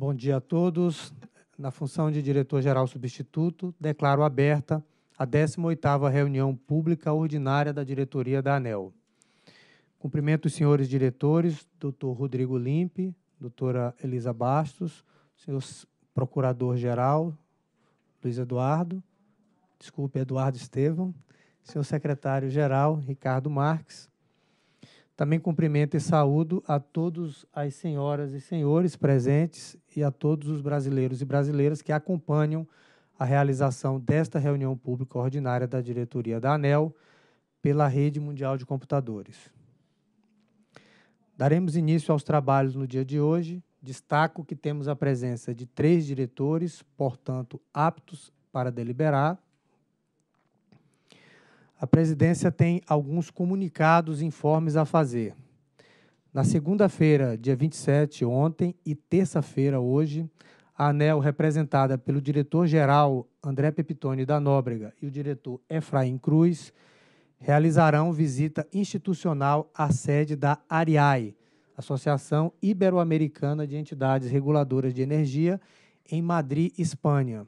Bom dia a todos. Na função de diretor-geral substituto, declaro aberta a 18ª reunião pública ordinária da diretoria da ANEL. Cumprimento os senhores diretores, doutor Rodrigo Limpe, doutora Elisa Bastos, senhor procurador-geral, Luiz Eduardo, desculpe, Eduardo Estevam, senhor secretário-geral, Ricardo Marques, também cumprimento e saúdo a todas as senhoras e senhores presentes e a todos os brasileiros e brasileiras que acompanham a realização desta reunião pública ordinária da diretoria da ANEL pela Rede Mundial de Computadores. Daremos início aos trabalhos no dia de hoje. Destaco que temos a presença de três diretores, portanto, aptos para deliberar, a presidência tem alguns comunicados e informes a fazer. Na segunda-feira, dia 27, ontem, e terça-feira, hoje, a ANEL, representada pelo diretor-geral André Pepitone da Nóbrega e o diretor Efraim Cruz, realizarão visita institucional à sede da ARIAI, Associação Ibero-Americana de Entidades Reguladoras de Energia, em Madrid, Espanha.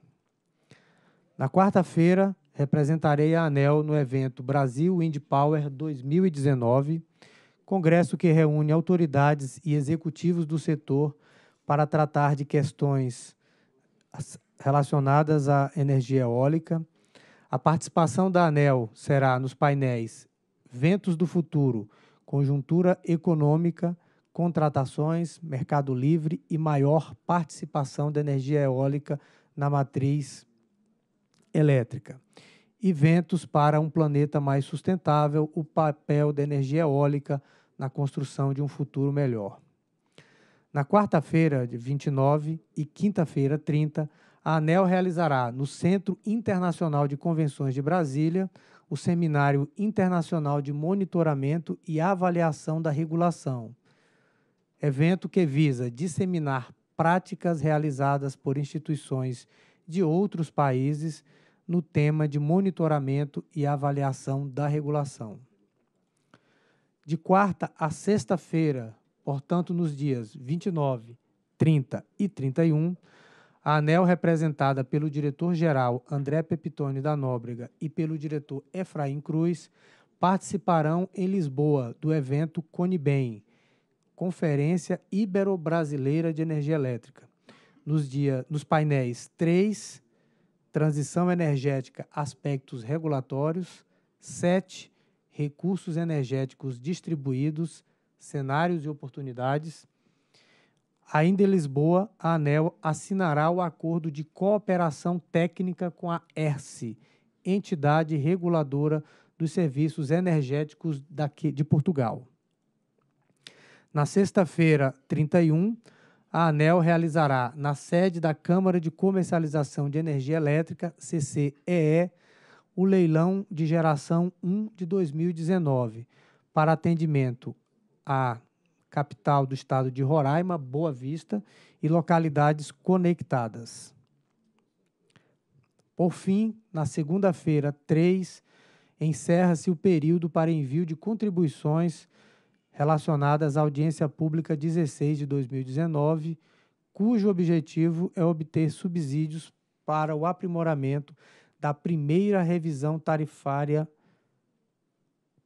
Na quarta-feira, representarei a ANEL no evento Brasil Wind Power 2019, congresso que reúne autoridades e executivos do setor para tratar de questões relacionadas à energia eólica. A participação da ANEL será nos painéis Ventos do Futuro, Conjuntura Econômica, Contratações, Mercado Livre e Maior Participação da Energia Eólica na Matriz Elétrica e ventos para um planeta mais sustentável, o papel da energia eólica na construção de um futuro melhor. Na quarta-feira, de 29 e quinta-feira, 30, a ANEL realizará no Centro Internacional de Convenções de Brasília o Seminário Internacional de Monitoramento e Avaliação da Regulação, evento que visa disseminar práticas realizadas por instituições de outros países no tema de monitoramento e avaliação da regulação. De quarta a sexta-feira, portanto, nos dias 29, 30 e 31, a ANEL, representada pelo diretor-geral André Pepitone da Nóbrega e pelo diretor Efraim Cruz, participarão em Lisboa do evento CONIBEM, Conferência Ibero-Brasileira de Energia Elétrica, nos, dia, nos painéis 3, transição energética, aspectos regulatórios. 7. Recursos energéticos distribuídos, cenários e oportunidades. Ainda em Lisboa, a ANEL assinará o acordo de cooperação técnica com a ERSE, entidade reguladora dos serviços energéticos daqui de Portugal. Na sexta-feira, 31, a ANEL realizará, na sede da Câmara de Comercialização de Energia Elétrica, CCEE, o leilão de geração 1 de 2019 para atendimento à capital do estado de Roraima, Boa Vista e localidades conectadas. Por fim, na segunda-feira, 3, encerra-se o período para envio de contribuições relacionadas à audiência pública 16 de 2019, cujo objetivo é obter subsídios para o aprimoramento da primeira revisão tarifária,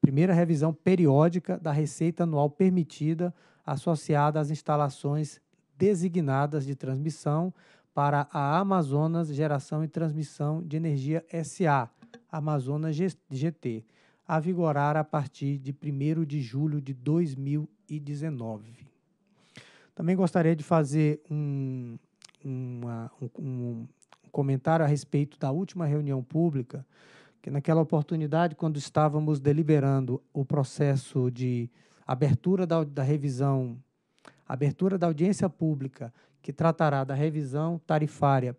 primeira revisão periódica da receita anual permitida associada às instalações designadas de transmissão para a Amazonas Geração e Transmissão de Energia SA, Amazonas GT a vigorar a partir de 1 de julho de 2019. Também gostaria de fazer um, uma, um, um comentário a respeito da última reunião pública, que naquela oportunidade, quando estávamos deliberando o processo de abertura da, da revisão, abertura da audiência pública, que tratará da revisão tarifária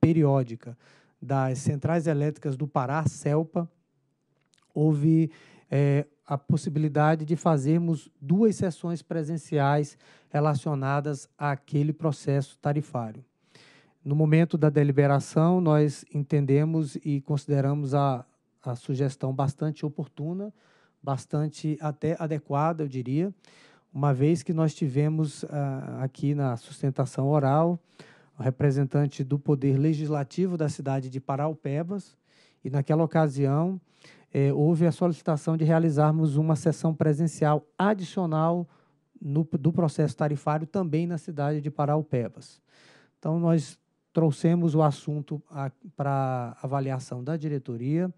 periódica das centrais elétricas do Pará, CELPA, houve é, a possibilidade de fazermos duas sessões presenciais relacionadas àquele processo tarifário. No momento da deliberação, nós entendemos e consideramos a, a sugestão bastante oportuna, bastante até adequada, eu diria, uma vez que nós tivemos ah, aqui na sustentação oral o representante do Poder Legislativo da cidade de Paraupebas, e naquela ocasião é, houve a solicitação de realizarmos uma sessão presencial adicional no, do processo tarifário também na cidade de Paraupebas. Então, nós trouxemos o assunto para avaliação da diretoria,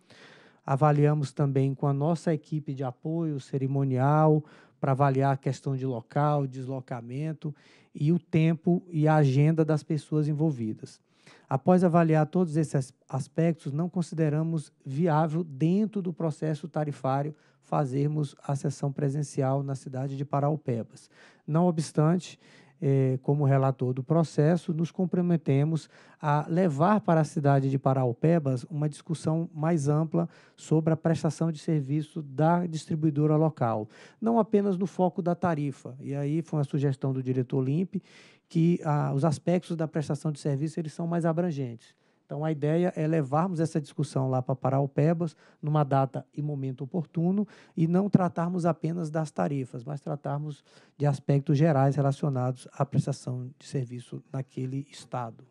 avaliamos também com a nossa equipe de apoio cerimonial para avaliar a questão de local, deslocamento e o tempo e a agenda das pessoas envolvidas. Após avaliar todos esses aspectos, não consideramos viável, dentro do processo tarifário, fazermos a sessão presencial na cidade de Paraupebas. Não obstante, eh, como relator do processo, nos comprometemos a levar para a cidade de Paraupebas uma discussão mais ampla sobre a prestação de serviço da distribuidora local, não apenas no foco da tarifa. E aí foi uma sugestão do diretor Limpe que ah, os aspectos da prestação de serviço eles são mais abrangentes. Então, a ideia é levarmos essa discussão lá para Paraupebas, numa data e momento oportuno, e não tratarmos apenas das tarifas, mas tratarmos de aspectos gerais relacionados à prestação de serviço naquele Estado.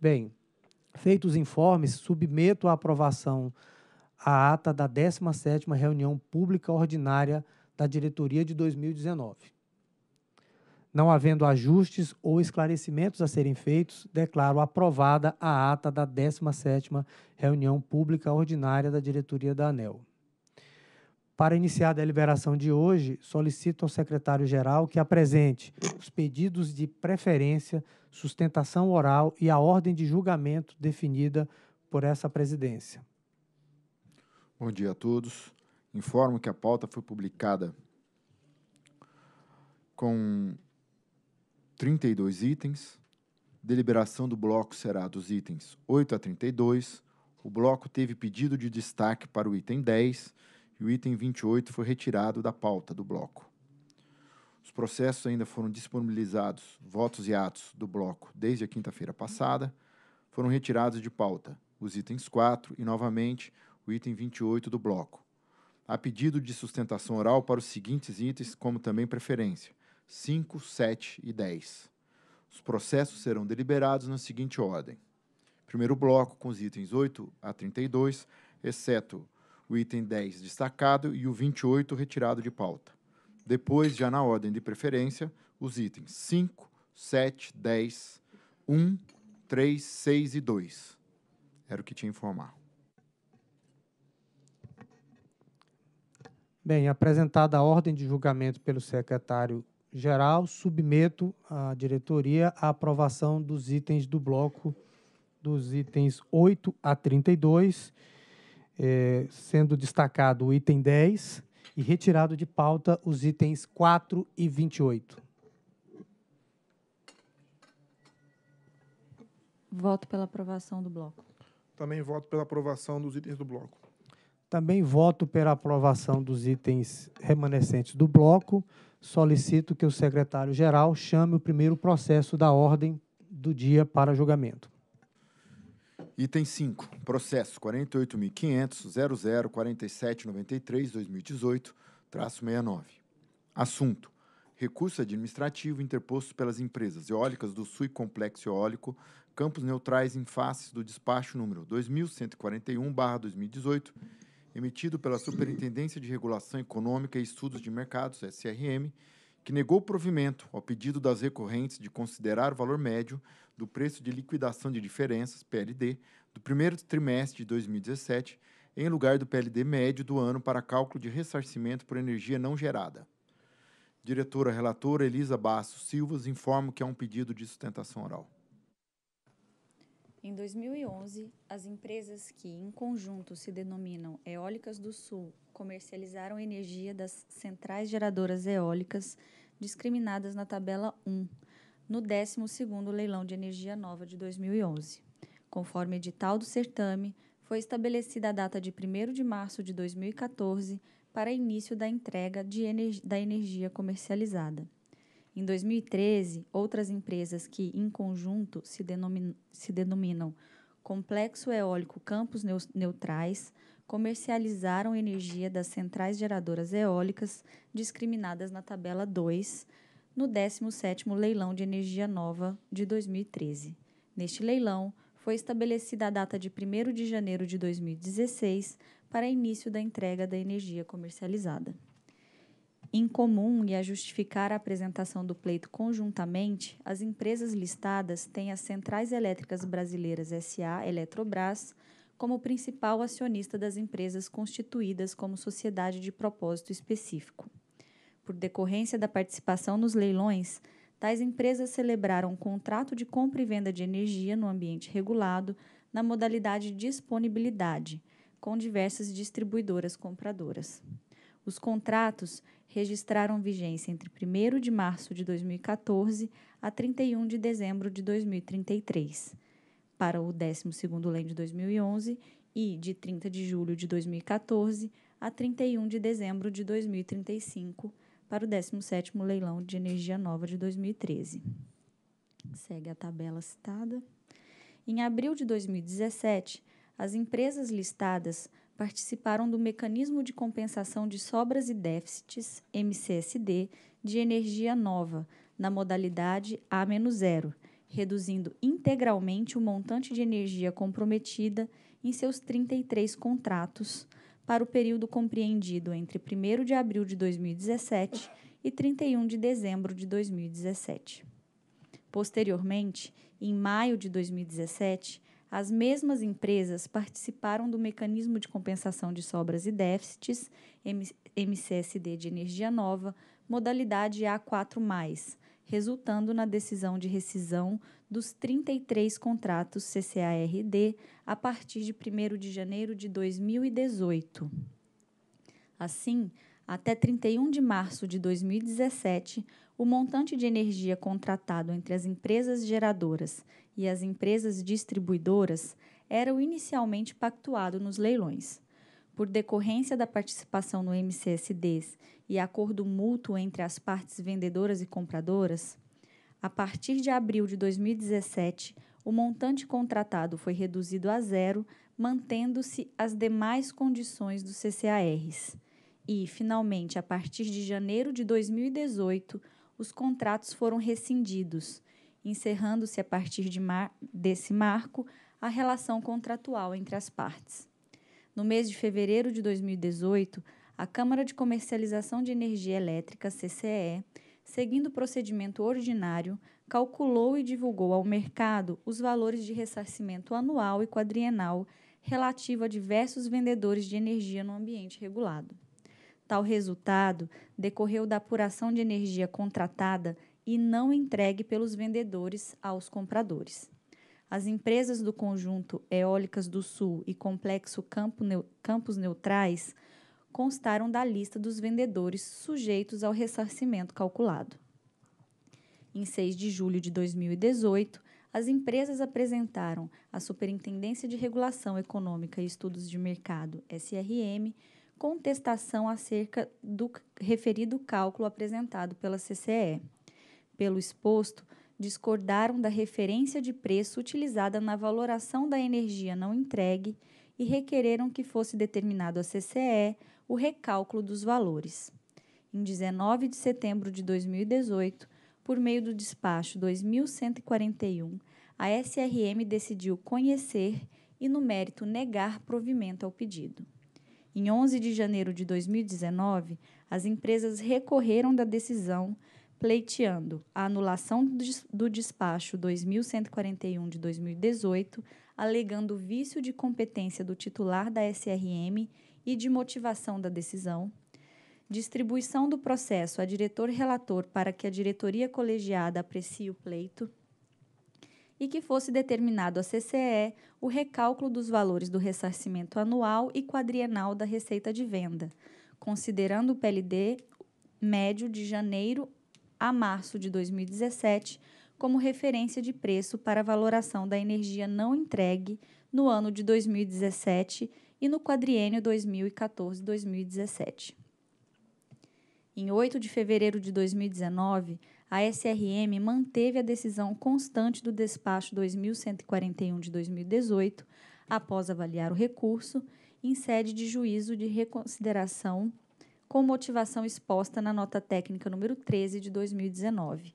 Bem, feitos os informes, submeto à aprovação a ata da 17ª Reunião Pública Ordinária da Diretoria de 2019. Não havendo ajustes ou esclarecimentos a serem feitos, declaro aprovada a ata da 17ª reunião pública ordinária da diretoria da ANEL. Para iniciar a deliberação de hoje, solicito ao secretário-geral que apresente os pedidos de preferência, sustentação oral e a ordem de julgamento definida por essa presidência. Bom dia a todos. Informo que a pauta foi publicada com 32 itens. Deliberação do bloco será dos itens 8 a 32. O bloco teve pedido de destaque para o item 10 e o item 28 foi retirado da pauta do bloco. Os processos ainda foram disponibilizados, votos e atos do bloco desde a quinta-feira passada. Foram retirados de pauta os itens 4 e, novamente, o item 28 do bloco. Há pedido de sustentação oral para os seguintes itens, como também preferência: 5, 7 e 10. Os processos serão deliberados na seguinte ordem: primeiro bloco com os itens 8 a 32, exceto o item 10 destacado e o 28 retirado de pauta. Depois, já na ordem de preferência, os itens 5, 7, 10, 1, 3, 6 e 2. Era o que tinha informar. Bem, apresentada a ordem de julgamento pelo secretário geral, submeto à diretoria a aprovação dos itens do bloco, dos itens 8 a 32, eh, sendo destacado o item 10 e retirado de pauta os itens 4 e 28. Voto pela aprovação do bloco. Também voto pela aprovação dos itens do bloco. Também voto pela aprovação dos itens remanescentes do bloco solicito que o secretário-geral chame o primeiro processo da ordem do dia para julgamento. Item 5. Processo 485000047932018 69 Assunto. Recurso administrativo interposto pelas empresas eólicas do Sui Complexo Eólico, campos neutrais em face do despacho número 2141-2018 emitido pela Superintendência de Regulação Econômica e Estudos de Mercados, SRM, que negou provimento ao pedido das recorrentes de considerar o valor médio do preço de liquidação de diferenças, PLD, do primeiro trimestre de 2017, em lugar do PLD médio do ano para cálculo de ressarcimento por energia não gerada. Diretora relatora Elisa Basso Silvas informa que há um pedido de sustentação oral. Em 2011, as empresas que, em conjunto, se denominam Eólicas do Sul comercializaram energia das centrais geradoras eólicas discriminadas na tabela 1, no 12º Leilão de Energia Nova de 2011. Conforme edital do certame, foi estabelecida a data de 1 de março de 2014 para início da entrega ener da energia comercializada. Em 2013, outras empresas que, em conjunto, se, denominam, se denominam Complexo Eólico Campos Neutrais, comercializaram energia das centrais geradoras eólicas discriminadas na tabela 2, no 17º Leilão de Energia Nova de 2013. Neste leilão, foi estabelecida a data de 1º de janeiro de 2016 para início da entrega da energia comercializada. Incomum e a justificar a apresentação do pleito conjuntamente, as empresas listadas têm as Centrais Elétricas Brasileiras SA, Eletrobras, como principal acionista das empresas constituídas como sociedade de propósito específico. Por decorrência da participação nos leilões, tais empresas celebraram um contrato de compra e venda de energia no ambiente regulado na modalidade disponibilidade, com diversas distribuidoras compradoras. Os contratos registraram vigência entre 1 de março de 2014 a 31 de dezembro de 2033, para o 12º LEM de 2011 e de 30 de julho de 2014 a 31 de dezembro de 2035, para o 17º Leilão de Energia Nova de 2013. Segue a tabela citada. Em abril de 2017, as empresas listadas participaram do Mecanismo de Compensação de Sobras e Déficits, MCSD, de energia nova, na modalidade A-0, reduzindo integralmente o montante de energia comprometida em seus 33 contratos para o período compreendido entre 1 de abril de 2017 e 31 de dezembro de 2017. Posteriormente, em maio de 2017, as mesmas empresas participaram do mecanismo de compensação de sobras e déficits, MCSD de energia nova, modalidade A4+, resultando na decisão de rescisão dos 33 contratos CCARD a partir de 1 de janeiro de 2018. Assim, até 31 de março de 2017, o montante de energia contratado entre as empresas geradoras e as empresas distribuidoras eram inicialmente pactuado nos leilões. Por decorrência da participação no MCSDs e acordo mútuo entre as partes vendedoras e compradoras, a partir de abril de 2017, o montante contratado foi reduzido a zero, mantendo-se as demais condições dos CCARs. E, finalmente, a partir de janeiro de 2018, os contratos foram rescindidos encerrando-se a partir de mar desse marco a relação contratual entre as partes. No mês de fevereiro de 2018, a Câmara de Comercialização de Energia Elétrica, CCE, seguindo o procedimento ordinário, calculou e divulgou ao mercado os valores de ressarcimento anual e quadrienal relativo a diversos vendedores de energia no ambiente regulado. Tal resultado decorreu da apuração de energia contratada e não entregue pelos vendedores aos compradores. As empresas do conjunto Eólicas do Sul e Complexo Campo ne Campos Neutrais constaram da lista dos vendedores sujeitos ao ressarcimento calculado. Em 6 de julho de 2018, as empresas apresentaram à Superintendência de Regulação Econômica e Estudos de Mercado, SRM, contestação acerca do referido cálculo apresentado pela CCE. Pelo exposto, discordaram da referência de preço utilizada na valoração da energia não entregue e requereram que fosse determinado à CCE o recálculo dos valores. Em 19 de setembro de 2018, por meio do despacho 2141, a SRM decidiu conhecer e, no mérito, negar provimento ao pedido. Em 11 de janeiro de 2019, as empresas recorreram da decisão, pleiteando a anulação do despacho 2141 de 2018, alegando vício de competência do titular da SRM e de motivação da decisão, distribuição do processo a diretor relator para que a diretoria colegiada aprecie o pleito e que fosse determinado à CCE o recálculo dos valores do ressarcimento anual e quadrienal da receita de venda, considerando o PLD médio de janeiro a março de 2017 como referência de preço para a valoração da energia não entregue no ano de 2017 e no quadriênio 2014-2017. Em 8 de fevereiro de 2019, a SRM manteve a decisão constante do despacho 2141 de 2018, após avaliar o recurso, em sede de juízo de reconsideração com motivação exposta na nota técnica número 13 de 2019.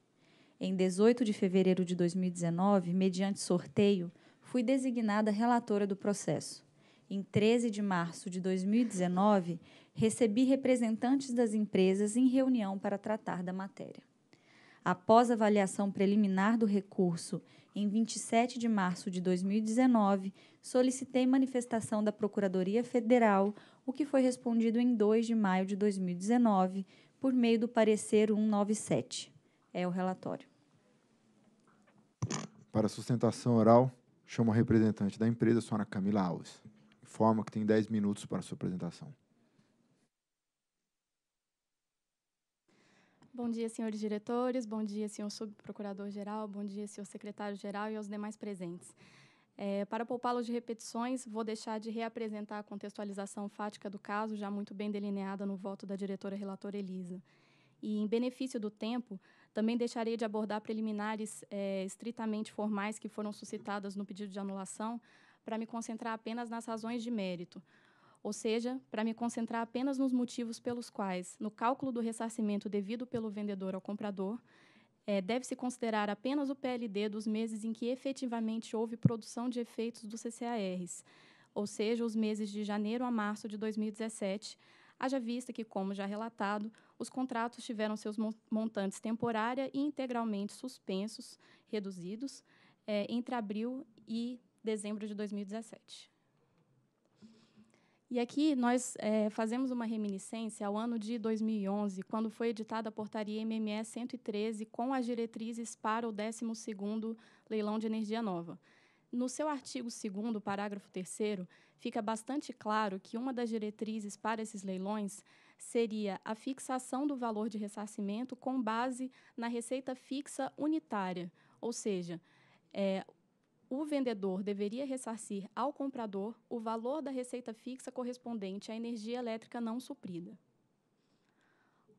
Em 18 de fevereiro de 2019, mediante sorteio, fui designada relatora do processo. Em 13 de março de 2019, recebi representantes das empresas em reunião para tratar da matéria. Após avaliação preliminar do recurso, em 27 de março de 2019, solicitei manifestação da Procuradoria Federal o que foi respondido em 2 de maio de 2019, por meio do parecer 197. É o relatório. Para sustentação oral, chamo a representante da empresa, senhora Camila Alves. Informa que tem 10 minutos para sua apresentação. Bom dia, senhores diretores, bom dia, senhor subprocurador-geral, bom dia, senhor secretário-geral e aos demais presentes. É, para poupá lo de repetições, vou deixar de reapresentar a contextualização fática do caso, já muito bem delineada no voto da diretora relatora Elisa. E, em benefício do tempo, também deixarei de abordar preliminares é, estritamente formais que foram suscitadas no pedido de anulação, para me concentrar apenas nas razões de mérito, ou seja, para me concentrar apenas nos motivos pelos quais, no cálculo do ressarcimento devido pelo vendedor ao comprador, é, deve-se considerar apenas o PLD dos meses em que efetivamente houve produção de efeitos dos CCARs, ou seja, os meses de janeiro a março de 2017, haja vista que, como já relatado, os contratos tiveram seus montantes temporária e integralmente suspensos, reduzidos, é, entre abril e dezembro de 2017. E aqui nós é, fazemos uma reminiscência ao ano de 2011, quando foi editada a portaria MME 113 com as diretrizes para o 12º leilão de energia nova. No seu artigo 2 parágrafo 3 fica bastante claro que uma das diretrizes para esses leilões seria a fixação do valor de ressarcimento com base na receita fixa unitária, ou seja, é, o vendedor deveria ressarcir ao comprador o valor da receita fixa correspondente à energia elétrica não suprida.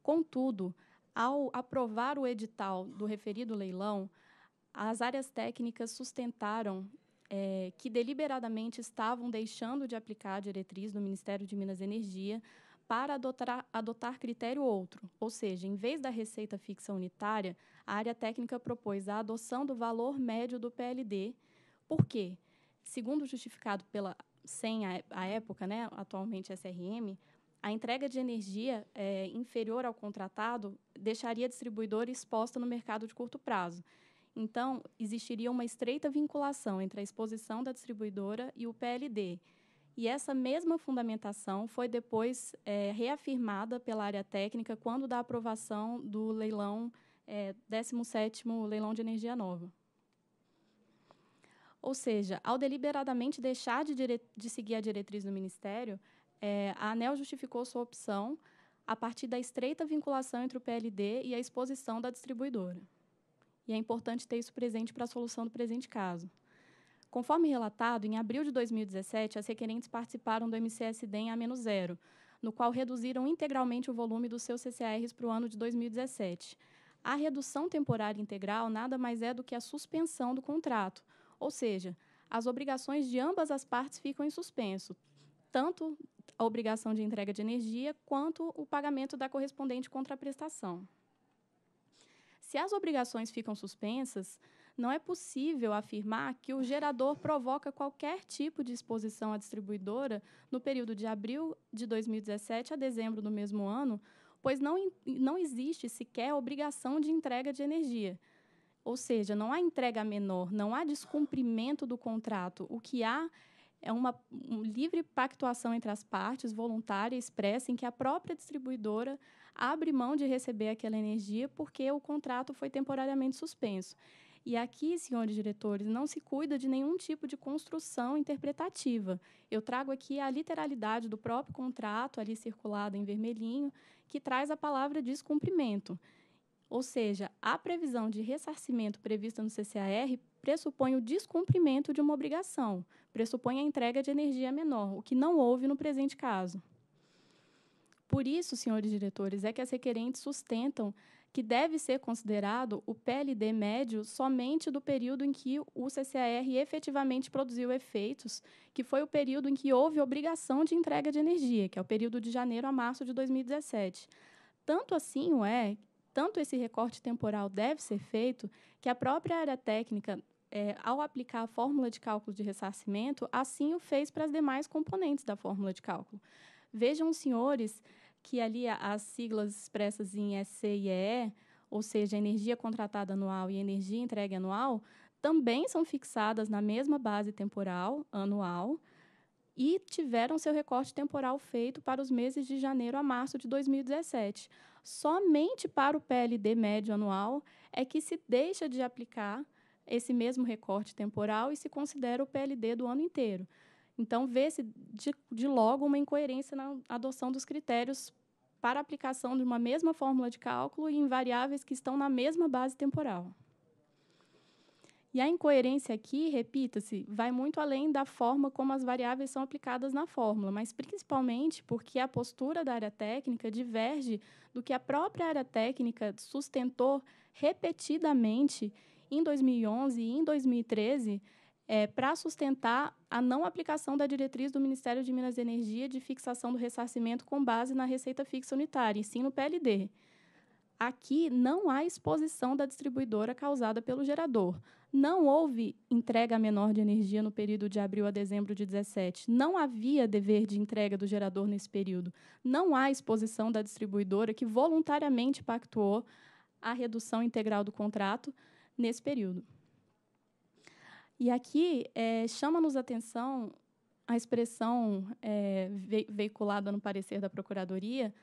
Contudo, ao aprovar o edital do referido leilão, as áreas técnicas sustentaram é, que deliberadamente estavam deixando de aplicar a diretriz do Ministério de Minas e Energia para adotar, adotar critério outro, ou seja, em vez da receita fixa unitária, a área técnica propôs a adoção do valor médio do PLD, por quê? Segundo justificado pela SEM, a época, né, atualmente SRM, a entrega de energia é, inferior ao contratado deixaria a distribuidora exposta no mercado de curto prazo. Então, existiria uma estreita vinculação entre a exposição da distribuidora e o PLD. E essa mesma fundamentação foi depois é, reafirmada pela área técnica quando da aprovação do leilão é, 17º Leilão de Energia Nova. Ou seja, ao deliberadamente deixar de, de seguir a diretriz do Ministério, é, a ANEL justificou sua opção a partir da estreita vinculação entre o PLD e a exposição da distribuidora. E é importante ter isso presente para a solução do presente caso. Conforme relatado, em abril de 2017, as requerentes participaram do MCSD em A-0, no qual reduziram integralmente o volume dos seus CCRs para o ano de 2017. A redução temporária integral nada mais é do que a suspensão do contrato, ou seja, as obrigações de ambas as partes ficam em suspenso, tanto a obrigação de entrega de energia quanto o pagamento da correspondente contraprestação. Se as obrigações ficam suspensas, não é possível afirmar que o gerador provoca qualquer tipo de exposição à distribuidora no período de abril de 2017 a dezembro do mesmo ano, pois não, não existe sequer obrigação de entrega de energia. Ou seja, não há entrega menor, não há descumprimento do contrato. O que há é uma um livre pactuação entre as partes, voluntária e expressa, em que a própria distribuidora abre mão de receber aquela energia porque o contrato foi temporariamente suspenso. E aqui, senhores diretores, não se cuida de nenhum tipo de construção interpretativa. Eu trago aqui a literalidade do próprio contrato, ali circulado em vermelhinho, que traz a palavra descumprimento. Ou seja, a previsão de ressarcimento prevista no CCAR pressupõe o descumprimento de uma obrigação, pressupõe a entrega de energia menor, o que não houve no presente caso. Por isso, senhores diretores, é que as requerentes sustentam que deve ser considerado o PLD médio somente do período em que o CCAR efetivamente produziu efeitos, que foi o período em que houve obrigação de entrega de energia, que é o período de janeiro a março de 2017. Tanto assim o é tanto esse recorte temporal deve ser feito, que a própria área técnica, é, ao aplicar a fórmula de cálculo de ressarcimento, assim o fez para as demais componentes da fórmula de cálculo. Vejam, senhores, que ali as siglas expressas em SC e EE, ou seja, energia contratada anual e energia entregue anual, também são fixadas na mesma base temporal anual e tiveram seu recorte temporal feito para os meses de janeiro a março de 2017 somente para o PLD médio anual é que se deixa de aplicar esse mesmo recorte temporal e se considera o PLD do ano inteiro. Então, vê-se de, de, logo uma incoerência na adoção dos critérios para aplicação de uma mesma fórmula de cálculo e em variáveis que estão na mesma base temporal. E a incoerência aqui, repita-se, vai muito além da forma como as variáveis são aplicadas na fórmula, mas principalmente porque a postura da área técnica diverge do que a própria área técnica sustentou repetidamente em 2011 e em 2013 é, para sustentar a não aplicação da diretriz do Ministério de Minas e Energia de fixação do ressarcimento com base na receita fixa unitária, e sim no PLD. Aqui não há exposição da distribuidora causada pelo gerador. Não houve entrega menor de energia no período de abril a dezembro de 17. Não havia dever de entrega do gerador nesse período. Não há exposição da distribuidora que voluntariamente pactuou a redução integral do contrato nesse período. E aqui é, chama-nos atenção a expressão é, veiculada no parecer da Procuradoria,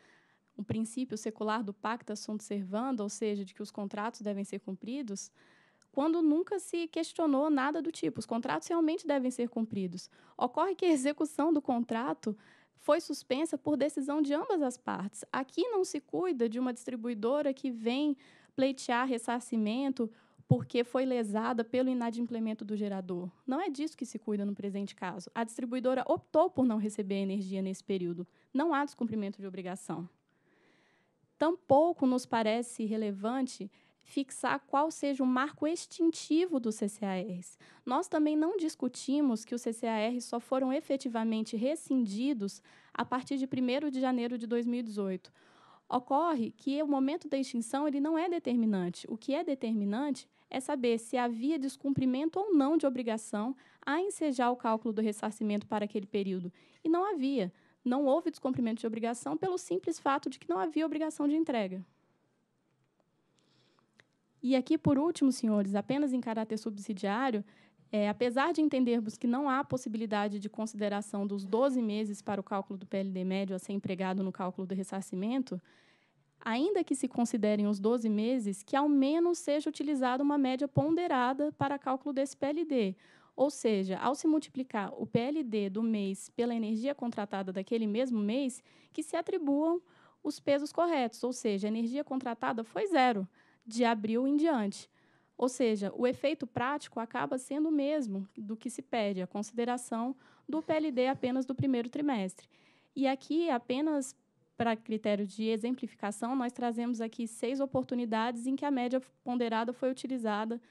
o princípio secular do pacto assunto servanda, ou seja, de que os contratos devem ser cumpridos, quando nunca se questionou nada do tipo. Os contratos realmente devem ser cumpridos. Ocorre que a execução do contrato foi suspensa por decisão de ambas as partes. Aqui não se cuida de uma distribuidora que vem pleitear ressarcimento porque foi lesada pelo inadimplemento do gerador. Não é disso que se cuida no presente caso. A distribuidora optou por não receber energia nesse período. Não há descumprimento de obrigação. Tampouco nos parece relevante fixar qual seja o marco extintivo dos CCARs. Nós também não discutimos que os CCARs só foram efetivamente rescindidos a partir de 1 de janeiro de 2018. Ocorre que o momento da extinção ele não é determinante. O que é determinante é saber se havia descumprimento ou não de obrigação a ensejar o cálculo do ressarcimento para aquele período. E não havia. Não houve descumprimento de obrigação pelo simples fato de que não havia obrigação de entrega. E aqui, por último, senhores, apenas em caráter subsidiário, é, apesar de entendermos que não há possibilidade de consideração dos 12 meses para o cálculo do PLD médio a ser empregado no cálculo do ressarcimento, ainda que se considerem os 12 meses, que ao menos seja utilizada uma média ponderada para cálculo desse PLD. Ou seja, ao se multiplicar o PLD do mês pela energia contratada daquele mesmo mês, que se atribuam os pesos corretos, ou seja, a energia contratada foi zero de abril em diante. Ou seja, o efeito prático acaba sendo o mesmo do que se pede, a consideração do PLD apenas do primeiro trimestre. E aqui, apenas para critério de exemplificação, nós trazemos aqui seis oportunidades em que a média ponderada foi utilizada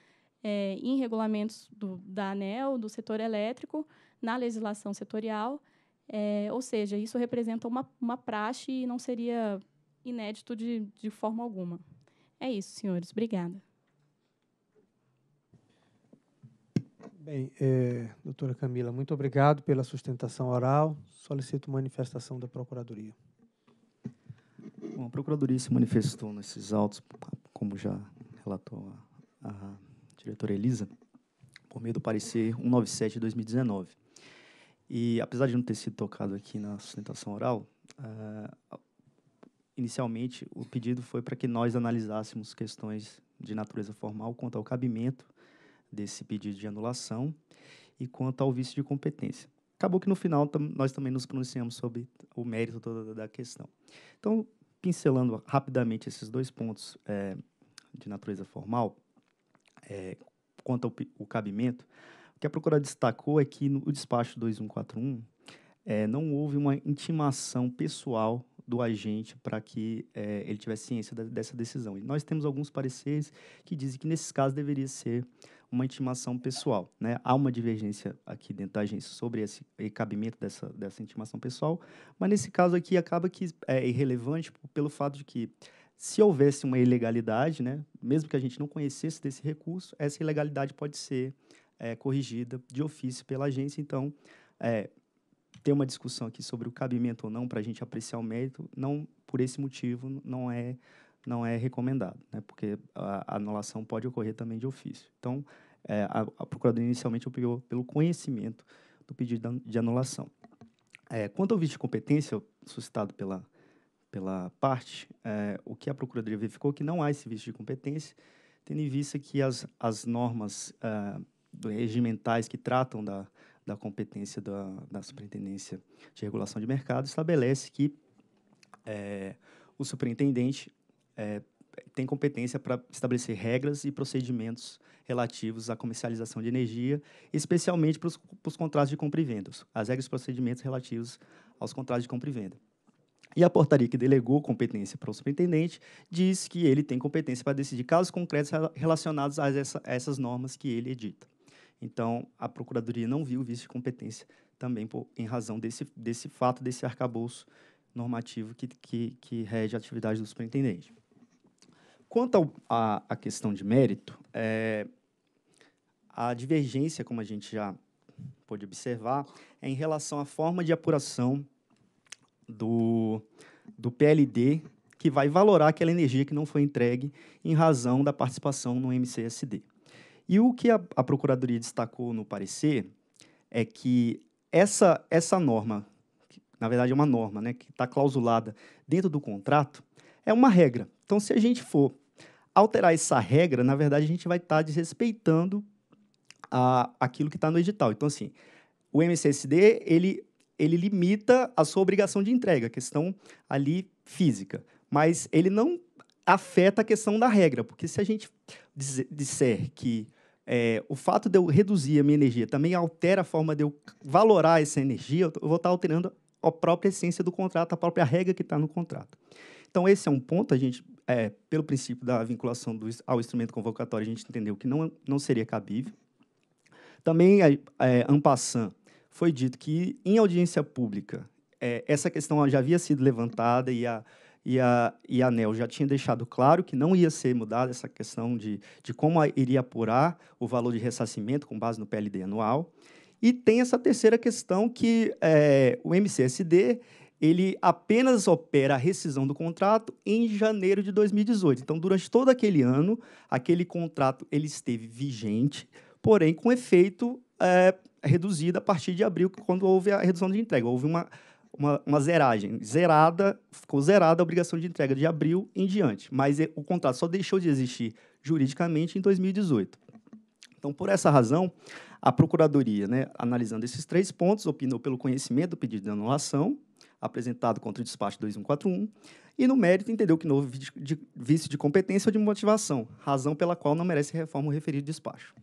é, em regulamentos do, da ANEL, do setor elétrico, na legislação setorial. É, ou seja, isso representa uma, uma praxe e não seria inédito de, de forma alguma. É isso, senhores. Obrigada. Bem, é, doutora Camila, muito obrigado pela sustentação oral. Solicito manifestação da Procuradoria. Bom, a Procuradoria se manifestou nesses autos, como já relatou a, a diretora Elisa, por meio do parecer 197 de 2019. E, apesar de não ter sido tocado aqui na sustentação oral, uh, Inicialmente, o pedido foi para que nós analisássemos questões de natureza formal quanto ao cabimento desse pedido de anulação e quanto ao vício de competência. Acabou que no final tam, nós também nos pronunciamos sobre o mérito toda da questão. Então, pincelando rapidamente esses dois pontos é, de natureza formal, é, quanto ao o cabimento, o que a Procuradoria destacou é que no despacho 2141 é, não houve uma intimação pessoal do agente para que é, ele tivesse ciência da, dessa decisão. E nós temos alguns pareceres que dizem que, nesses casos, deveria ser uma intimação pessoal. Né? Há uma divergência aqui dentro da agência sobre esse cabimento dessa, dessa intimação pessoal, mas nesse caso aqui acaba que é irrelevante pelo fato de que, se houvesse uma ilegalidade, né, mesmo que a gente não conhecesse desse recurso, essa ilegalidade pode ser é, corrigida de ofício pela agência. Então, é, ter uma discussão aqui sobre o cabimento ou não para a gente apreciar o mérito, não por esse motivo não é não é recomendado, né? Porque a, a anulação pode ocorrer também de ofício. Então, é, a, a procuradoria inicialmente optou pelo conhecimento do pedido de anulação. É, quanto ao vício de competência suscitado pela pela parte, é, o que a procuradoria verificou é que não há esse vício de competência, tendo em vista que as as normas é, regimentais que tratam da da competência da, da Superintendência de Regulação de Mercado, estabelece que é, o superintendente é, tem competência para estabelecer regras e procedimentos relativos à comercialização de energia, especialmente para os contratos de compra e venda, as regras e procedimentos relativos aos contratos de compra e venda. E a portaria que delegou competência para o superintendente diz que ele tem competência para decidir casos concretos relacionados a, essa, a essas normas que ele edita. Então, a Procuradoria não viu vício de competência também por, em razão desse, desse fato, desse arcabouço normativo que, que, que rege a atividade do superintendente. Quanto à questão de mérito, é, a divergência, como a gente já pôde observar, é em relação à forma de apuração do, do PLD, que vai valorar aquela energia que não foi entregue em razão da participação no MCSD. E o que a, a Procuradoria destacou no parecer é que essa, essa norma, que, na verdade é uma norma né, que está clausulada dentro do contrato, é uma regra. Então, se a gente for alterar essa regra, na verdade a gente vai estar tá desrespeitando a, aquilo que está no edital. Então, assim, o MCSD ele, ele limita a sua obrigação de entrega, a questão ali física, mas ele não afeta a questão da regra, porque se a gente disser que é, o fato de eu reduzir a minha energia também altera a forma de eu valorar essa energia, eu vou estar alterando a própria essência do contrato, a própria regra que está no contrato. Então, esse é um ponto, a gente, é, pelo princípio da vinculação do, ao instrumento convocatório, a gente entendeu que não, não seria cabível. Também, é, é, Ampassan, foi dito que em audiência pública, é, essa questão já havia sido levantada e a, e a, e a ANEL já tinha deixado claro que não ia ser mudada essa questão de, de como iria apurar o valor de ressarcimento com base no PLD anual. E tem essa terceira questão que é, o MCSD ele apenas opera a rescisão do contrato em janeiro de 2018. Então, durante todo aquele ano, aquele contrato ele esteve vigente, porém com efeito é, reduzido a partir de abril, quando houve a redução de entrega. Houve uma uma, uma zeragem. Zerada, ficou zerada a obrigação de entrega de abril em diante, mas é, o contrato só deixou de existir juridicamente em 2018. Então, por essa razão, a Procuradoria, né, analisando esses três pontos, opinou pelo conhecimento do pedido de anulação, apresentado contra o despacho 2141, e no mérito entendeu que não houve vício de competência ou de motivação, razão pela qual não merece reforma o referido despacho.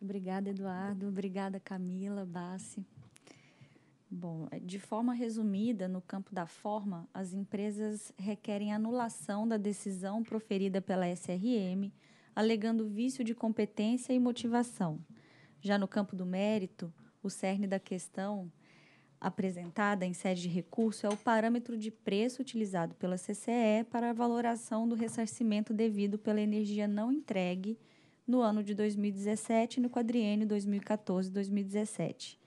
Obrigada, Eduardo. Obrigada, Camila, Bassi. Bom, eh, de forma resumida, no campo da forma, as empresas requerem anulação da decisão proferida pela SRM, alegando vício de competência e motivação. Já no campo do mérito, o cerne da questão apresentada em sede de recurso é o parâmetro de preço utilizado pela CCE para a valoração do ressarcimento devido pela energia não entregue no ano de 2017 e no quadriênio 2014-2017.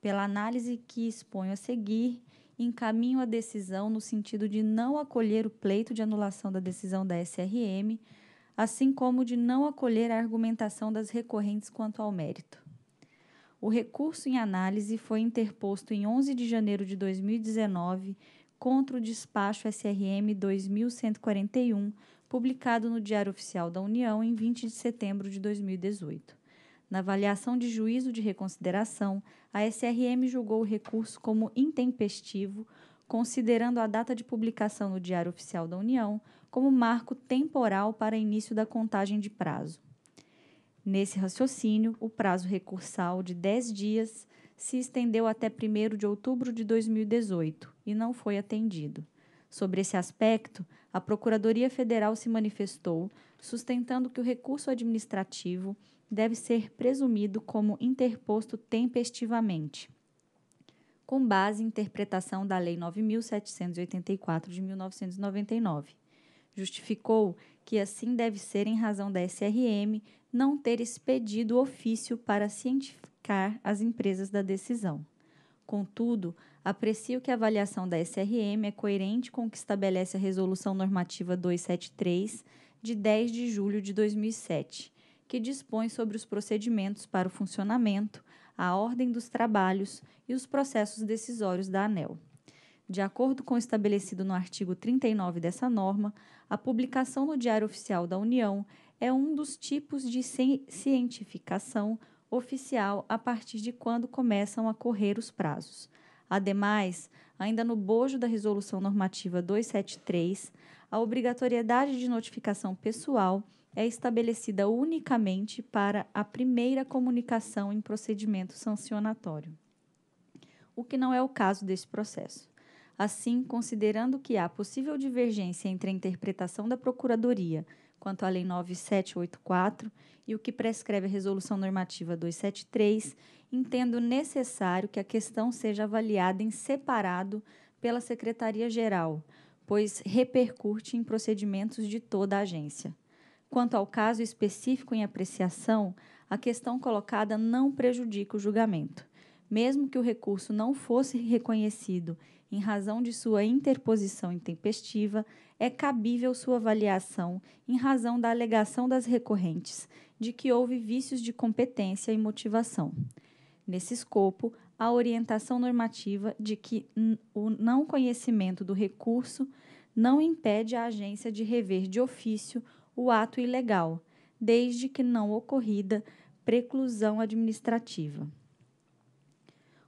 Pela análise que exponho a seguir, encaminho a decisão no sentido de não acolher o pleito de anulação da decisão da SRM, assim como de não acolher a argumentação das recorrentes quanto ao mérito. O recurso em análise foi interposto em 11 de janeiro de 2019 contra o despacho SRM 2141 publicado no Diário Oficial da União em 20 de setembro de 2018. Na avaliação de juízo de reconsideração, a SRM julgou o recurso como intempestivo, considerando a data de publicação no Diário Oficial da União como marco temporal para início da contagem de prazo. Nesse raciocínio, o prazo recursal de 10 dias se estendeu até 1 de outubro de 2018 e não foi atendido. Sobre esse aspecto, a Procuradoria Federal se manifestou, sustentando que o recurso administrativo deve ser presumido como interposto tempestivamente, com base em interpretação da Lei 9784 de 1999. Justificou que assim deve ser em razão da SRM não ter expedido ofício para cientificar as empresas da decisão. Contudo, aprecio que a avaliação da SRM é coerente com o que estabelece a Resolução Normativa 273, de 10 de julho de 2007, que dispõe sobre os procedimentos para o funcionamento, a ordem dos trabalhos e os processos decisórios da ANEL. De acordo com o estabelecido no artigo 39 dessa norma, a publicação no Diário Oficial da União é um dos tipos de cientificação oficial a partir de quando começam a correr os prazos. Ademais, ainda no bojo da Resolução Normativa 273, a obrigatoriedade de notificação pessoal é estabelecida unicamente para a primeira comunicação em procedimento sancionatório, o que não é o caso deste processo. Assim, considerando que há possível divergência entre a interpretação da Procuradoria quanto à Lei 9784, e o que prescreve a Resolução Normativa 273, entendo necessário que a questão seja avaliada em separado pela Secretaria-Geral, pois repercute em procedimentos de toda a agência. Quanto ao caso específico em apreciação, a questão colocada não prejudica o julgamento mesmo que o recurso não fosse reconhecido em razão de sua interposição intempestiva, é cabível sua avaliação em razão da alegação das recorrentes de que houve vícios de competência e motivação. Nesse escopo, a orientação normativa de que o não conhecimento do recurso não impede a agência de rever de ofício o ato ilegal, desde que não ocorrida preclusão administrativa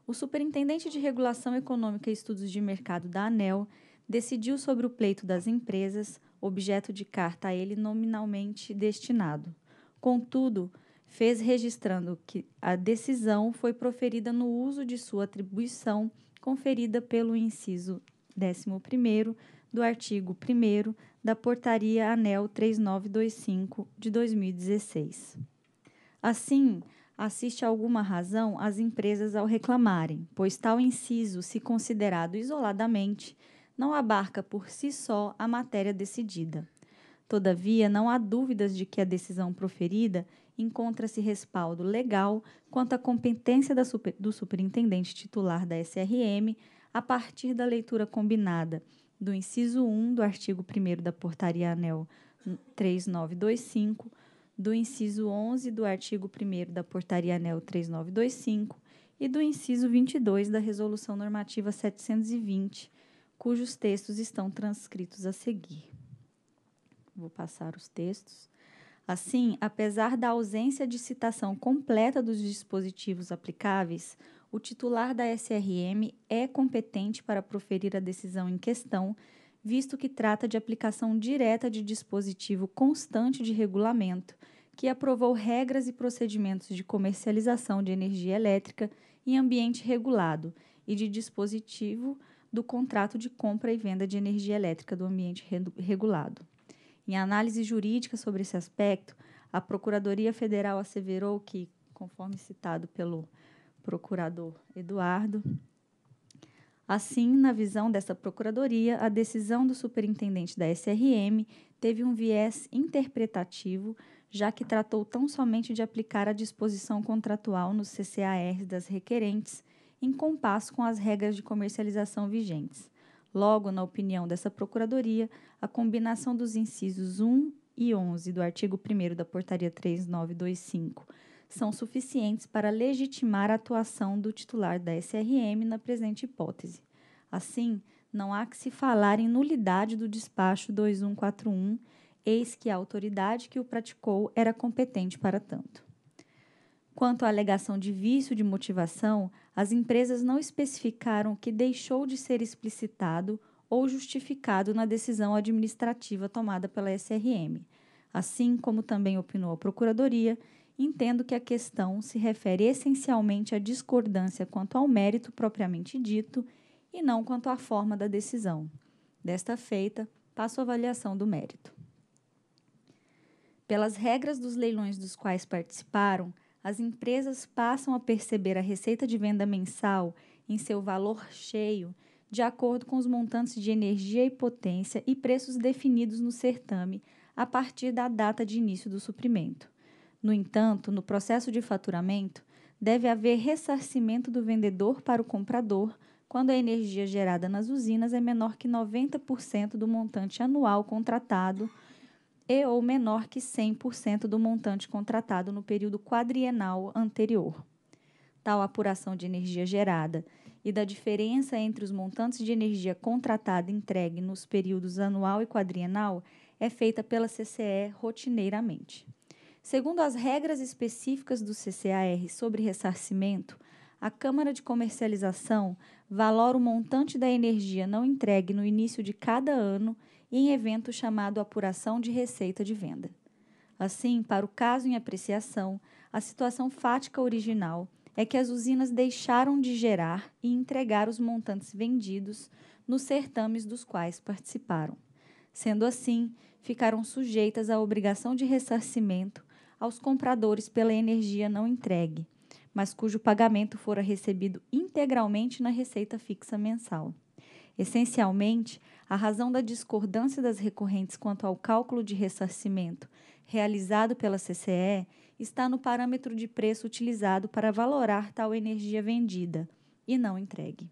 o superintendente de Regulação Econômica e Estudos de Mercado da ANEL decidiu sobre o pleito das empresas, objeto de carta a ele nominalmente destinado. Contudo, fez registrando que a decisão foi proferida no uso de sua atribuição conferida pelo inciso 11 do artigo 1 da Portaria ANEL 3925 de 2016. Assim, assiste alguma razão as empresas ao reclamarem, pois tal inciso, se considerado isoladamente, não abarca por si só a matéria decidida. Todavia, não há dúvidas de que a decisão proferida encontra-se respaldo legal quanto à competência super, do superintendente titular da SRM a partir da leitura combinada do inciso 1 do artigo 1 da Portaria Anel 3925 do inciso 11 do artigo 1 da Portaria ANEL 3925 e do inciso 22 da Resolução Normativa 720, cujos textos estão transcritos a seguir. Vou passar os textos. Assim, apesar da ausência de citação completa dos dispositivos aplicáveis, o titular da SRM é competente para proferir a decisão em questão visto que trata de aplicação direta de dispositivo constante de regulamento, que aprovou regras e procedimentos de comercialização de energia elétrica em ambiente regulado e de dispositivo do contrato de compra e venda de energia elétrica do ambiente regulado. Em análise jurídica sobre esse aspecto, a Procuradoria Federal asseverou que, conforme citado pelo procurador Eduardo, Assim, na visão dessa procuradoria, a decisão do superintendente da SRM teve um viés interpretativo, já que tratou tão somente de aplicar a disposição contratual nos CCARs das requerentes, em compasso com as regras de comercialização vigentes. Logo, na opinião dessa procuradoria, a combinação dos incisos 1 e 11 do artigo 1 da Portaria 3925 são suficientes para legitimar a atuação do titular da SRM na presente hipótese. Assim, não há que se falar em nulidade do despacho 2141, eis que a autoridade que o praticou era competente para tanto. Quanto à alegação de vício de motivação, as empresas não especificaram o que deixou de ser explicitado ou justificado na decisão administrativa tomada pela SRM, assim como também opinou a Procuradoria entendo que a questão se refere essencialmente à discordância quanto ao mérito propriamente dito e não quanto à forma da decisão. Desta feita, passo a avaliação do mérito. Pelas regras dos leilões dos quais participaram, as empresas passam a perceber a receita de venda mensal em seu valor cheio de acordo com os montantes de energia e potência e preços definidos no certame a partir da data de início do suprimento. No entanto, no processo de faturamento, deve haver ressarcimento do vendedor para o comprador quando a energia gerada nas usinas é menor que 90% do montante anual contratado e ou menor que 100% do montante contratado no período quadrienal anterior. Tal apuração de energia gerada e da diferença entre os montantes de energia contratada e entregue nos períodos anual e quadrienal é feita pela CCE rotineiramente. Segundo as regras específicas do CCAR sobre ressarcimento, a Câmara de Comercialização valora o montante da energia não entregue no início de cada ano em evento chamado apuração de receita de venda. Assim, para o caso em apreciação, a situação fática original é que as usinas deixaram de gerar e entregar os montantes vendidos nos certames dos quais participaram. Sendo assim, ficaram sujeitas à obrigação de ressarcimento aos compradores pela energia não entregue, mas cujo pagamento fora recebido integralmente na receita fixa mensal. Essencialmente, a razão da discordância das recorrentes quanto ao cálculo de ressarcimento realizado pela CCE está no parâmetro de preço utilizado para valorar tal energia vendida e não entregue.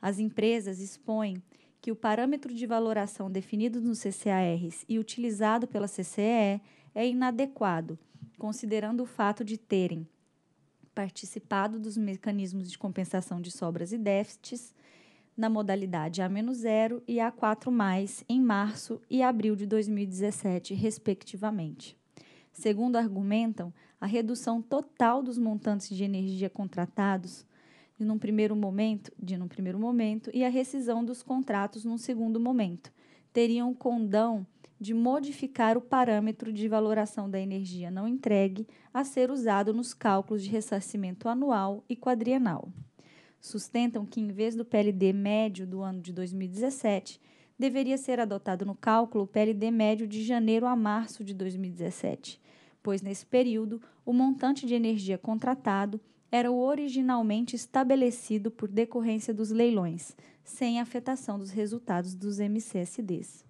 As empresas expõem que o parâmetro de valoração definido nos CCARs e utilizado pela CCE é inadequado considerando o fato de terem participado dos mecanismos de compensação de sobras e déficits na modalidade A-0 e A4+, em março e abril de 2017, respectivamente. Segundo argumentam, a redução total dos montantes de energia contratados de num primeiro momento, de num primeiro momento e a rescisão dos contratos num segundo momento teriam condão de modificar o parâmetro de valoração da energia não entregue a ser usado nos cálculos de ressarcimento anual e quadrienal. Sustentam que, em vez do PLD médio do ano de 2017, deveria ser adotado no cálculo o PLD médio de janeiro a março de 2017, pois nesse período o montante de energia contratado era o originalmente estabelecido por decorrência dos leilões, sem afetação dos resultados dos MCSDs.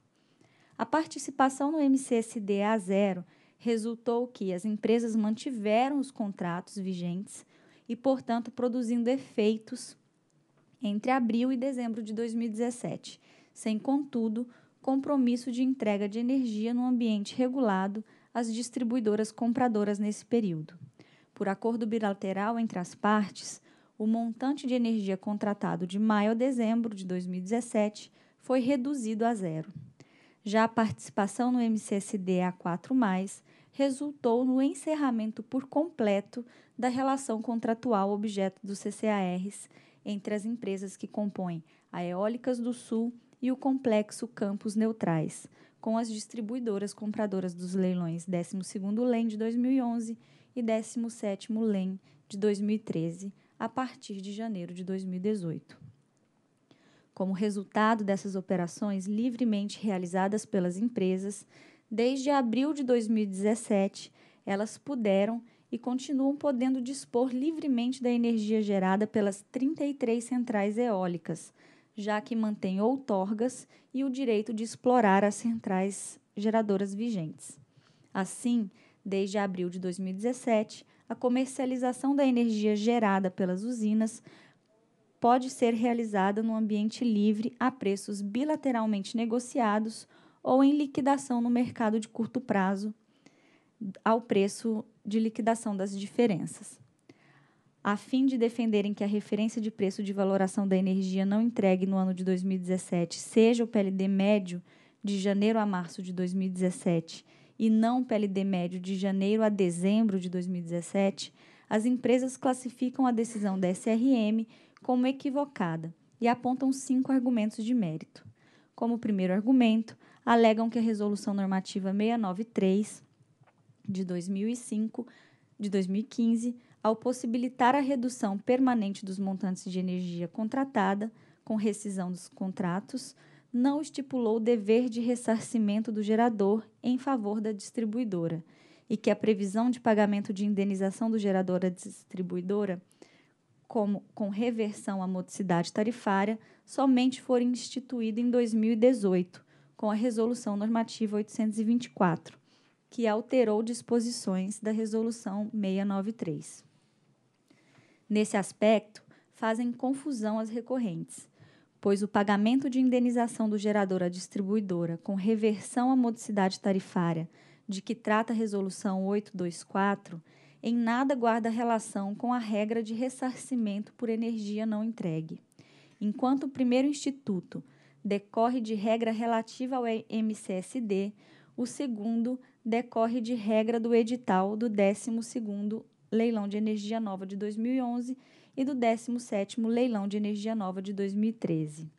A participação no MCSD a zero resultou que as empresas mantiveram os contratos vigentes e, portanto, produzindo efeitos entre abril e dezembro de 2017, sem, contudo, compromisso de entrega de energia no ambiente regulado às distribuidoras compradoras nesse período. Por acordo bilateral entre as partes, o montante de energia contratado de maio a dezembro de 2017 foi reduzido a zero. Já a participação no MCSD A4+, resultou no encerramento por completo da relação contratual objeto dos CCARs entre as empresas que compõem a Eólicas do Sul e o Complexo Campos Neutrais, com as distribuidoras compradoras dos leilões 12º LEM de 2011 e 17º LEM de 2013, a partir de janeiro de 2018 como resultado dessas operações livremente realizadas pelas empresas, desde abril de 2017, elas puderam e continuam podendo dispor livremente da energia gerada pelas 33 centrais eólicas, já que mantêm outorgas e o direito de explorar as centrais geradoras vigentes. Assim, desde abril de 2017, a comercialização da energia gerada pelas usinas pode ser realizada no ambiente livre a preços bilateralmente negociados ou em liquidação no mercado de curto prazo ao preço de liquidação das diferenças. A fim de defenderem que a referência de preço de valoração da energia não entregue no ano de 2017 seja o PLD médio de janeiro a março de 2017 e não o PLD médio de janeiro a dezembro de 2017, as empresas classificam a decisão da SRM como equivocada e apontam cinco argumentos de mérito. Como primeiro argumento, alegam que a Resolução Normativa 693 de 2005 de 2015, ao possibilitar a redução permanente dos montantes de energia contratada com rescisão dos contratos, não estipulou o dever de ressarcimento do gerador em favor da distribuidora e que a previsão de pagamento de indenização do gerador à distribuidora como com reversão à modicidade tarifária, somente foram instituída em 2018, com a Resolução Normativa 824, que alterou disposições da Resolução 693. Nesse aspecto, fazem confusão as recorrentes, pois o pagamento de indenização do gerador à distribuidora com reversão à modicidade tarifária, de que trata a Resolução 824, em nada guarda relação com a regra de ressarcimento por energia não entregue. Enquanto o primeiro instituto decorre de regra relativa ao MCSD, o segundo decorre de regra do edital do 12º Leilão de Energia Nova de 2011 e do 17º Leilão de Energia Nova de 2013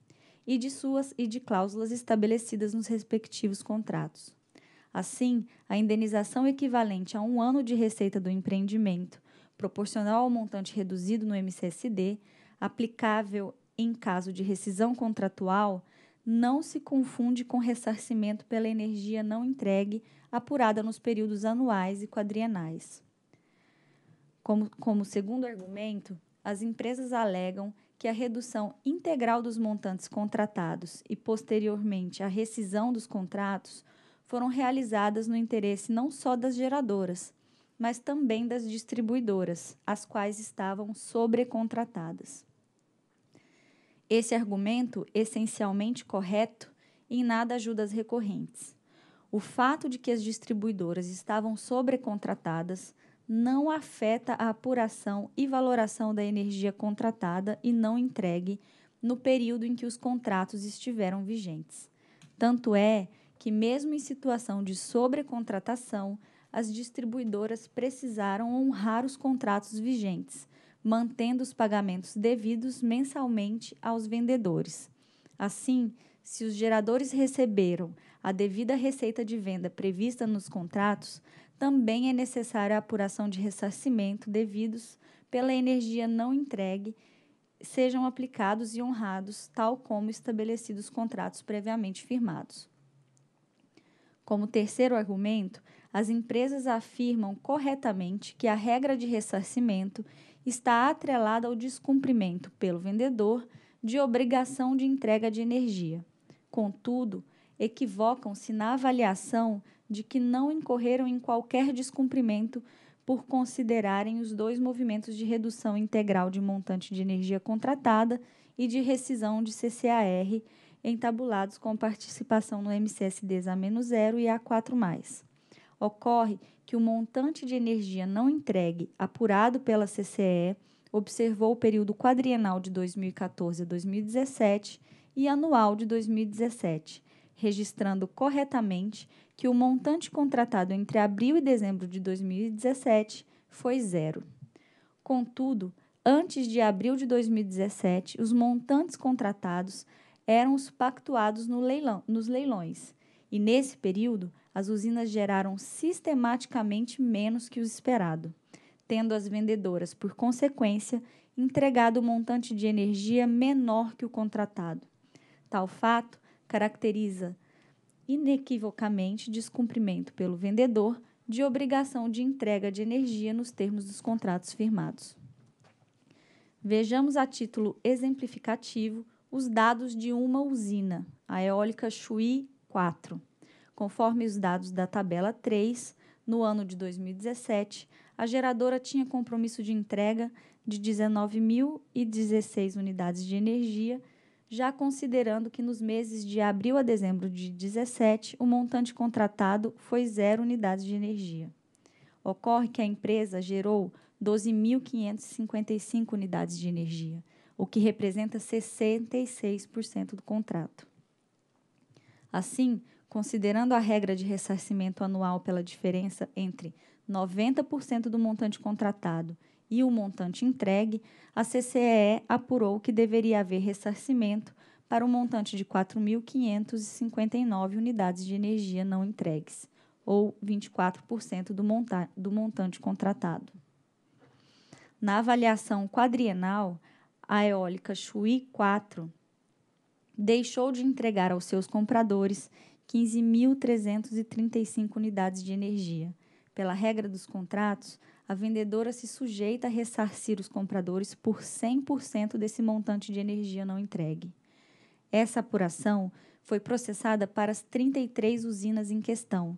e de suas e de cláusulas estabelecidas nos respectivos contratos. Assim, a indenização equivalente a um ano de receita do empreendimento, proporcional ao montante reduzido no MCSD, aplicável em caso de rescisão contratual, não se confunde com ressarcimento pela energia não entregue apurada nos períodos anuais e quadrienais. Como, como segundo argumento, as empresas alegam que a redução integral dos montantes contratados e, posteriormente, a rescisão dos contratos foram realizadas no interesse não só das geradoras, mas também das distribuidoras, as quais estavam sobrecontratadas. Esse argumento, essencialmente correto, em nada ajuda as recorrentes. O fato de que as distribuidoras estavam sobrecontratadas não afeta a apuração e valoração da energia contratada e não entregue no período em que os contratos estiveram vigentes. Tanto é que, mesmo em situação de sobrecontratação, as distribuidoras precisaram honrar os contratos vigentes, mantendo os pagamentos devidos mensalmente aos vendedores. Assim, se os geradores receberam a devida receita de venda prevista nos contratos, também é necessária a apuração de ressarcimento devidos pela energia não entregue sejam aplicados e honrados, tal como estabelecidos contratos previamente firmados. Como terceiro argumento, as empresas afirmam corretamente que a regra de ressarcimento está atrelada ao descumprimento pelo vendedor de obrigação de entrega de energia. Contudo, equivocam-se na avaliação de que não incorreram em qualquer descumprimento por considerarem os dois movimentos de redução integral de montante de energia contratada e de rescisão de CCAR entabulados com participação no MCSDs A-0 e A4+. Ocorre que o montante de energia não entregue apurado pela CCE observou o período quadrienal de 2014 a 2017 e anual de 2017, registrando corretamente que o montante contratado entre abril e dezembro de 2017 foi zero. Contudo, antes de abril de 2017, os montantes contratados eram os pactuados no leilão, nos leilões. E nesse período, as usinas geraram sistematicamente menos que o esperado, tendo as vendedoras, por consequência, entregado um montante de energia menor que o contratado. Tal fato caracteriza inequivocamente descumprimento pelo vendedor de obrigação de entrega de energia nos termos dos contratos firmados. Vejamos a título exemplificativo os dados de uma usina, a eólica Chuí 4. Conforme os dados da tabela 3, no ano de 2017, a geradora tinha compromisso de entrega de 19.016 unidades de energia, já considerando que nos meses de abril a dezembro de 2017, o montante contratado foi zero unidades de energia. Ocorre que a empresa gerou 12.555 unidades de energia, o que representa 66% do contrato. Assim, considerando a regra de ressarcimento anual pela diferença entre 90% do montante contratado e o montante entregue, a CCE apurou que deveria haver ressarcimento para um montante de 4.559 unidades de energia não entregues, ou 24% do, monta do montante contratado. Na avaliação quadrienal, a eólica Chui 4 deixou de entregar aos seus compradores 15.335 unidades de energia. Pela regra dos contratos, a vendedora se sujeita a ressarcir os compradores por 100% desse montante de energia não entregue. Essa apuração foi processada para as 33 usinas em questão,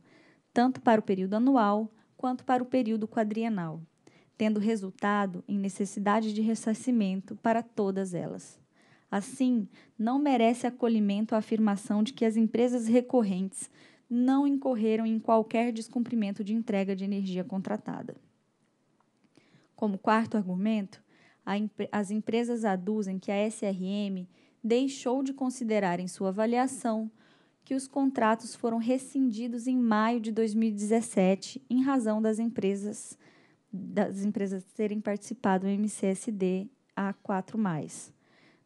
tanto para o período anual quanto para o período quadrienal tendo resultado em necessidade de ressarcimento para todas elas. Assim, não merece acolhimento a afirmação de que as empresas recorrentes não incorreram em qualquer descumprimento de entrega de energia contratada. Como quarto argumento, as empresas aduzem que a SRM deixou de considerar em sua avaliação que os contratos foram rescindidos em maio de 2017 em razão das empresas das empresas terem participado do MCSD a 4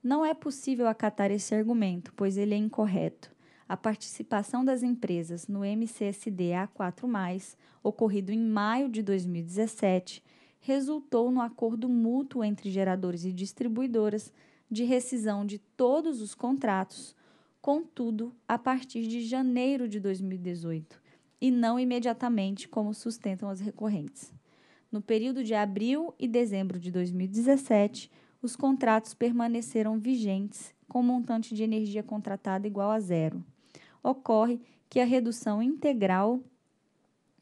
Não é possível acatar esse argumento, pois ele é incorreto. A participação das empresas no MCSD A4+, ocorrido em maio de 2017, resultou no acordo mútuo entre geradores e distribuidoras de rescisão de todos os contratos, contudo, a partir de janeiro de 2018, e não imediatamente como sustentam as recorrentes. No período de abril e dezembro de 2017, os contratos permaneceram vigentes, com montante de energia contratada igual a zero. Ocorre que a redução integral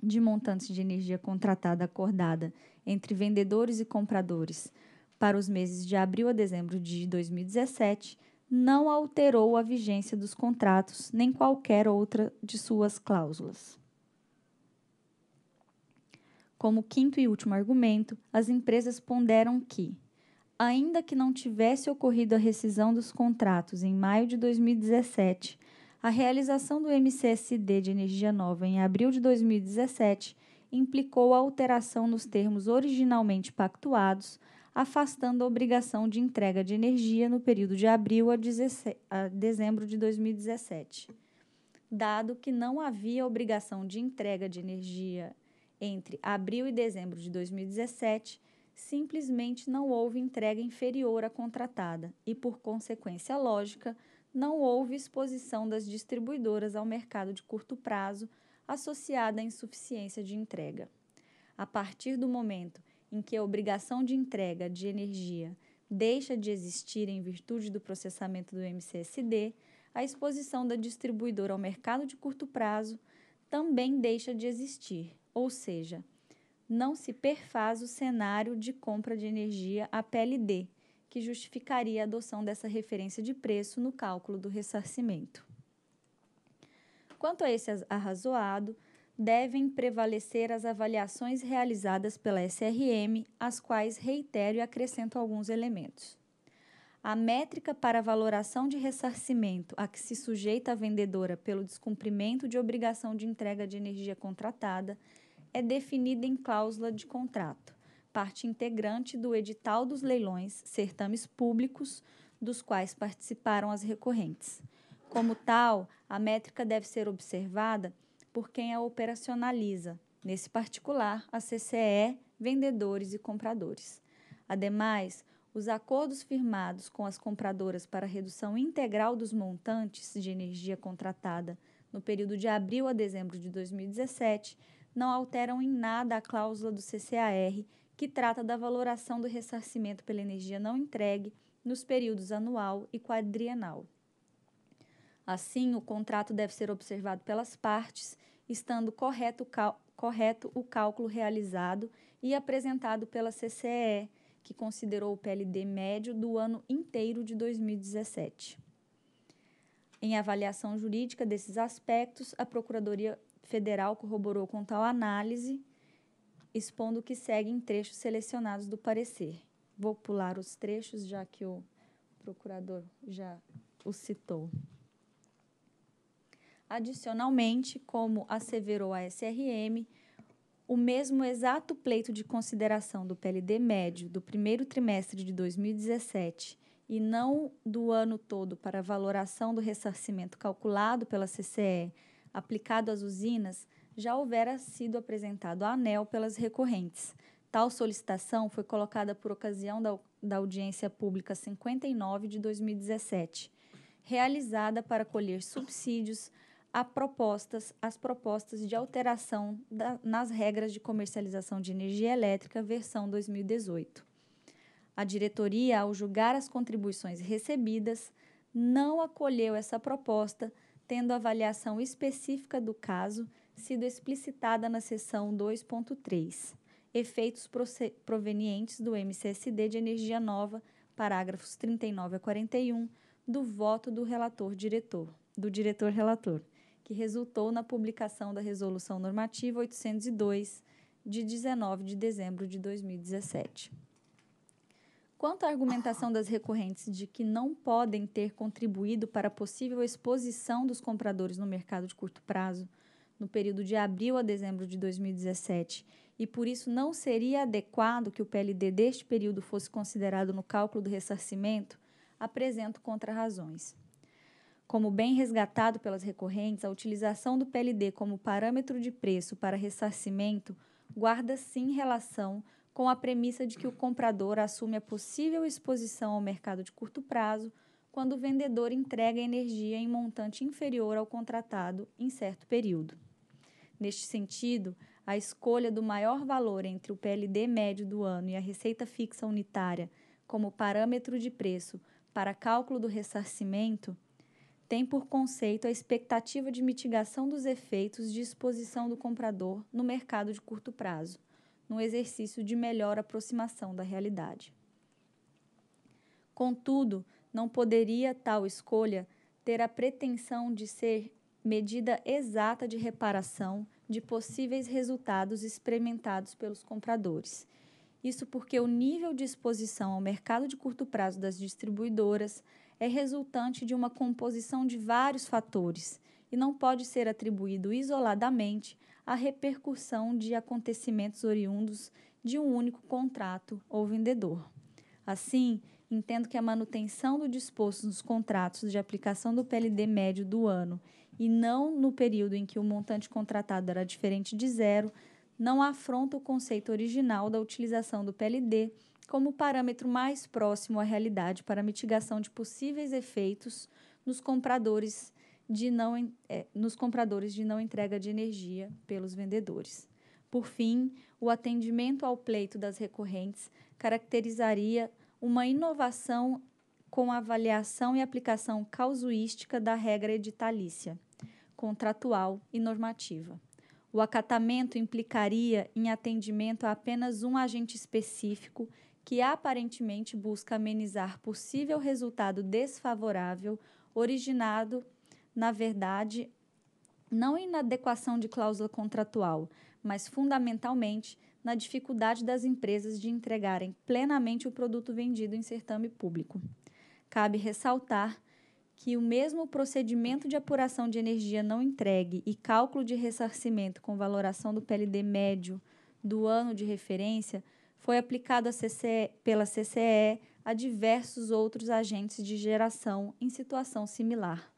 de montantes de energia contratada acordada entre vendedores e compradores para os meses de abril a dezembro de 2017 não alterou a vigência dos contratos nem qualquer outra de suas cláusulas. Como quinto e último argumento, as empresas ponderam que, ainda que não tivesse ocorrido a rescisão dos contratos em maio de 2017, a realização do MCSD de energia nova em abril de 2017 implicou a alteração nos termos originalmente pactuados, afastando a obrigação de entrega de energia no período de abril a, a dezembro de 2017. Dado que não havia obrigação de entrega de energia entre abril e dezembro de 2017, simplesmente não houve entrega inferior à contratada e, por consequência lógica, não houve exposição das distribuidoras ao mercado de curto prazo associada à insuficiência de entrega. A partir do momento em que a obrigação de entrega de energia deixa de existir em virtude do processamento do MCSD, a exposição da distribuidora ao mercado de curto prazo também deixa de existir ou seja, não se perfaz o cenário de compra de energia a PLD, que justificaria a adoção dessa referência de preço no cálculo do ressarcimento. Quanto a esse arrazoado, devem prevalecer as avaliações realizadas pela SRM, as quais reitero e acrescento alguns elementos. A métrica para a valoração de ressarcimento a que se sujeita a vendedora pelo descumprimento de obrigação de entrega de energia contratada é definida em cláusula de contrato, parte integrante do edital dos leilões, certames públicos, dos quais participaram as recorrentes. Como tal, a métrica deve ser observada por quem a operacionaliza, nesse particular, a CCE, vendedores e compradores. Ademais, os acordos firmados com as compradoras para redução integral dos montantes de energia contratada no período de abril a dezembro de 2017 não alteram em nada a cláusula do CCAR, que trata da valoração do ressarcimento pela energia não entregue nos períodos anual e quadrienal. Assim, o contrato deve ser observado pelas partes, estando correto, correto o cálculo realizado e apresentado pela CCE, que considerou o PLD médio do ano inteiro de 2017. Em avaliação jurídica desses aspectos, a Procuradoria Federal corroborou com tal análise, expondo que segue em trechos selecionados do parecer. Vou pular os trechos, já que o procurador já o citou. Adicionalmente, como asseverou a SRM, o mesmo exato pleito de consideração do PLD médio do primeiro trimestre de 2017 e não do ano todo para a valoração do ressarcimento calculado pela CCE aplicado às usinas já houvera sido apresentado à ANEL pelas recorrentes. Tal solicitação foi colocada por ocasião da, da audiência pública 59 de 2017, realizada para colher subsídios a propostas, as propostas de alteração da, nas regras de comercialização de energia elétrica, versão 2018. A diretoria, ao julgar as contribuições recebidas, não acolheu essa proposta, tendo avaliação específica do caso sido explicitada na seção 2.3, efeitos provenientes do MCSD de energia nova, parágrafos 39 a 41, do voto do relator diretor, do diretor relator, que resultou na publicação da resolução normativa 802 de 19 de dezembro de 2017. Quanto à argumentação das recorrentes de que não podem ter contribuído para a possível exposição dos compradores no mercado de curto prazo, no período de abril a dezembro de 2017, e por isso não seria adequado que o PLD deste período fosse considerado no cálculo do ressarcimento, apresento contrarrazões. Como bem resgatado pelas recorrentes, a utilização do PLD como parâmetro de preço para ressarcimento guarda sim relação com a premissa de que o comprador assume a possível exposição ao mercado de curto prazo quando o vendedor entrega energia em montante inferior ao contratado em certo período. Neste sentido, a escolha do maior valor entre o PLD médio do ano e a receita fixa unitária como parâmetro de preço para cálculo do ressarcimento tem por conceito a expectativa de mitigação dos efeitos de exposição do comprador no mercado de curto prazo no exercício de melhor aproximação da realidade. Contudo, não poderia tal escolha ter a pretensão de ser medida exata de reparação de possíveis resultados experimentados pelos compradores. Isso porque o nível de exposição ao mercado de curto prazo das distribuidoras é resultante de uma composição de vários fatores e não pode ser atribuído isoladamente a repercussão de acontecimentos oriundos de um único contrato ou vendedor. Assim, entendo que a manutenção do disposto nos contratos de aplicação do PLD médio do ano e não no período em que o montante contratado era diferente de zero, não afronta o conceito original da utilização do PLD como parâmetro mais próximo à realidade para mitigação de possíveis efeitos nos compradores de não, é, nos compradores de não entrega de energia pelos vendedores. Por fim, o atendimento ao pleito das recorrentes caracterizaria uma inovação com avaliação e aplicação causuística da regra editalícia, contratual e normativa. O acatamento implicaria em atendimento a apenas um agente específico que aparentemente busca amenizar possível resultado desfavorável originado na verdade, não em inadequação de cláusula contratual, mas fundamentalmente na dificuldade das empresas de entregarem plenamente o produto vendido em certame público. Cabe ressaltar que o mesmo procedimento de apuração de energia não entregue e cálculo de ressarcimento com valoração do PLD médio do ano de referência foi aplicado CCE, pela CCE a diversos outros agentes de geração em situação similar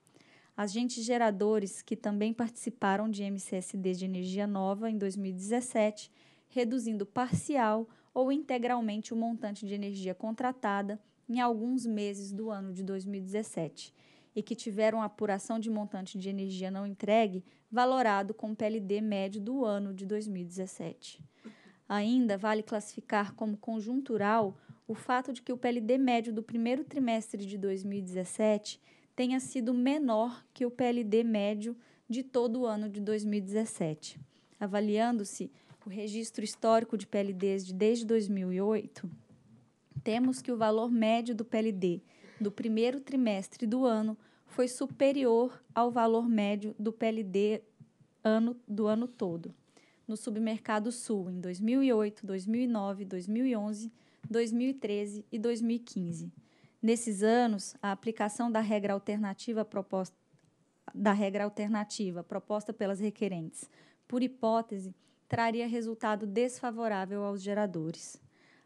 agentes geradores que também participaram de MCSDs de energia nova em 2017, reduzindo parcial ou integralmente o montante de energia contratada em alguns meses do ano de 2017 e que tiveram apuração de montante de energia não entregue valorado com PLD médio do ano de 2017. Ainda vale classificar como conjuntural o fato de que o PLD médio do primeiro trimestre de 2017 tenha sido menor que o PLD médio de todo o ano de 2017. Avaliando-se o registro histórico de PLDs de desde 2008, temos que o valor médio do PLD do primeiro trimestre do ano foi superior ao valor médio do PLD ano, do ano todo. No submercado sul, em 2008, 2009, 2011, 2013 e 2015 Nesses anos, a aplicação da regra alternativa proposta, da regra alternativa proposta pelas requerentes, por hipótese, traria resultado desfavorável aos geradores.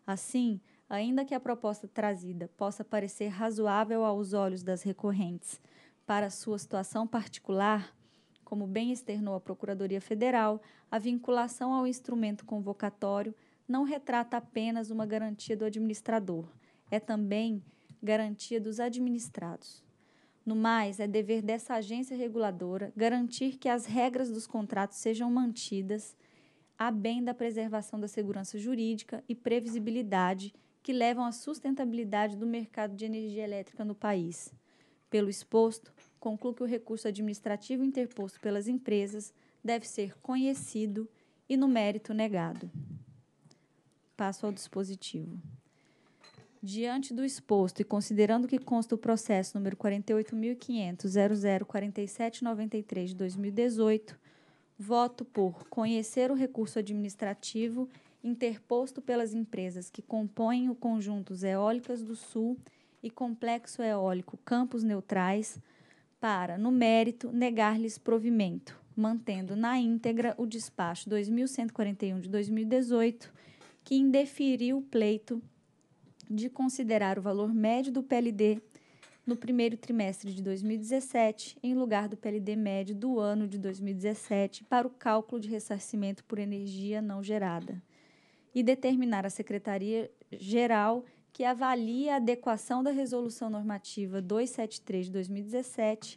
Assim, ainda que a proposta trazida possa parecer razoável aos olhos das recorrentes para sua situação particular, como bem externou a Procuradoria Federal, a vinculação ao instrumento convocatório não retrata apenas uma garantia do administrador, é também garantia dos administrados. No mais, é dever dessa agência reguladora garantir que as regras dos contratos sejam mantidas a bem da preservação da segurança jurídica e previsibilidade que levam à sustentabilidade do mercado de energia elétrica no país. Pelo exposto, concluo que o recurso administrativo interposto pelas empresas deve ser conhecido e no mérito negado. Passo ao dispositivo. Diante do exposto e considerando que consta o processo número 48.500.004793 de 2018, voto por conhecer o recurso administrativo interposto pelas empresas que compõem o conjunto Eólicas do Sul e Complexo Eólico Campos Neutrais para, no mérito, negar-lhes provimento, mantendo na íntegra o despacho 2141 de 2018, que indeferiu o pleito de considerar o valor médio do PLD no primeiro trimestre de 2017, em lugar do PLD médio do ano de 2017, para o cálculo de ressarcimento por energia não gerada, e determinar à Secretaria Geral que avalie a adequação da Resolução Normativa 273 de 2017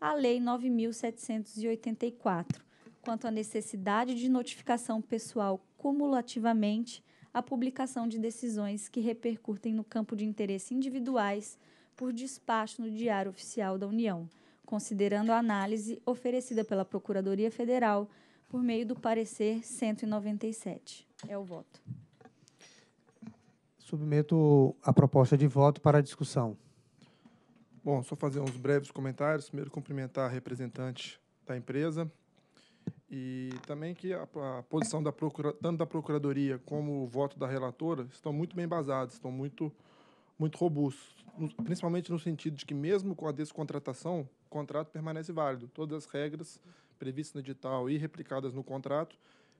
à Lei 9784, quanto à necessidade de notificação pessoal cumulativamente a publicação de decisões que repercutem no campo de interesse individuais por despacho no Diário Oficial da União, considerando a análise oferecida pela Procuradoria Federal por meio do parecer 197. É o voto. Submeto a proposta de voto para discussão. Bom, só fazer uns breves comentários. Primeiro, cumprimentar a representante da empresa, e também que a, a posição da procura, tanto da Procuradoria como o voto da relatora estão muito bem basados, estão muito, muito robustos, principalmente no sentido de que, mesmo com a descontratação, o contrato permanece válido. Todas as regras previstas no edital e replicadas no contrato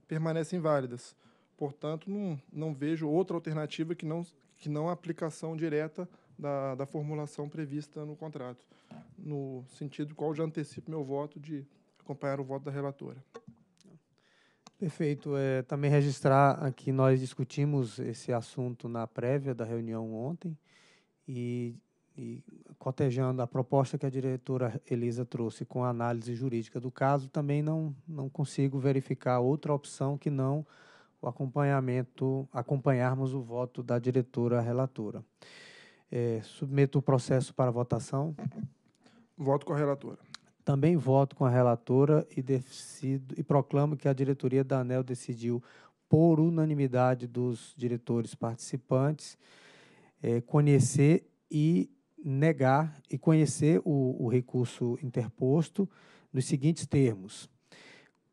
permanecem válidas. Portanto, não, não vejo outra alternativa que não, que não a aplicação direta da, da formulação prevista no contrato, no sentido qual já antecipo meu voto de acompanhar o voto da relatora. Perfeito. É, também registrar aqui, nós discutimos esse assunto na prévia da reunião ontem e, e, cotejando a proposta que a diretora Elisa trouxe com a análise jurídica do caso, também não, não consigo verificar outra opção que não o acompanhamento, acompanharmos o voto da diretora relatora. É, submeto o processo para votação. Voto com a relatora. Também voto com a relatora e, decido, e proclamo que a diretoria da ANEL decidiu, por unanimidade dos diretores participantes, é, conhecer e negar e conhecer o, o recurso interposto nos seguintes termos.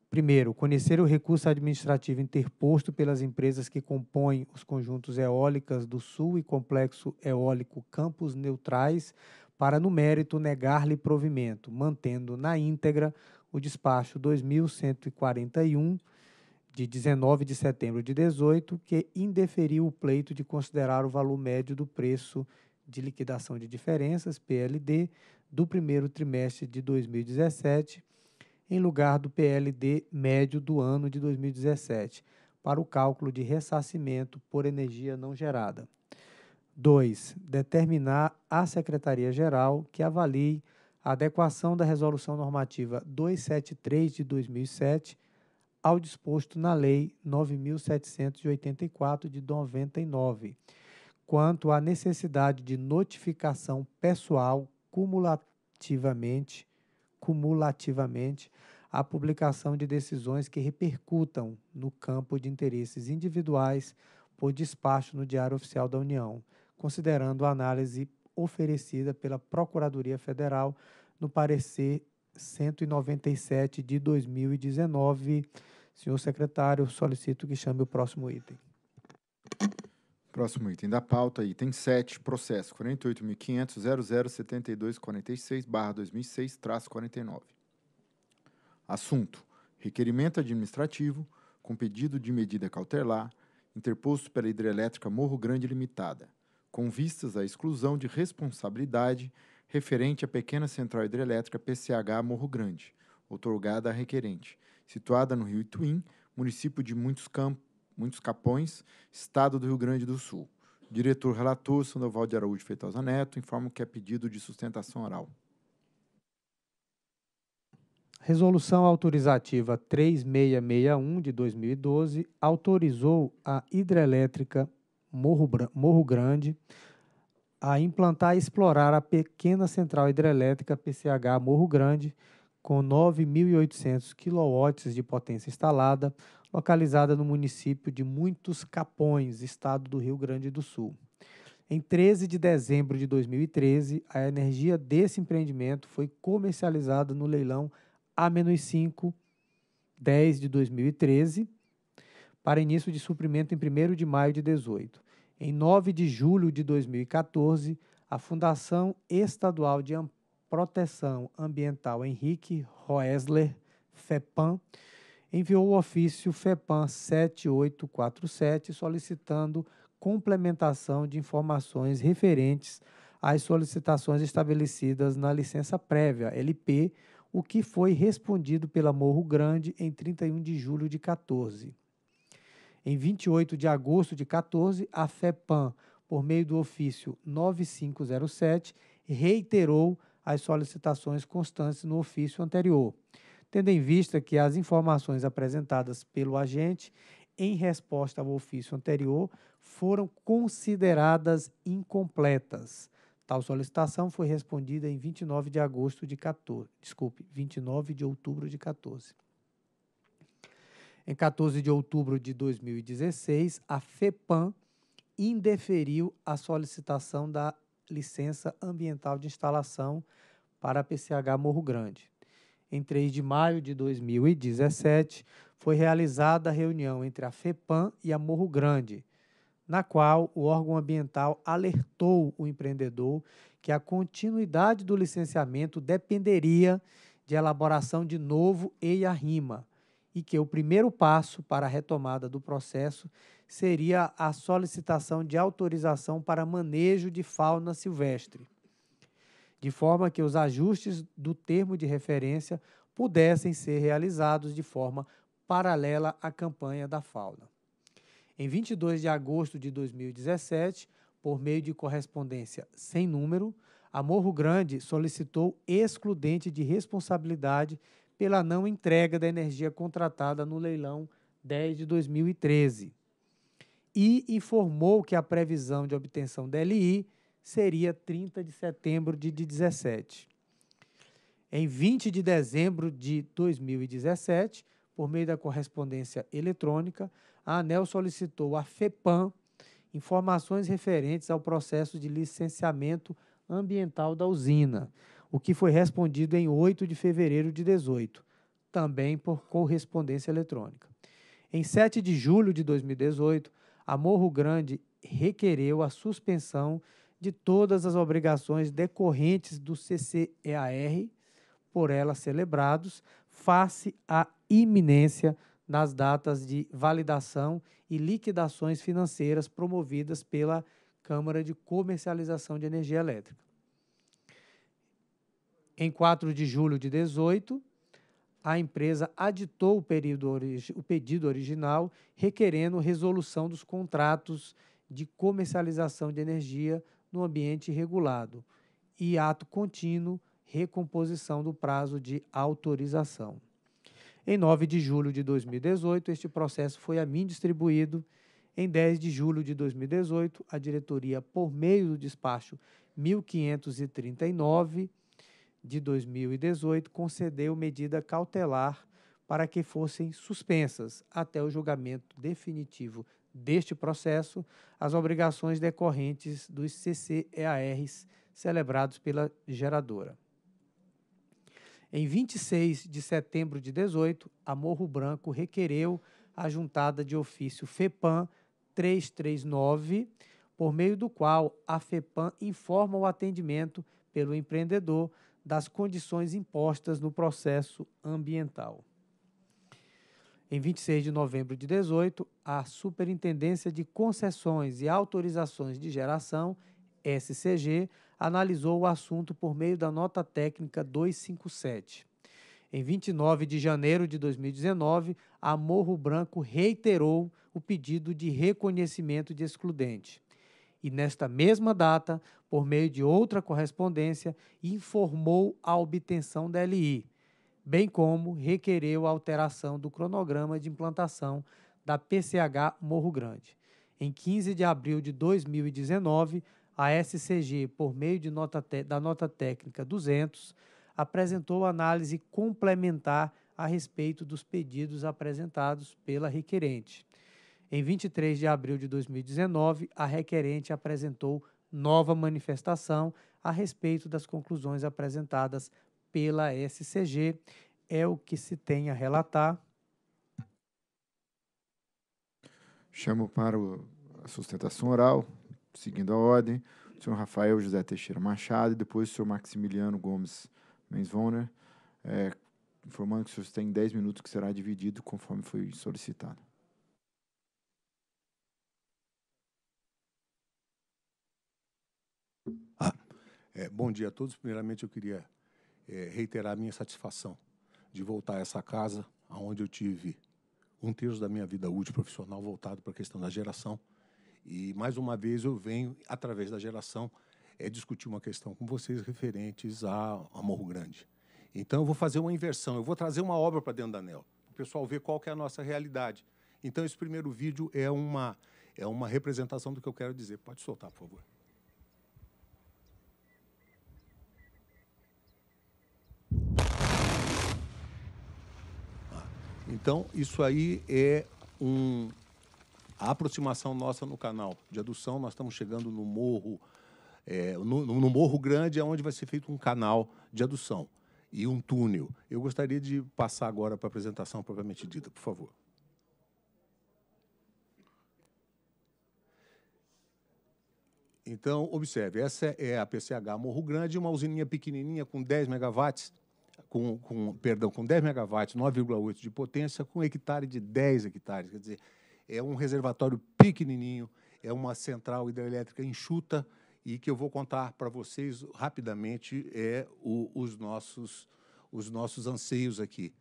Primeiro, conhecer o recurso administrativo interposto pelas empresas que compõem os conjuntos eólicas do Sul e complexo eólico Campos Neutrais para no mérito negar-lhe provimento, mantendo na íntegra o despacho 2141 de 19 de setembro de 18, que indeferiu o pleito de considerar o valor médio do preço de liquidação de diferenças, PLD, do primeiro trimestre de 2017, em lugar do PLD médio do ano de 2017, para o cálculo de ressarcimento por energia não gerada. 2. Determinar à Secretaria-Geral que avalie a adequação da Resolução Normativa 273 de 2007 ao disposto na Lei 9.784 de 99, quanto à necessidade de notificação pessoal cumulativamente, cumulativamente a publicação de decisões que repercutam no campo de interesses individuais por despacho no Diário Oficial da União considerando a análise oferecida pela Procuradoria Federal no parecer 197 de 2019. Senhor secretário, solicito que chame o próximo item. Próximo item da pauta, item 7, processo 48.500.007246-2006-49. Assunto: requerimento administrativo com pedido de medida cautelar interposto pela Hidrelétrica Morro Grande Limitada, com vistas à exclusão de responsabilidade referente à pequena central hidrelétrica PCH Morro Grande, outorgada à requerente, situada no Rio Ituim, município de Muitos, Camp Muitos Capões, estado do Rio Grande do Sul. diretor relator Sandoval de Araújo Feitosa Neto informa que é pedido de sustentação oral. Resolução autorizativa 3661 de 2012 autorizou a hidrelétrica Morro, Morro Grande, a implantar e explorar a pequena central hidrelétrica PCH Morro Grande, com 9.800 kW de potência instalada, localizada no município de Muitos Capões, estado do Rio Grande do Sul. Em 13 de dezembro de 2013, a energia desse empreendimento foi comercializada no leilão A-5 10 de 2013, para início de suprimento em 1 de maio de 2018. Em 9 de julho de 2014, a Fundação Estadual de Proteção Ambiental Henrique Roesler, FEPAM, enviou o ofício FEPAM 7847 solicitando complementação de informações referentes às solicitações estabelecidas na licença prévia, LP, o que foi respondido pela Morro Grande em 31 de julho de 14. Em 28 de agosto de 14, a FEPAM, por meio do ofício 9507, reiterou as solicitações constantes no ofício anterior, tendo em vista que as informações apresentadas pelo agente em resposta ao ofício anterior foram consideradas incompletas. Tal solicitação foi respondida em 29 de agosto de 14, desculpe, 29 de outubro de 14. Em 14 de outubro de 2016, a FEPAM indeferiu a solicitação da licença ambiental de instalação para a PCH Morro Grande. Em 3 de maio de 2017, foi realizada a reunião entre a FEPAM e a Morro Grande, na qual o órgão ambiental alertou o empreendedor que a continuidade do licenciamento dependeria de elaboração de novo EIA-RIMA, e que o primeiro passo para a retomada do processo seria a solicitação de autorização para manejo de fauna silvestre, de forma que os ajustes do termo de referência pudessem ser realizados de forma paralela à campanha da fauna. Em 22 de agosto de 2017, por meio de correspondência sem número, a Morro Grande solicitou excludente de responsabilidade pela não entrega da energia contratada no leilão 10 de 2013 e informou que a previsão de obtenção da LI seria 30 de setembro de 2017. Em 20 de dezembro de 2017, por meio da correspondência eletrônica, a ANEL solicitou à FEPAM informações referentes ao processo de licenciamento ambiental da usina, o que foi respondido em 8 de fevereiro de 18, também por correspondência eletrônica. Em 7 de julho de 2018, a Morro Grande requereu a suspensão de todas as obrigações decorrentes do CCEAR por ela celebrados, face à iminência nas datas de validação e liquidações financeiras promovidas pela Câmara de Comercialização de Energia Elétrica. Em 4 de julho de 18, a empresa aditou o, período, o pedido original, requerendo resolução dos contratos de comercialização de energia no ambiente regulado e ato contínuo, recomposição do prazo de autorização. Em 9 de julho de 2018, este processo foi a mim distribuído. Em 10 de julho de 2018, a diretoria, por meio do despacho 1539, de 2018 concedeu medida cautelar para que fossem suspensas, até o julgamento definitivo deste processo, as obrigações decorrentes dos CCEARs celebrados pela geradora. Em 26 de setembro de 18, a Morro Branco requereu a juntada de ofício FEPAM 339, por meio do qual a FEPAM informa o atendimento pelo empreendedor das condições impostas no processo ambiental. Em 26 de novembro de 18, a Superintendência de Concessões e Autorizações de Geração, SCG, analisou o assunto por meio da nota técnica 257. Em 29 de janeiro de 2019, a Morro Branco reiterou o pedido de reconhecimento de excludente e, nesta mesma data, por meio de outra correspondência, informou a obtenção da LI, bem como requereu a alteração do cronograma de implantação da PCH Morro Grande. Em 15 de abril de 2019, a SCG, por meio nota da nota técnica 200, apresentou análise complementar a respeito dos pedidos apresentados pela requerente. Em 23 de abril de 2019, a requerente apresentou nova manifestação a respeito das conclusões apresentadas pela SCG. É o que se tem a relatar. Chamo para a sustentação oral, seguindo a ordem, o senhor Rafael José Teixeira Machado e depois o senhor Maximiliano Gomes Menzvoner, é, eh, informando que o senhor tem 10 minutos que será dividido conforme foi solicitado. É, bom dia a todos. Primeiramente, eu queria é, reiterar a minha satisfação de voltar a essa casa, onde eu tive um terço da minha vida útil profissional voltado para a questão da geração. E, mais uma vez, eu venho, através da geração, é, discutir uma questão com vocês referentes a, a Morro Grande. Então, eu vou fazer uma inversão, eu vou trazer uma obra para dentro da NEL, para o pessoal ver qual que é a nossa realidade. Então, esse primeiro vídeo é uma, é uma representação do que eu quero dizer. Pode soltar, por favor. Então, isso aí é um, a aproximação nossa no canal de adução. Nós estamos chegando no morro, é, no, no, morro grande, é onde vai ser feito um canal de adução e um túnel. Eu gostaria de passar agora para a apresentação propriamente dita, por favor. Então, observe, essa é a PCH Morro Grande, uma usininha pequenininha com 10 megawatts, com, com, perdão, com 10 megawatts, 9,8 de potência, com um hectare de 10 hectares. Quer dizer, é um reservatório pequenininho, é uma central hidrelétrica enxuta e que eu vou contar para vocês rapidamente é o, os, nossos, os nossos anseios aqui.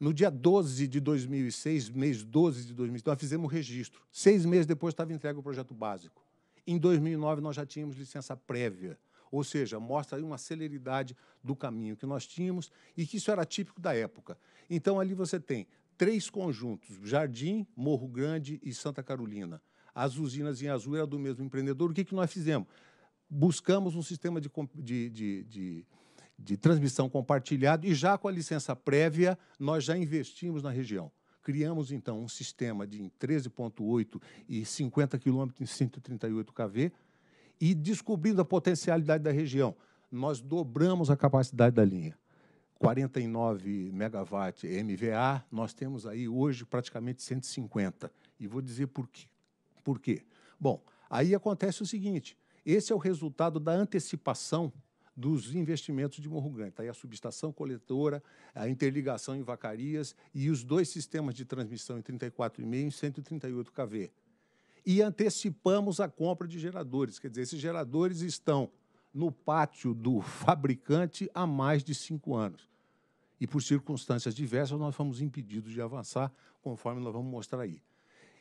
No dia 12 de 2006, mês 12 de 2006, nós fizemos registro. Seis meses depois estava entregue o projeto básico. Em 2009, nós já tínhamos licença prévia ou seja, mostra aí uma celeridade do caminho que nós tínhamos e que isso era típico da época. Então, ali você tem três conjuntos: Jardim, Morro Grande e Santa Carolina. As usinas em azul eram do mesmo empreendedor. O que, que nós fizemos? Buscamos um sistema de, de, de, de de transmissão compartilhado e já com a licença prévia nós já investimos na região. Criamos então um sistema de 13.8 e 50 quilômetros em 138 kV e descobrindo a potencialidade da região, nós dobramos a capacidade da linha. 49 megawatt MVA, nós temos aí hoje praticamente 150. E vou dizer por quê. Por quê? Bom, aí acontece o seguinte: esse é o resultado da antecipação dos investimentos de Morro Grande. Está aí a subestação coletora, a interligação em Vacarias e os dois sistemas de transmissão em 34,5 e 138 kV e antecipamos a compra de geradores. Quer dizer, esses geradores estão no pátio do fabricante há mais de cinco anos. E por circunstâncias diversas, nós fomos impedidos de avançar, conforme nós vamos mostrar aí.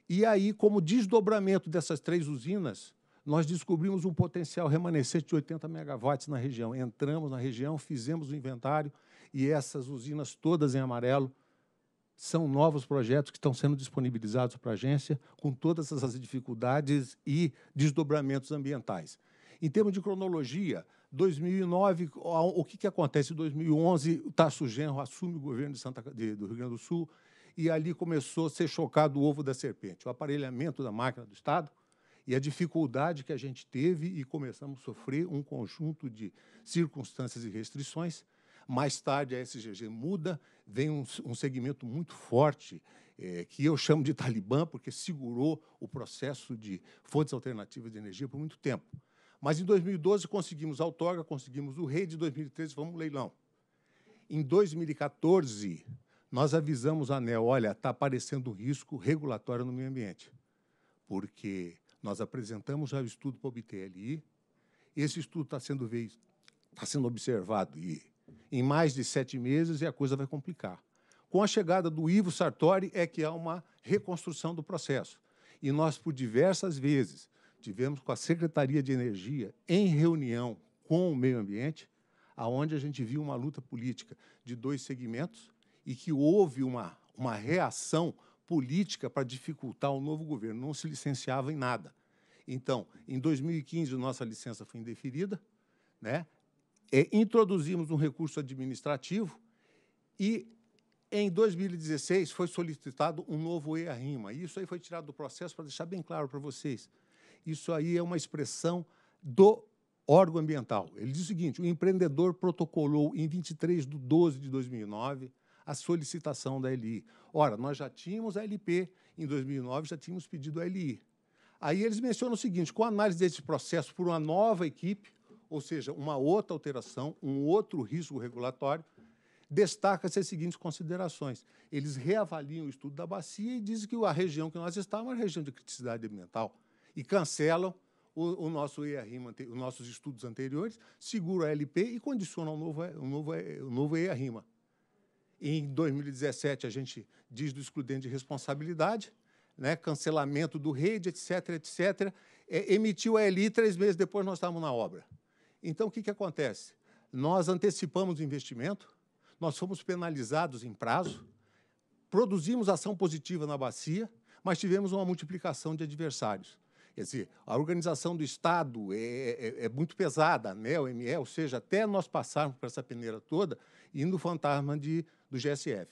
E aí, como desdobramento dessas três usinas, nós descobrimos um potencial remanescente de 80 megawatts na região. Entramos na região, fizemos o inventário e essas usinas todas em amarelo são novos projetos que estão sendo disponibilizados para a agência, com todas essas dificuldades e desdobramentos ambientais. Em termos de cronologia, 2009, o que, que acontece? Em 2011, o Tasso Genro assume o governo de Santa, de, do Rio Grande do Sul e ali começou a ser chocado o ovo da serpente, o aparelhamento da máquina do Estado e a dificuldade que a gente teve e começamos a sofrer um conjunto de circunstâncias e restrições mais tarde, a SGG muda, vem um, um segmento muito forte, é, que eu chamo de Talibã, porque segurou o processo de fontes alternativas de energia por muito tempo. Mas em 2012 conseguimos a outorga, conseguimos o rei, de 2013 vamos ao leilão. Em 2014, nós avisamos a ANEL, olha, está aparecendo um risco regulatório no meio ambiente, porque nós apresentamos já o estudo para o BTLI, esse estudo está sendo, tá sendo observado e em mais de sete meses e a coisa vai complicar. Com a chegada do Ivo Sartori é que há uma reconstrução do processo. E nós, por diversas vezes, tivemos com a Secretaria de Energia em reunião com o meio ambiente, aonde a gente viu uma luta política de dois segmentos e que houve uma, uma reação política para dificultar o novo governo, não se licenciava em nada. Então, em 2015, nossa licença foi indeferida, né? é, introduzimos um recurso administrativo e em 2016 foi solicitado um novo ea Isso aí foi tirado do processo para deixar bem claro para vocês. Isso aí é uma expressão do órgão ambiental. Ele diz o seguinte: o empreendedor protocolou em 23 de 12 de 2009 a solicitação da LI. Ora, nós já tínhamos a LP, em 2009 já tínhamos pedido a LI. Aí eles mencionam o seguinte: com a análise desse processo por uma nova equipe, ou seja, uma outra alteração, um outro risco regulatório, destaca-se as seguintes considerações. Eles reavaliam o estudo da bacia e dizem que a região que nós estamos é uma região de criticidade ambiental e cancelam o, o nosso ERIM, os nossos estudos anteriores, segura a LP e condiciona o novo, o novo, o novo Em 2017, a gente diz do excludente de responsabilidade, né, cancelamento do rede, etc., etc., é, emitiu a LI três meses depois nós estávamos na obra. Então, o que, que acontece? Nós antecipamos o investimento, nós fomos penalizados em prazo, produzimos ação positiva na bacia, mas tivemos uma multiplicação de adversários. Quer dizer, a organização do Estado é, é, é muito pesada, né? O ME, ou seja, até nós passarmos por essa peneira toda, indo o fantasma de, do GSF.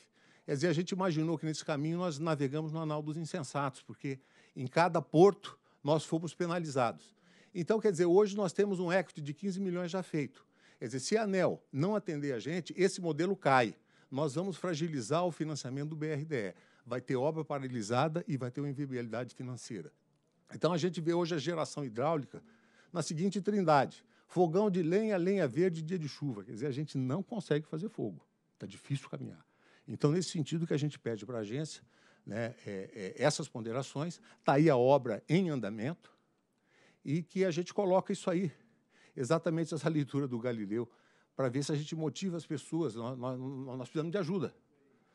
Quer dizer, a gente imaginou que nesse caminho nós navegamos no anal dos insensatos, porque em cada porto nós fomos penalizados. Então, quer dizer, hoje nós temos um equity de 15 milhões já feito. Quer dizer, se a ANEL não atender a gente, esse modelo cai. Nós vamos fragilizar o financiamento do BRDE. Vai ter obra paralisada e vai ter uma inviabilidade financeira. Então, a gente vê hoje a geração hidráulica na seguinte trindade. Fogão de lenha, lenha verde, dia de chuva. Quer dizer, a gente não consegue fazer fogo. Está difícil caminhar. Então, nesse sentido que a gente pede para a agência, né, é, é, essas ponderações. Está aí a obra em andamento e que a gente coloca isso aí, exatamente essa leitura do Galileu, para ver se a gente motiva as pessoas. Nós, nós, nós precisamos de ajuda.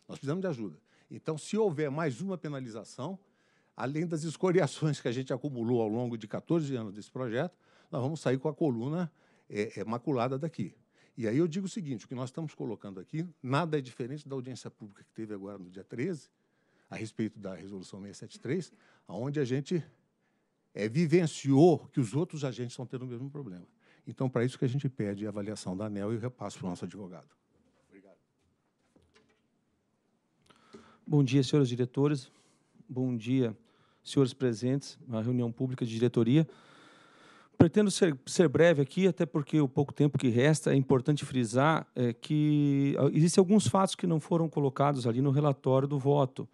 Nós precisamos de ajuda. Então, se houver mais uma penalização, além das escoriações que a gente acumulou ao longo de 14 anos desse projeto, nós vamos sair com a coluna é, é, maculada daqui. E aí eu digo o seguinte: o que nós estamos colocando aqui, nada é diferente da audiência pública que teve agora no dia 13, a respeito da resolução 673, onde a gente é, vivenciou que os outros agentes estão tendo o mesmo problema. Então, para isso que a gente pede a avaliação da ANEL e o repasso para o nosso advogado. Obrigado. Bom dia, senhores diretores. Bom dia, senhores presentes na reunião pública de diretoria. Pretendo ser, ser, breve aqui, até porque o pouco tempo que resta é importante frisar é, que ah, existem alguns fatos que não foram colocados ali no relatório do voto.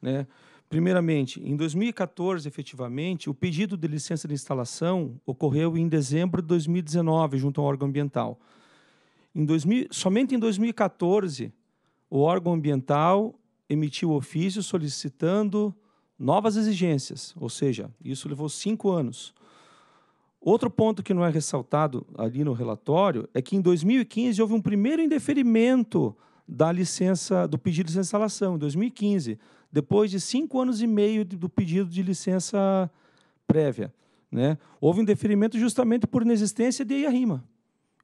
Né? Primeiramente, em 2014, efetivamente, o pedido de licença de instalação ocorreu em dezembro de 2019, junto ao órgão ambiental. Em 2000, somente em 2014, o órgão ambiental emitiu ofício solicitando novas exigências, ou seja, isso levou cinco anos. Outro ponto que não é ressaltado ali no relatório é que em 2015 houve um primeiro indeferimento da licença, do pedido de instalação, em 2015 depois de cinco anos e meio do pedido de licença prévia. Né? Houve um deferimento justamente por inexistência de IARIMA.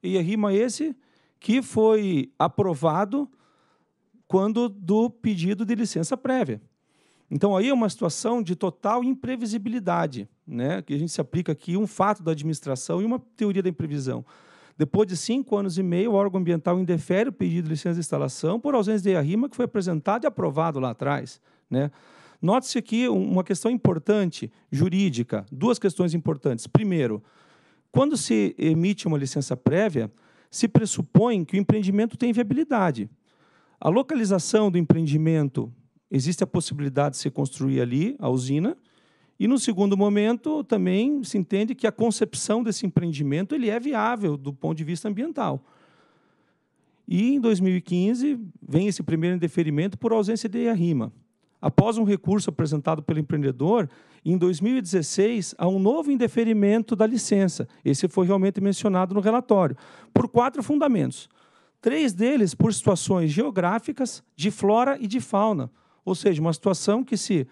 IARIMA esse que foi aprovado quando do pedido de licença prévia. Então, aí é uma situação de total imprevisibilidade, né? que a gente se aplica aqui um fato da administração e uma teoria da imprevisão. Depois de cinco anos e meio, o órgão ambiental indefere o pedido de licença de instalação por ausência de Iarima que foi apresentado e aprovado lá atrás. Né? Note-se aqui uma questão importante, jurídica, duas questões importantes. Primeiro, quando se emite uma licença prévia, se pressupõe que o empreendimento tem viabilidade. A localização do empreendimento, existe a possibilidade de se construir ali a usina, e no segundo momento também se entende que a concepção desse empreendimento ele é viável do ponto de vista ambiental. E em 2015 vem esse primeiro indeferimento por ausência de arrima após um recurso apresentado pelo empreendedor, em 2016 há um novo indeferimento da licença. Esse foi realmente mencionado no relatório, por quatro fundamentos. Três deles por situações geográficas, de flora e de fauna, ou seja, uma situação que, se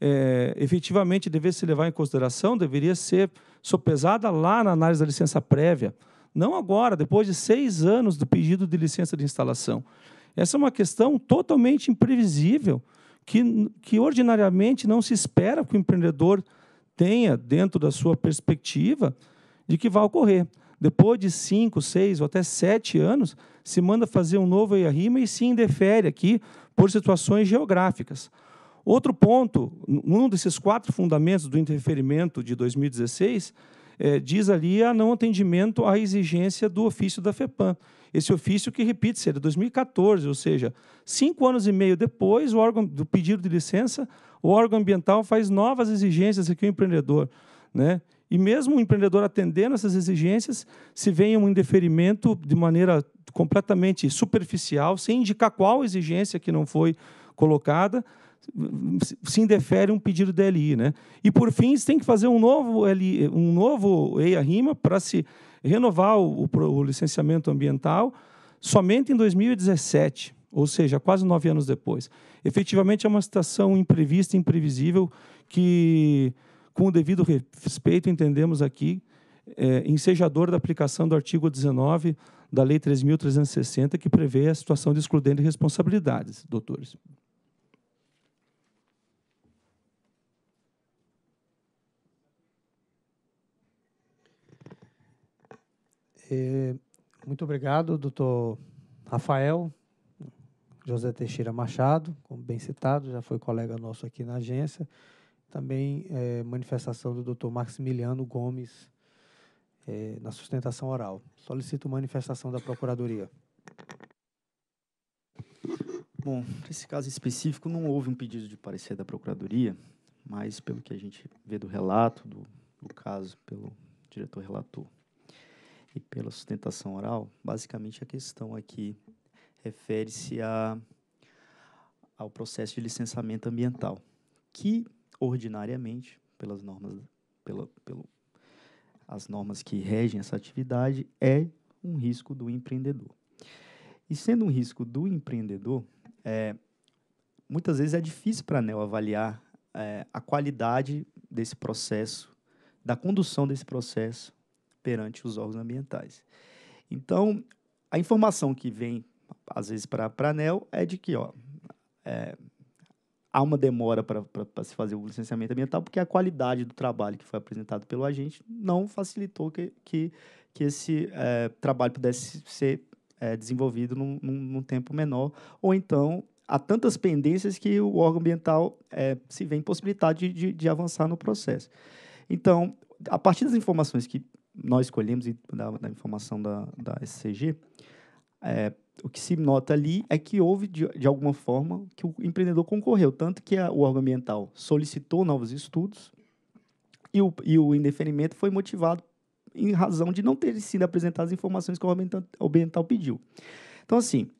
é, efetivamente devesse levar em consideração, deveria ser sopesada lá na análise da licença prévia, não agora, depois de seis anos do pedido de licença de instalação. Essa é uma questão totalmente imprevisível que, que ordinariamente não se espera que o empreendedor tenha dentro da sua perspectiva de que vai ocorrer. Depois de cinco, seis ou até sete anos, se manda fazer um novo IARIMA e se indefere aqui por situações geográficas. Outro ponto, um desses quatro fundamentos do interferimento de 2016, é, eh, diz ali a não atendimento à exigência do ofício da FEPAM esse ofício que, repito, seria 2014, ou seja, cinco anos e meio depois o órgão do pedido de licença, o órgão ambiental faz novas exigências aqui ao empreendedor. Né? E mesmo o empreendedor atendendo essas exigências, se vem um indeferimento de maneira completamente superficial, sem indicar qual exigência que não foi colocada, se indefere um pedido de LI. Né? E, por fim, tem que fazer um novo, LI, um novo EIA-RIMA para se renovar o, o, o licenciamento ambiental somente em 2017, ou seja, quase nove anos depois. Efetivamente, é uma situação imprevista, imprevisível, que, com o devido respeito, entendemos aqui, é, ensejador da aplicação do artigo 19 da Lei 3.360, que prevê a situação de excludente responsabilidades, doutores. muito obrigado, doutor Rafael José Teixeira Machado, como bem citado, já foi colega nosso aqui na agência. Também é, manifestação do doutor Maximiliano Gomes é, na sustentação oral. Solicito manifestação da Procuradoria. Bom, nesse caso específico não houve um pedido de parecer da Procuradoria, mas pelo que a gente vê do relato, do, do caso, pelo diretor relator e pela sustentação oral, basicamente a questão aqui refere-se a, ao processo de licenciamento ambiental, que ordinariamente, pelas normas, pela, pelo, as normas que regem essa atividade, é um risco do empreendedor. E sendo um risco do empreendedor, é, muitas vezes é difícil para a ANEL avaliar é, a qualidade desse processo, da condução desse processo perante os órgãos ambientais. Então, a informação que vem, às vezes, para a ANEL é de que ó, é, há uma demora para se fazer o licenciamento ambiental, porque a qualidade do trabalho que foi apresentado pelo agente não facilitou que, que, que esse é, trabalho pudesse ser é, desenvolvido num, num, num, tempo menor, ou então há tantas pendências que o órgão ambiental é, se vê impossibilitado de, de, de avançar no processo. Então, a partir das informações que nós escolhemos e da, da informação da, da SCG, é, o que se nota ali é que houve, de, de alguma forma, que o empreendedor concorreu, tanto que a, o órgão ambiental solicitou novos estudos e o, e o indeferimento foi motivado em razão de não terem sido apresentadas as informações que o ambiental, ambiental pediu. Então, assim,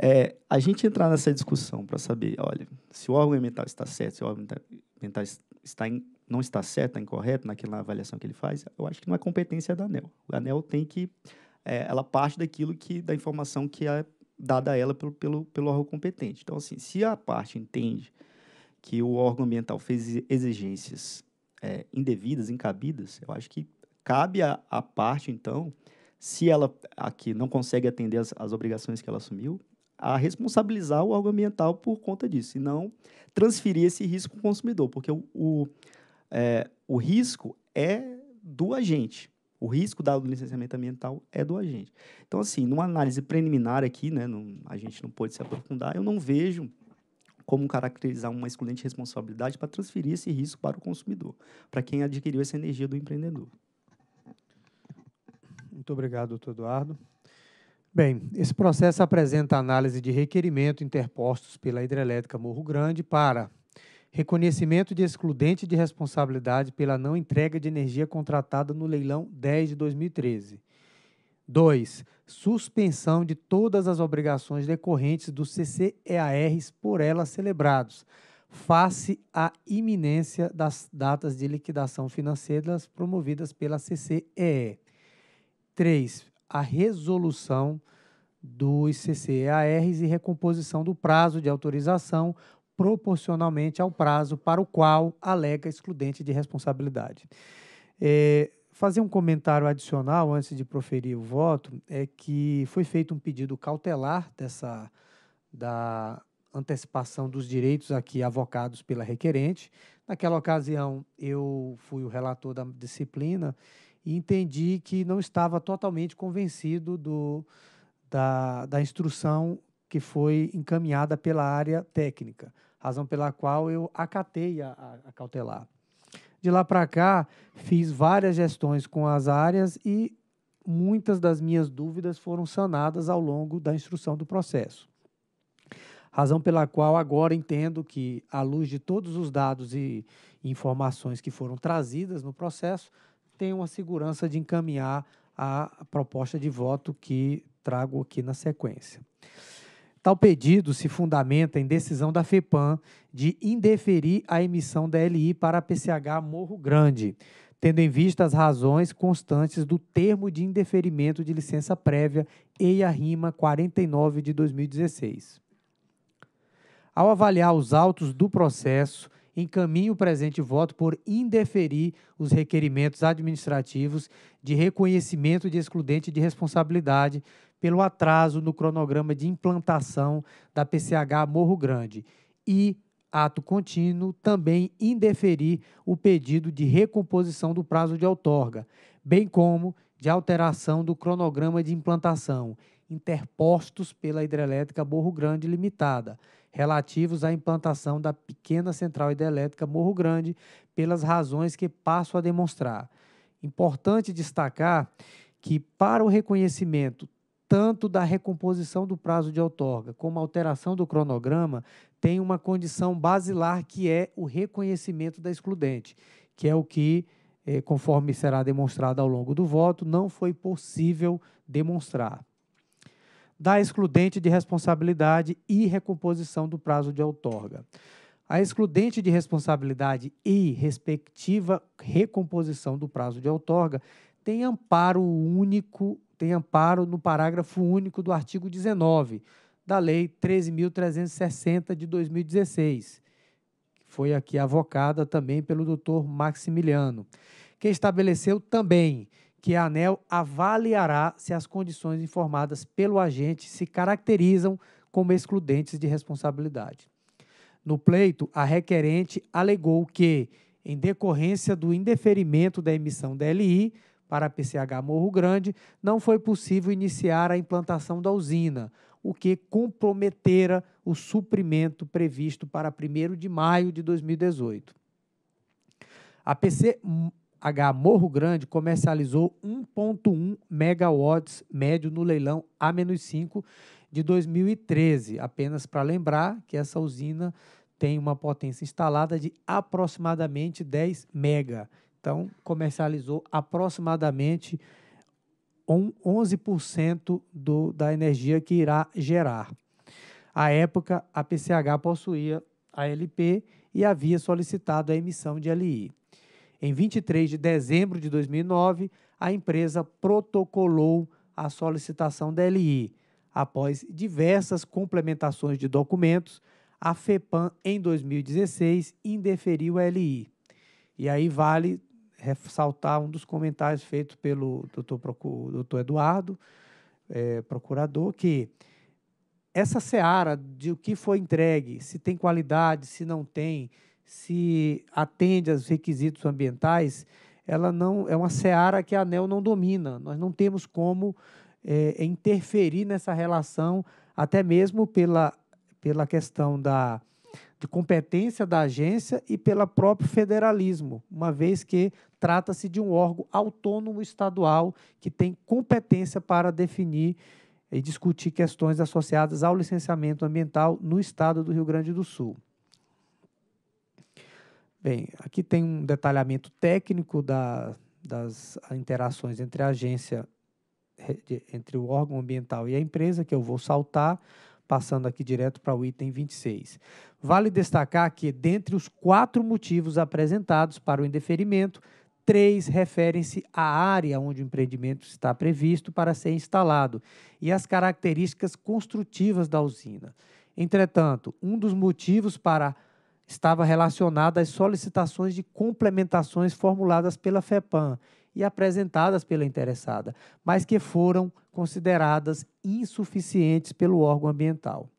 é, a gente entrar nessa discussão para saber, olha, se o órgão ambiental está certo, se o órgão ambiental está em, não está certo, incorreta incorreto naquela avaliação que ele faz, eu acho que não é competência da ANEL. A ANEL tem que, é, ela parte daquilo que, da informação que é dada a ela pelo, pelo, pelo órgão competente. Então, assim, se a parte entende que o órgão ambiental fez exigências é, indevidas, incabidas, eu acho que cabe à a, a, parte, então, se ela aqui não consegue atender as, as obrigações que ela assumiu, a responsabilizar o órgão ambiental por conta disso, e não transferir esse risco para o consumidor, porque o, o é, o risco é do agente. O risco dado do licenciamento ambiental é do agente. Então, assim, numa análise preliminar aqui, né, não, a gente não pode se aprofundar, eu não vejo como caracterizar uma excludente responsabilidade para transferir esse risco para o consumidor, para quem adquiriu essa energia do empreendedor. Muito obrigado, doutor Eduardo. Bem, esse processo apresenta análise de requerimento interpostos pela hidrelétrica Morro Grande para Reconhecimento de excludente de responsabilidade pela não entrega de energia contratada no leilão 10 de 2013. 2. Suspensão de todas as obrigações decorrentes dos CCEARs por elas celebrados, face à iminência das datas de liquidação financeira promovidas pela CCEE. 3. A resolução dos CCEARs e recomposição do prazo de autorização proporcionalmente ao prazo para o qual alega excludente de responsabilidade. É, fazer um comentário adicional antes de proferir o voto é que foi feito um pedido cautelar dessa da antecipação dos direitos aqui avocados pela requerente. Naquela ocasião, eu fui o relator da disciplina e entendi que não estava totalmente convencido do, da, da instrução que foi encaminhada pela área técnica razão pela qual eu acatei a, a cautelar. De lá para cá, fiz várias gestões com as áreas e muitas das minhas dúvidas foram sanadas ao longo da instrução do processo. Razão pela qual agora entendo que, à luz de todos os dados e informações que foram trazidas no processo, tenho a segurança de encaminhar a proposta de voto que trago aqui na sequência. Tal pedido se fundamenta em decisão da FEPAM de indeferir a emissão da LI para a PCH Morro Grande, tendo em vista as razões constantes do termo de indeferimento de licença prévia EIA RIMA 49 de 2016. Ao avaliar os autos do processo, encaminho o presente voto por indeferir os requerimentos administrativos de reconhecimento de excludente de responsabilidade pelo atraso no cronograma de implantação da PCH Morro Grande e, ato contínuo, também indeferir o pedido de recomposição do prazo de outorga, bem como de alteração do cronograma de implantação, interpostos pela Hidrelétrica Morro Grande Limitada, relativos à implantação da pequena central hidrelétrica Morro Grande, pelas razões que passo a demonstrar. Importante destacar que, para o reconhecimento tanto da recomposição do prazo de outorga como alteração do cronograma tem uma condição basilar que é o reconhecimento da excludente, que é o que, eh, conforme será demonstrado ao longo do voto, não foi possível demonstrar. Da excludente de responsabilidade e recomposição do prazo de outorga. A excludente de responsabilidade e respectiva recomposição do prazo de outorga tem amparo único tem amparo no parágrafo único do artigo 19 da Lei 13.360 de 2016, que foi aqui avocada também pelo doutor Maximiliano, que estabeleceu também que a ANEL avaliará se as condições informadas pelo agente se caracterizam como excludentes de responsabilidade. No pleito, a requerente alegou que, em decorrência do indeferimento da emissão da LI, para a PCH Morro Grande, não foi possível iniciar a implantação da usina, o que comprometera o suprimento previsto para 1 de maio de 2018. A PCH Morro Grande comercializou 1,1 megawatts médio no leilão A-5 de 2013. Apenas para lembrar que essa usina tem uma potência instalada de aproximadamente 10 mega então, comercializou aproximadamente 11% do, da energia que irá gerar. À época, a PCH possuía a LP e havia solicitado a emissão de LI. Em 23 de dezembro de 2009, a empresa protocolou a solicitação da LI. Após diversas complementações de documentos, a FEPAM, em 2016, indeferiu a LI. E aí vale ressaltar um dos comentários feito pelo doutor, doutor Eduardo, é, procurador, que essa seara de o que foi entregue, se tem qualidade, se não tem, se atende aos requisitos ambientais, ela não é uma seara que a ANEL não domina. Nós não temos como é, interferir nessa relação, até mesmo pela, pela questão da, de competência da agência e pelo próprio federalismo, uma vez que trata-se de um órgão autônomo estadual que tem competência para definir e discutir questões associadas ao licenciamento ambiental no estado do Rio Grande do Sul. Bem, aqui tem um detalhamento técnico da, das interações entre a agência, entre o órgão ambiental e a empresa, que eu vou saltar passando aqui direto para o item 26. Vale destacar que, dentre os quatro motivos apresentados para o indeferimento, três referem-se à área onde o empreendimento está previsto para ser instalado e às características construtivas da usina. Entretanto, um dos motivos para estava relacionado às solicitações de complementações formuladas pela FEPAM e apresentadas pela interessada, mas que foram consideradas insuficientes pelo órgão ambiental.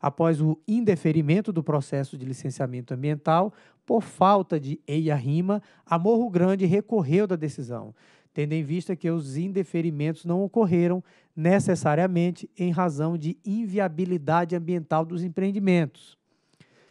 Após o indeferimento do processo de licenciamento ambiental, por falta de EIA-RIMA, a Morro Grande recorreu da decisão, tendo em vista que os indeferimentos não ocorreram necessariamente em razão de inviabilidade ambiental dos empreendimentos.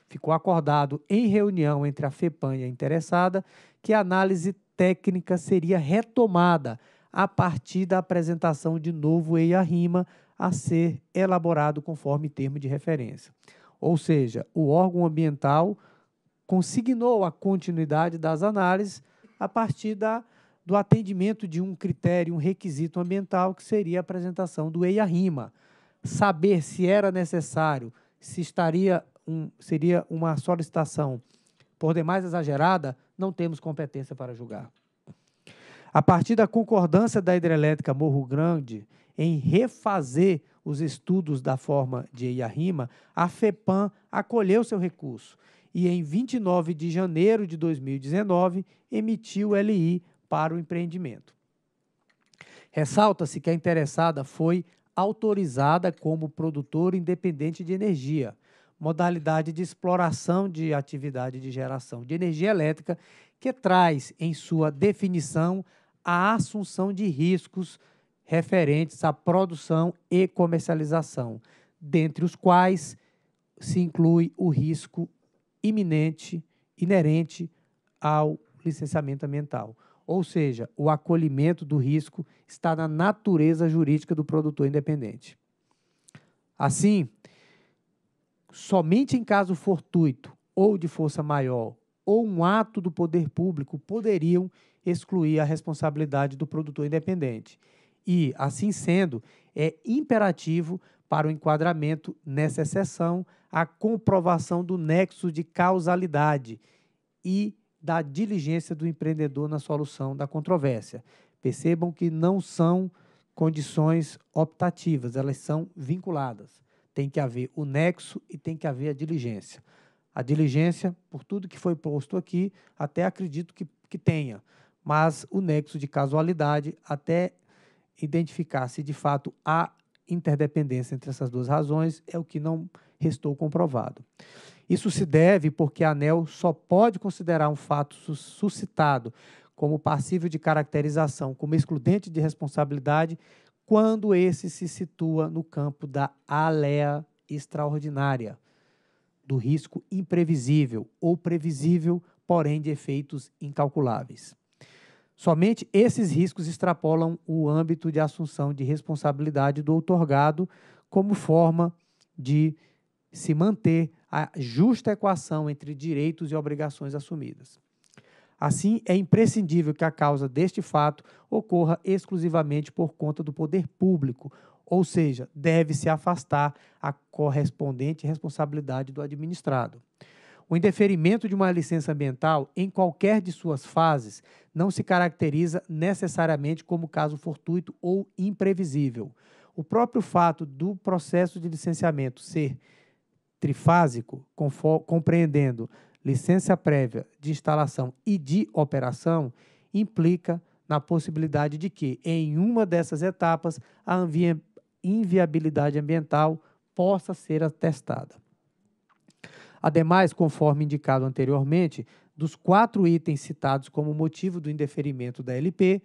Ficou acordado em reunião entre a FEPAM e a interessada que a análise técnica seria retomada a partir da apresentação de novo EIA-RIMA a ser elaborado conforme termo de referência. Ou seja, o órgão ambiental consignou a continuidade das análises a partir da, do atendimento de um critério, um requisito ambiental, que seria a apresentação do EIA-RIMA. Saber se era necessário, se estaria um, seria uma solicitação por demais exagerada, não temos competência para julgar. A partir da concordância da hidrelétrica Morro Grande em refazer os estudos da forma de Iarrima, a FEPAM acolheu seu recurso e, em 29 de janeiro de 2019, emitiu LI para o empreendimento. Ressalta-se que a interessada foi autorizada como produtora independente de energia, modalidade de exploração de atividade de geração de energia elétrica, que traz em sua definição a assunção de riscos referentes à produção e comercialização, dentre os quais se inclui o risco iminente, inerente ao licenciamento ambiental. Ou seja, o acolhimento do risco está na natureza jurídica do produtor independente. Assim, somente em caso fortuito ou de força maior ou um ato do poder público poderiam excluir a responsabilidade do produtor independente. E, assim sendo, é imperativo para o enquadramento nessa exceção a comprovação do nexo de causalidade e da diligência do empreendedor na solução da controvérsia. Percebam que não são condições optativas, elas são vinculadas tem que haver o nexo e tem que haver a diligência. A diligência, por tudo que foi posto aqui, até acredito que, que tenha, mas o nexo de casualidade até identificar se de fato há interdependência entre essas duas razões é o que não restou comprovado. Isso se deve porque a ANEL só pode considerar um fato suscitado como passível de caracterização como excludente de responsabilidade quando esse se situa no campo da alea extraordinária, do risco imprevisível ou previsível, porém de efeitos incalculáveis. Somente esses riscos extrapolam o âmbito de assunção de responsabilidade do outorgado como forma de se manter a justa equação entre direitos e obrigações assumidas. Assim, é imprescindível que a causa deste fato ocorra exclusivamente por conta do poder público, ou seja, deve se afastar a correspondente responsabilidade do administrado. O indeferimento de uma licença ambiental, em qualquer de suas fases, não se caracteriza necessariamente como caso fortuito ou imprevisível. O próprio fato do processo de licenciamento ser trifásico, compreendendo licença prévia de instalação e de operação implica na possibilidade de que, em uma dessas etapas, a inviabilidade ambiental possa ser atestada. Ademais, conforme indicado anteriormente, dos quatro itens citados como motivo do indeferimento da LP,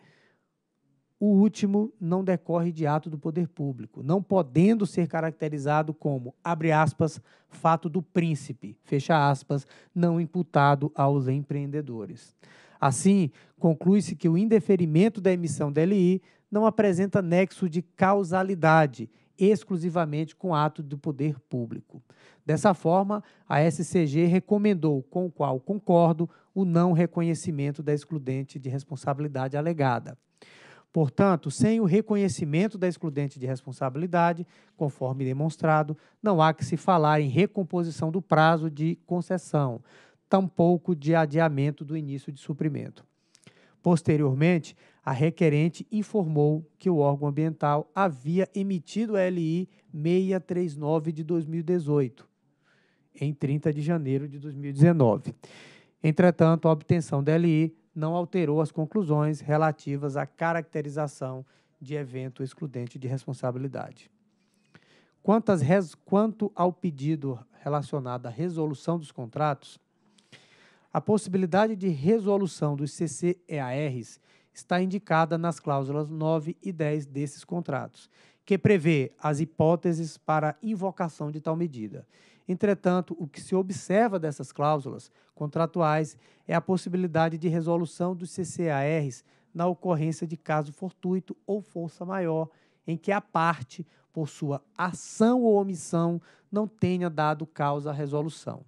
o último não decorre de ato do poder público, não podendo ser caracterizado como, abre aspas, fato do príncipe, fecha aspas, não imputado aos empreendedores. Assim, conclui-se que o indeferimento da emissão da LI não apresenta nexo de causalidade exclusivamente com ato do poder público. Dessa forma, a SCG recomendou, com o qual concordo, o não reconhecimento da excludente de responsabilidade alegada. Portanto, sem o reconhecimento da excludente de responsabilidade, conforme demonstrado, não há que se falar em recomposição do prazo de concessão, tampouco de adiamento do início de suprimento. Posteriormente, a requerente informou que o órgão ambiental havia emitido a LI 639 de 2018, em 30 de janeiro de 2019. Entretanto, a obtenção da LI não alterou as conclusões relativas à caracterização de evento excludente de responsabilidade. Res, quanto ao pedido relacionado à resolução dos contratos, a possibilidade de resolução dos CCEARs está indicada nas cláusulas 9 e 10 desses contratos, que prevê as hipóteses para invocação de tal medida Entretanto, o que se observa dessas cláusulas contratuais é a possibilidade de resolução dos CCARs na ocorrência de caso fortuito ou força maior em que a parte, por sua ação ou omissão, não tenha dado causa à resolução.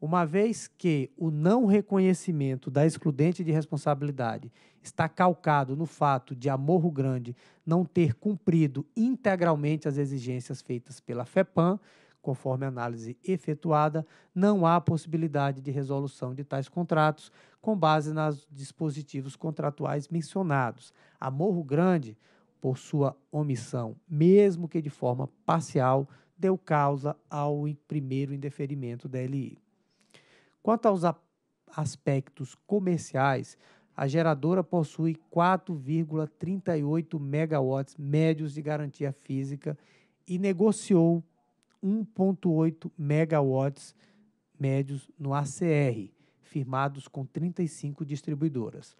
Uma vez que o não reconhecimento da excludente de responsabilidade está calcado no fato de a Morro Grande não ter cumprido integralmente as exigências feitas pela FEPAM, Conforme a análise efetuada, não há possibilidade de resolução de tais contratos com base nos dispositivos contratuais mencionados. A Morro Grande, por sua omissão, mesmo que de forma parcial, deu causa ao primeiro indeferimento da LI. Quanto aos aspectos comerciais, a geradora possui 4,38 megawatts médios de garantia física e negociou 1,8 megawatts médios no ACR, firmados com 35 distribuidoras.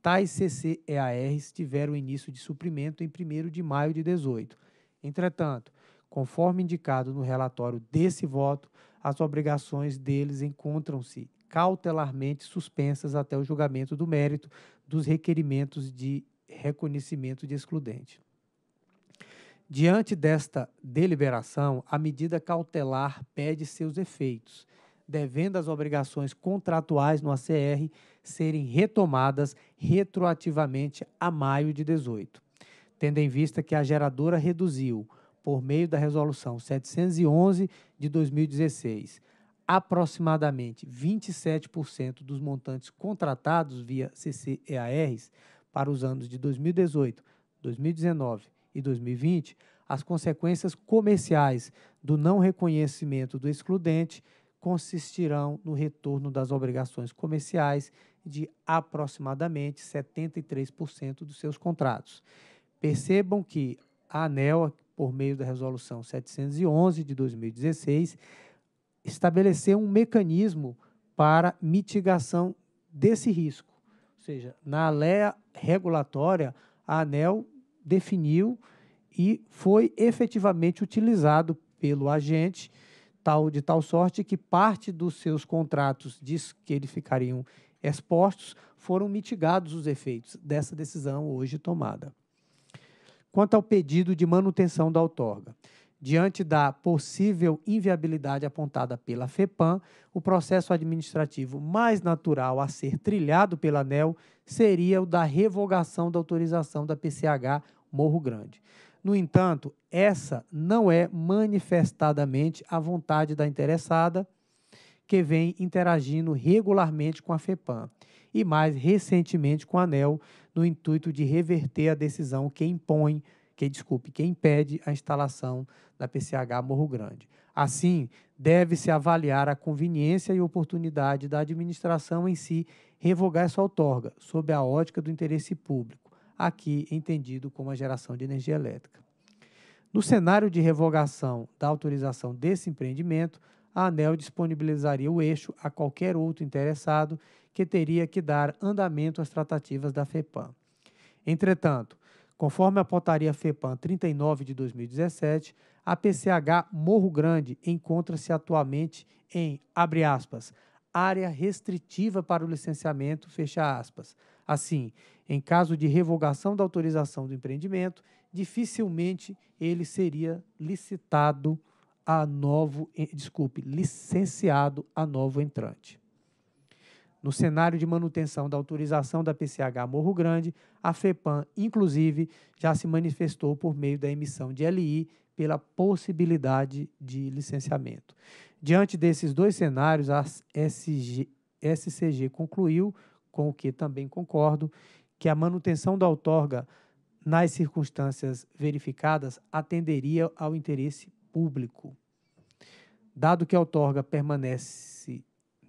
Tais CCEARs tiveram início de suprimento em 1 de maio de 2018. Entretanto, conforme indicado no relatório desse voto, as obrigações deles encontram-se cautelarmente suspensas até o julgamento do mérito dos requerimentos de reconhecimento de excludente. Diante desta deliberação, a medida cautelar pede seus efeitos, devendo as obrigações contratuais no ACR serem retomadas retroativamente a maio de 18, tendo em vista que a geradora reduziu, por meio da resolução 711 de 2016, aproximadamente 27% dos montantes contratados via CCEARs para os anos de 2018, 2019, e 2020, as consequências comerciais do não reconhecimento do excludente consistirão no retorno das obrigações comerciais de aproximadamente 73% dos seus contratos. Percebam que a ANEL, por meio da Resolução 711 de 2016, estabeleceu um mecanismo para mitigação desse risco. Ou seja, na lei regulatória, a ANEL definiu e foi efetivamente utilizado pelo agente, tal de tal sorte que parte dos seus contratos diz que ele ficariam expostos, foram mitigados os efeitos dessa decisão hoje tomada. Quanto ao pedido de manutenção da outorga, Diante da possível inviabilidade apontada pela FEPAM, o processo administrativo mais natural a ser trilhado pela ANEL seria o da revogação da autorização da PCH Morro Grande. No entanto, essa não é manifestadamente a vontade da interessada, que vem interagindo regularmente com a FEPAM e mais recentemente com a ANEL, no intuito de reverter a decisão que impõe que desculpe, quem impede a instalação da PCH Morro Grande. Assim, deve-se avaliar a conveniência e oportunidade da administração em si revogar essa outorga, sob a ótica do interesse público, aqui entendido como a geração de energia elétrica. No cenário de revogação da autorização desse empreendimento, a ANEL disponibilizaria o eixo a qualquer outro interessado que teria que dar andamento às tratativas da FEPAM. Entretanto, Conforme a portaria FEPAM 39 de 2017, a PCH Morro Grande encontra-se atualmente em, abre aspas, área restritiva para o licenciamento, fecha aspas. Assim, em caso de revogação da autorização do empreendimento, dificilmente ele seria licitado a novo, eh, desculpe, licenciado a novo entrante. No cenário de manutenção da autorização da PCH Morro Grande, a FEPAM, inclusive, já se manifestou por meio da emissão de LI pela possibilidade de licenciamento. Diante desses dois cenários, a SG, SCG concluiu, com o que também concordo, que a manutenção da outorga, nas circunstâncias verificadas, atenderia ao interesse público. Dado que a outorga permanece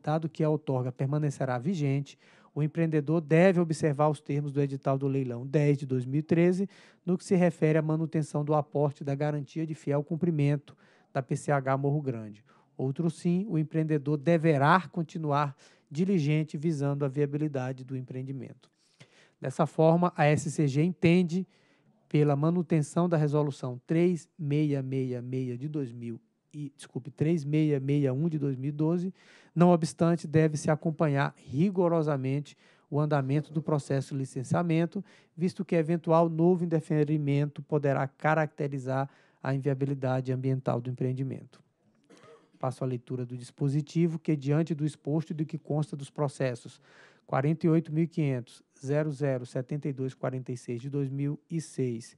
ditado que a outorga permanecerá vigente, o empreendedor deve observar os termos do edital do leilão 10 de 2013, no que se refere à manutenção do aporte da garantia de fiel cumprimento da PCH Morro Grande. Outro sim, o empreendedor deverá continuar diligente visando a viabilidade do empreendimento. Dessa forma, a SCG entende pela manutenção da resolução 3666 de 2000 e, desculpe, 3661 de 2012, não obstante, deve-se acompanhar rigorosamente o andamento do processo de licenciamento, visto que eventual novo indeferimento poderá caracterizar a inviabilidade ambiental do empreendimento. Passo a leitura do dispositivo que, diante do exposto e do que consta dos processos 48.500, 007246 de 2006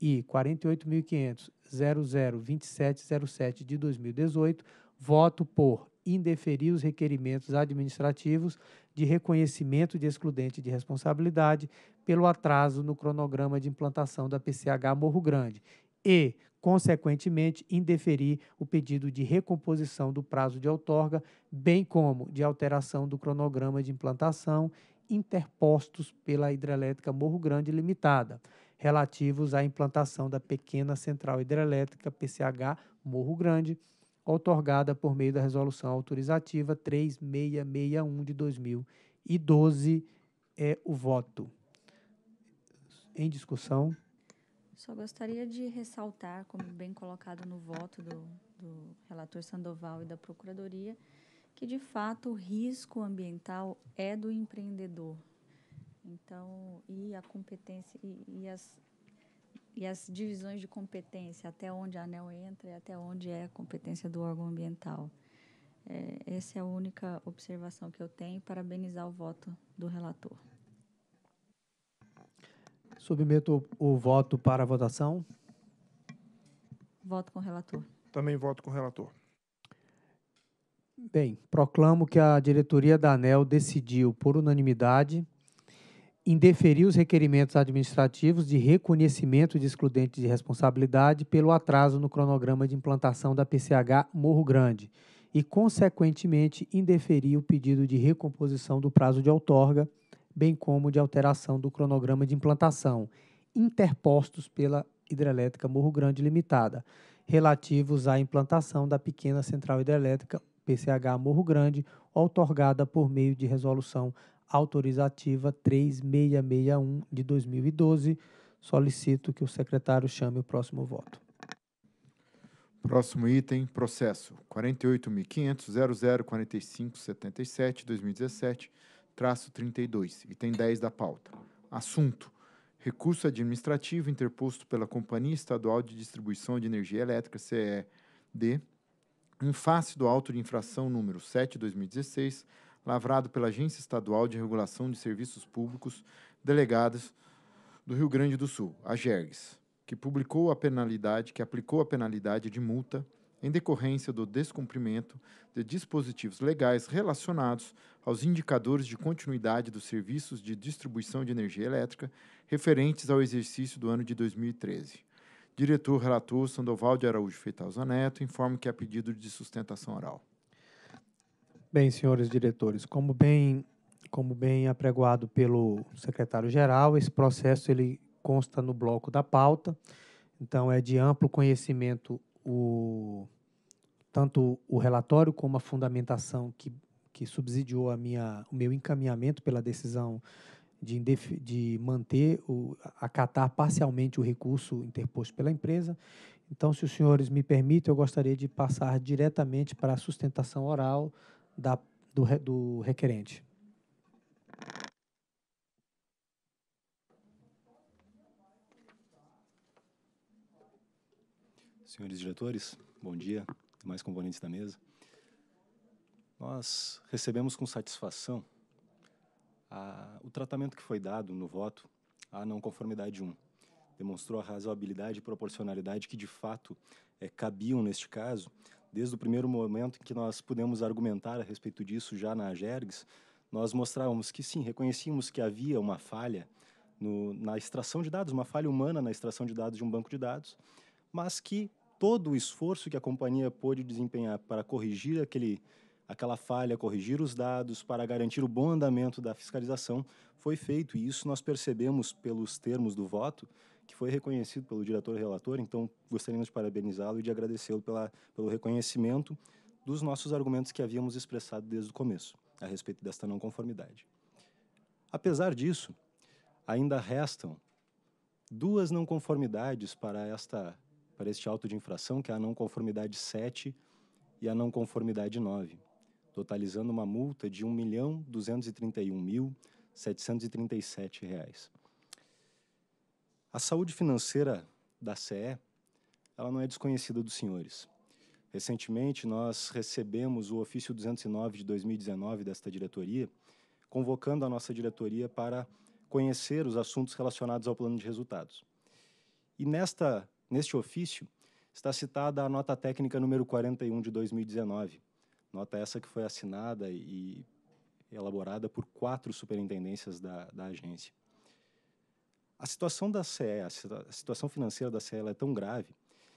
e 48.500.002707 de 2018, voto por indeferir os requerimentos administrativos de reconhecimento de excludente de responsabilidade pelo atraso no cronograma de implantação da PCH Morro Grande e, consequentemente, indeferir o pedido de recomposição do prazo de outorga, bem como de alteração do cronograma de implantação interpostos pela Hidrelétrica Morro Grande Limitada relativos à implantação da pequena central hidrelétrica PCH Morro Grande, otorgada por meio da resolução autorizativa 3661 de 2012 é o voto. Em discussão. Só gostaria de ressaltar, como bem colocado no voto do, do relator Sandoval e da Procuradoria, que de fato o risco ambiental é do empreendedor, então, e a competência, e, e as, e as divisões de competência, até onde a ANEL entra e até onde é a competência do órgão ambiental. É, essa é a única observação que eu tenho. Parabenizar o voto do relator. Submeto o, o voto para votação. Voto com o relator. Também voto com o relator. Bem, proclamo que a diretoria da ANEL decidiu, por unanimidade, indeferir os requerimentos administrativos de reconhecimento de excludente de responsabilidade pelo atraso no cronograma de implantação da PCH Morro Grande e, consequentemente, indeferir o pedido de recomposição do prazo de outorga, bem como de alteração do cronograma de implantação, interpostos pela Hidrelétrica Morro Grande Limitada, relativos à implantação da pequena central hidrelétrica PCH Morro Grande, outorgada por meio de resolução autorizativa 3661 de 2012. Solicito que o secretário chame o próximo voto. Próximo item, processo 48.500.004577-2017, traço 32, item 10 da pauta. Assunto, recurso administrativo interposto pela Companhia Estadual de Distribuição de Energia Elétrica, CED, em face do auto de infração número 7-2016, lavrado pela Agência Estadual de Regulação de Serviços Públicos Delegados do Rio Grande do Sul, a GERGS, que publicou a penalidade, que aplicou a penalidade de multa em decorrência do descumprimento de dispositivos legais relacionados aos indicadores de continuidade dos serviços de distribuição de energia elétrica referentes ao exercício do ano de 2013. Diretor relator Sandoval de Araújo Feitosa Neto informa que há é pedido de sustentação oral. Bem, senhores diretores, como bem, como bem apregoado pelo secretário-geral, esse processo ele consta no bloco da pauta, então é de amplo conhecimento o, tanto o relatório como a fundamentação que, que subsidiou a minha, o meu encaminhamento pela decisão de, de manter, o, acatar parcialmente o recurso interposto pela empresa. Então, se os senhores me permitem, eu gostaria de passar diretamente para a sustentação oral da, do, do requerente. Senhores diretores, bom dia, demais componentes da mesa. Nós recebemos com satisfação a, o tratamento que foi dado no voto à não conformidade 1. Demonstrou a razoabilidade e proporcionalidade que, de fato, é, cabiam neste caso Desde o primeiro momento em que nós pudemos argumentar a respeito disso já na AGERGS, nós mostrávamos que sim, reconhecíamos que havia uma falha no, na extração de dados, uma falha humana na extração de dados de um banco de dados, mas que todo o esforço que a companhia pôde desempenhar para corrigir aquele, aquela falha, corrigir os dados, para garantir o bom andamento da fiscalização, foi feito. E isso nós percebemos pelos termos do voto, que foi reconhecido pelo diretor relator, então gostaríamos de parabenizá-lo e de agradecê-lo pelo reconhecimento dos nossos argumentos que havíamos expressado desde o começo a respeito desta não conformidade. Apesar disso, ainda restam duas não conformidades para esta para este auto de infração, que é a não conformidade 7 e a não conformidade 9, totalizando uma multa de R$ 1.231.737. A saúde financeira da CE, ela não é desconhecida dos senhores. Recentemente, nós recebemos o ofício 209 de 2019 desta diretoria, convocando a nossa diretoria para conhecer os assuntos relacionados ao plano de resultados. E nesta, neste ofício está citada a nota técnica número 41 de 2019, nota essa que foi assinada e elaborada por quatro superintendências da, da agência. A situação da CE, a situação financeira da CE é tão grave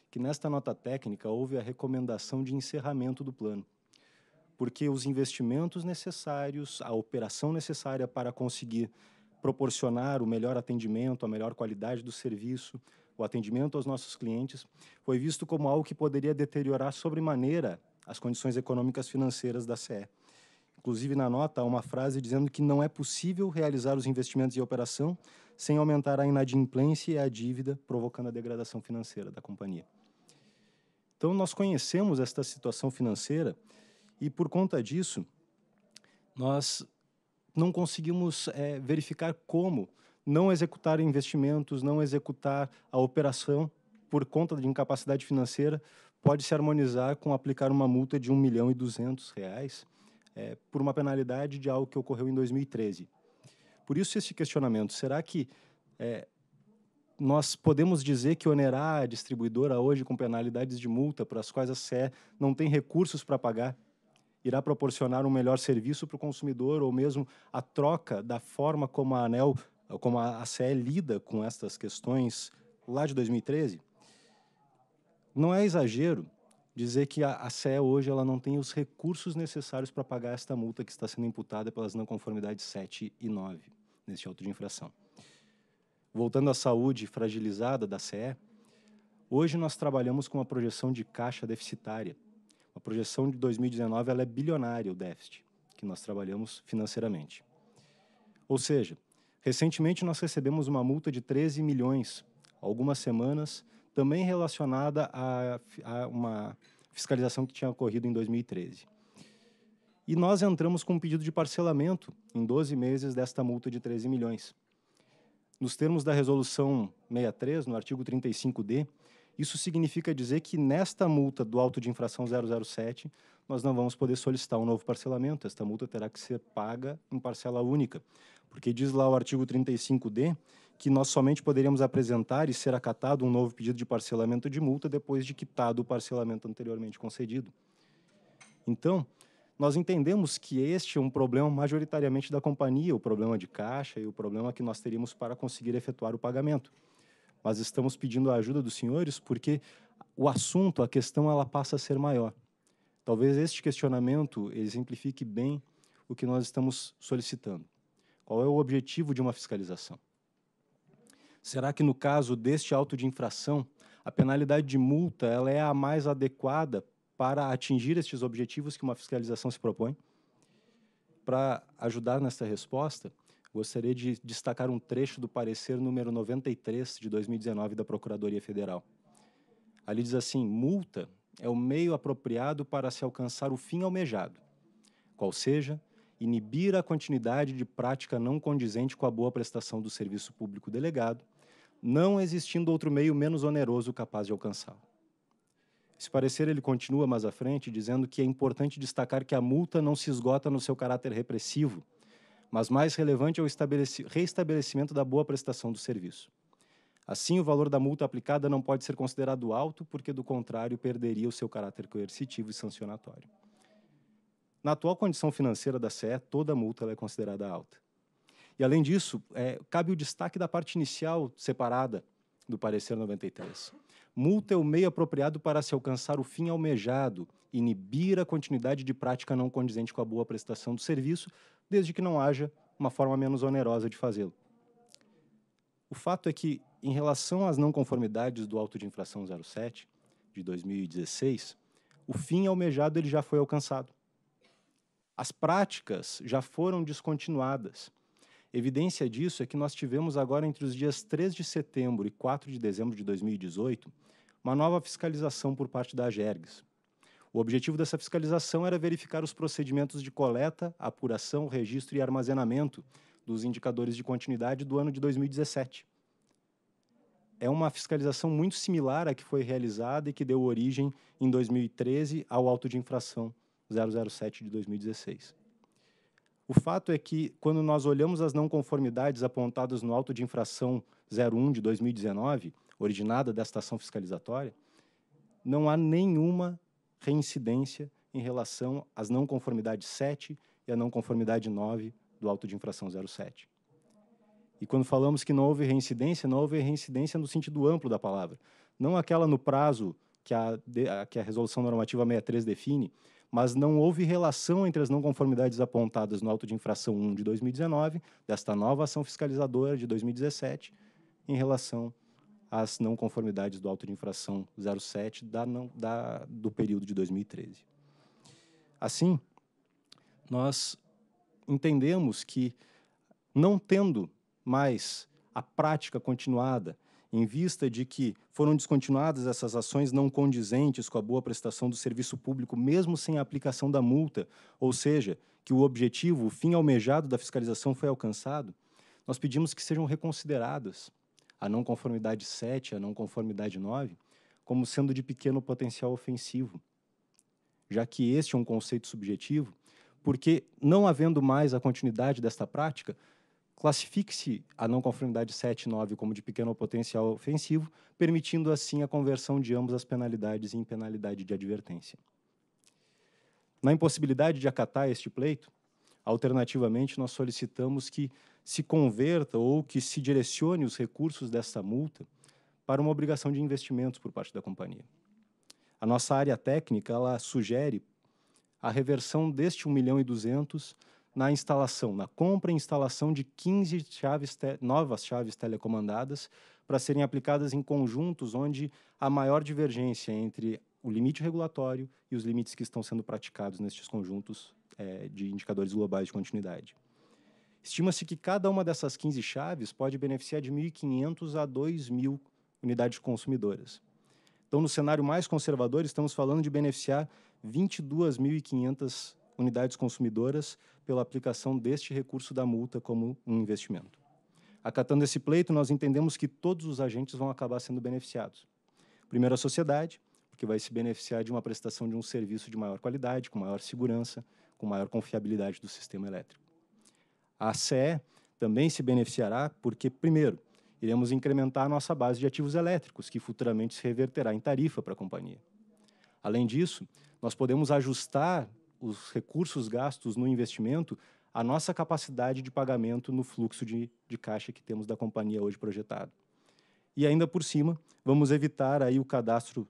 que nesta nota técnica houve a recomendação de encerramento do plano, porque os investimentos necessários, a operação necessária para conseguir proporcionar o melhor atendimento, a melhor qualidade do serviço, o atendimento aos nossos clientes, foi visto como algo que poderia deteriorar sobremaneira as condições econômicas financeiras da CE. Inclusive, na nota, há uma frase dizendo que não é possível realizar os investimentos em operação sem aumentar a inadimplência e a dívida, provocando a degradação financeira da companhia. Então, nós conhecemos esta situação financeira e, por conta disso, nós não conseguimos é, verificar como não executar investimentos, não executar a operação por conta de incapacidade financeira pode se harmonizar com aplicar uma multa de 1 milhão e 200 reais é, por uma penalidade de algo que ocorreu em 2013. Por isso esse questionamento, será que é, nós podemos dizer que onerar a distribuidora hoje com penalidades de multa para as quais a CE não tem recursos para pagar irá proporcionar um melhor serviço para o consumidor ou mesmo a troca da forma como a ANEL, como a CE lida com estas questões lá de 2013? Não é exagero dizer que a, a CE hoje ela não tem os recursos necessários para pagar esta multa que está sendo imputada pelas não conformidades 7 e 9 neste auto de infração. Voltando à saúde fragilizada da CE, hoje nós trabalhamos com uma projeção de caixa deficitária. A projeção de 2019 ela é bilionária o déficit que nós trabalhamos financeiramente. Ou seja, recentemente nós recebemos uma multa de 13 milhões, algumas semanas também relacionada a, a uma fiscalização que tinha ocorrido em 2013. E nós entramos com um pedido de parcelamento em 12 meses desta multa de 13 milhões. Nos termos da resolução 63, no artigo 35D, isso significa dizer que nesta multa do auto de infração 007, nós não vamos poder solicitar um novo parcelamento. Esta multa terá que ser paga em parcela única, porque diz lá o artigo 35D que nós somente poderíamos apresentar e ser acatado um novo pedido de parcelamento de multa depois de quitado o parcelamento anteriormente concedido. Então, nós entendemos que este é um problema majoritariamente da companhia, o problema de caixa e o problema que nós teríamos para conseguir efetuar o pagamento. Mas estamos pedindo a ajuda dos senhores porque o assunto, a questão, ela passa a ser maior. Talvez este questionamento exemplifique bem o que nós estamos solicitando. Qual é o objetivo de uma fiscalização? Será que no caso deste auto de infração, a penalidade de multa ela é a mais adequada para atingir estes objetivos que uma fiscalização se propõe? Para ajudar nessa resposta, gostaria de destacar um trecho do parecer número 93 de 2019 da Procuradoria Federal. Ali diz assim: multa é o meio apropriado para se alcançar o fim almejado, qual seja, inibir a continuidade de prática não condizente com a boa prestação do serviço público delegado não existindo outro meio menos oneroso capaz de alcançá-lo. Esse parecer ele continua mais à frente, dizendo que é importante destacar que a multa não se esgota no seu caráter repressivo, mas mais relevante é o reestabelecimento da boa prestação do serviço. Assim, o valor da multa aplicada não pode ser considerado alto, porque, do contrário, perderia o seu caráter coercitivo e sancionatório. Na atual condição financeira da CE, toda multa é considerada alta. E, além disso, é, cabe o destaque da parte inicial separada do parecer 93. Multa é o meio apropriado para se alcançar o fim almejado, inibir a continuidade de prática não condizente com a boa prestação do serviço, desde que não haja uma forma menos onerosa de fazê-lo. O fato é que, em relação às não conformidades do auto de infração 07 de 2016, o fim almejado ele já foi alcançado. As práticas já foram descontinuadas Evidência disso é que nós tivemos agora entre os dias 3 de setembro e 4 de dezembro de 2018 uma nova fiscalização por parte da AGERGS. O objetivo dessa fiscalização era verificar os procedimentos de coleta, apuração, registro e armazenamento dos indicadores de continuidade do ano de 2017. É uma fiscalização muito similar à que foi realizada e que deu origem, em 2013, ao auto de infração 007 de 2016. O fato é que, quando nós olhamos as não conformidades apontadas no auto de infração 01 de 2019, originada desta ação fiscalizatória, não há nenhuma reincidência em relação às não conformidades 7 e à não conformidade 9 do auto de infração 07. E quando falamos que não houve reincidência, não houve reincidência no sentido amplo da palavra. Não aquela no prazo que a, que a resolução normativa 63 define, mas não houve relação entre as não conformidades apontadas no auto de infração 1 de 2019, desta nova ação fiscalizadora de 2017, em relação às não conformidades do auto de infração 07 da, não, da, do período de 2013. Assim, nós entendemos que, não tendo mais a prática continuada em vista de que foram descontinuadas essas ações não condizentes com a boa prestação do serviço público, mesmo sem a aplicação da multa, ou seja, que o objetivo, o fim almejado da fiscalização foi alcançado, nós pedimos que sejam reconsideradas a não conformidade 7, a não conformidade 9, como sendo de pequeno potencial ofensivo, já que este é um conceito subjetivo, porque, não havendo mais a continuidade desta prática, Classifique-se a não conformidade 7 e 9 como de pequeno potencial ofensivo, permitindo assim a conversão de ambas as penalidades em penalidade de advertência. Na impossibilidade de acatar este pleito, alternativamente, nós solicitamos que se converta ou que se direcione os recursos desta multa para uma obrigação de investimentos por parte da companhia. A nossa área técnica ela sugere a reversão deste 1 milhão e 200 na instalação, na compra e instalação de 15 chaves novas chaves telecomandadas para serem aplicadas em conjuntos onde há maior divergência entre o limite regulatório e os limites que estão sendo praticados nestes conjuntos é, de indicadores globais de continuidade. Estima-se que cada uma dessas 15 chaves pode beneficiar de 1.500 a 2.000 unidades consumidoras. Então, no cenário mais conservador, estamos falando de beneficiar 22.500 unidades consumidoras pela aplicação deste recurso da multa como um investimento. Acatando esse pleito, nós entendemos que todos os agentes vão acabar sendo beneficiados. Primeiro, a sociedade, porque vai se beneficiar de uma prestação de um serviço de maior qualidade, com maior segurança, com maior confiabilidade do sistema elétrico. A CE também se beneficiará porque, primeiro, iremos incrementar a nossa base de ativos elétricos, que futuramente se reverterá em tarifa para a companhia. Além disso, nós podemos ajustar os recursos gastos no investimento a nossa capacidade de pagamento no fluxo de, de caixa que temos da companhia hoje projetado. E ainda por cima, vamos evitar aí o cadastro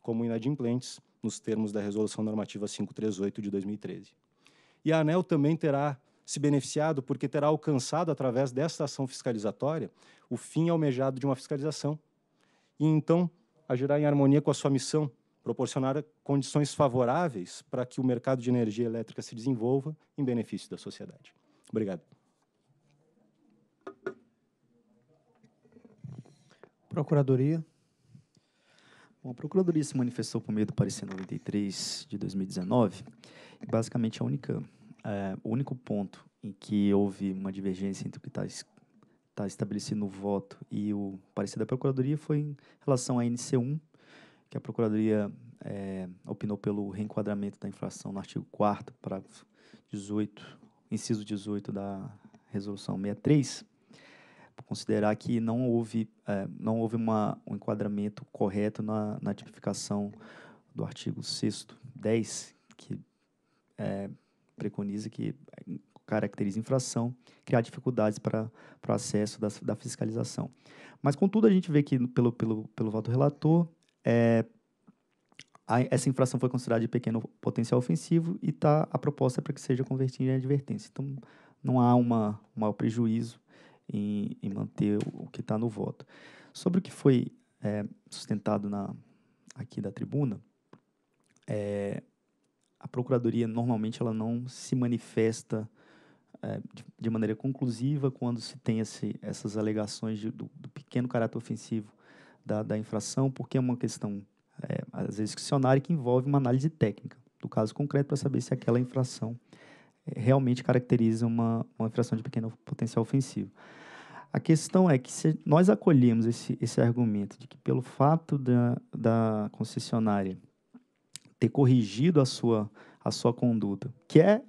como inadimplentes nos termos da Resolução Normativa 538 de 2013. E a ANEL também terá se beneficiado porque terá alcançado, através desta ação fiscalizatória, o fim almejado de uma fiscalização e então agirá em harmonia com a sua missão proporcionar condições favoráveis para que o mercado de energia elétrica se desenvolva em benefício da sociedade. Obrigado. Procuradoria. Bom, a Procuradoria se manifestou por meio do parecer 93 de 2019, e basicamente é a única, é, o único ponto em que houve uma divergência entre o que está tá estabelecido no voto e o parecer da Procuradoria foi em relação à NC1, que a Procuradoria é, opinou pelo reenquadramento da inflação no artigo 4 parágrafo 18, inciso 18 da Resolução 63, considerar que não houve, é, não houve uma, um enquadramento correto na, na tipificação do artigo 6 10, que é, preconiza que caracteriza infração, criar dificuldades para o acesso da, da fiscalização. Mas, contudo, a gente vê que, pelo, pelo, pelo voto relator, é, a, essa infração foi considerada de pequeno potencial ofensivo e tá, a proposta é para que seja convertida em advertência. Então, não há uma, um maior prejuízo em, em manter o, o que está no voto. Sobre o que foi é, sustentado na, aqui da tribuna, é, a Procuradoria normalmente ela não se manifesta é, de, de, maneira conclusiva quando se tem esse, essas alegações de, do, do, pequeno caráter ofensivo da, da infração, porque é uma questão, é, às vezes, questionária que envolve uma análise técnica do caso concreto para saber se aquela infração é, realmente caracteriza uma, uma infração de pequeno potencial ofensivo. A questão é que se nós acolhemos esse, esse argumento de que, pelo fato da, da concessionária ter corrigido a sua, a sua conduta, que é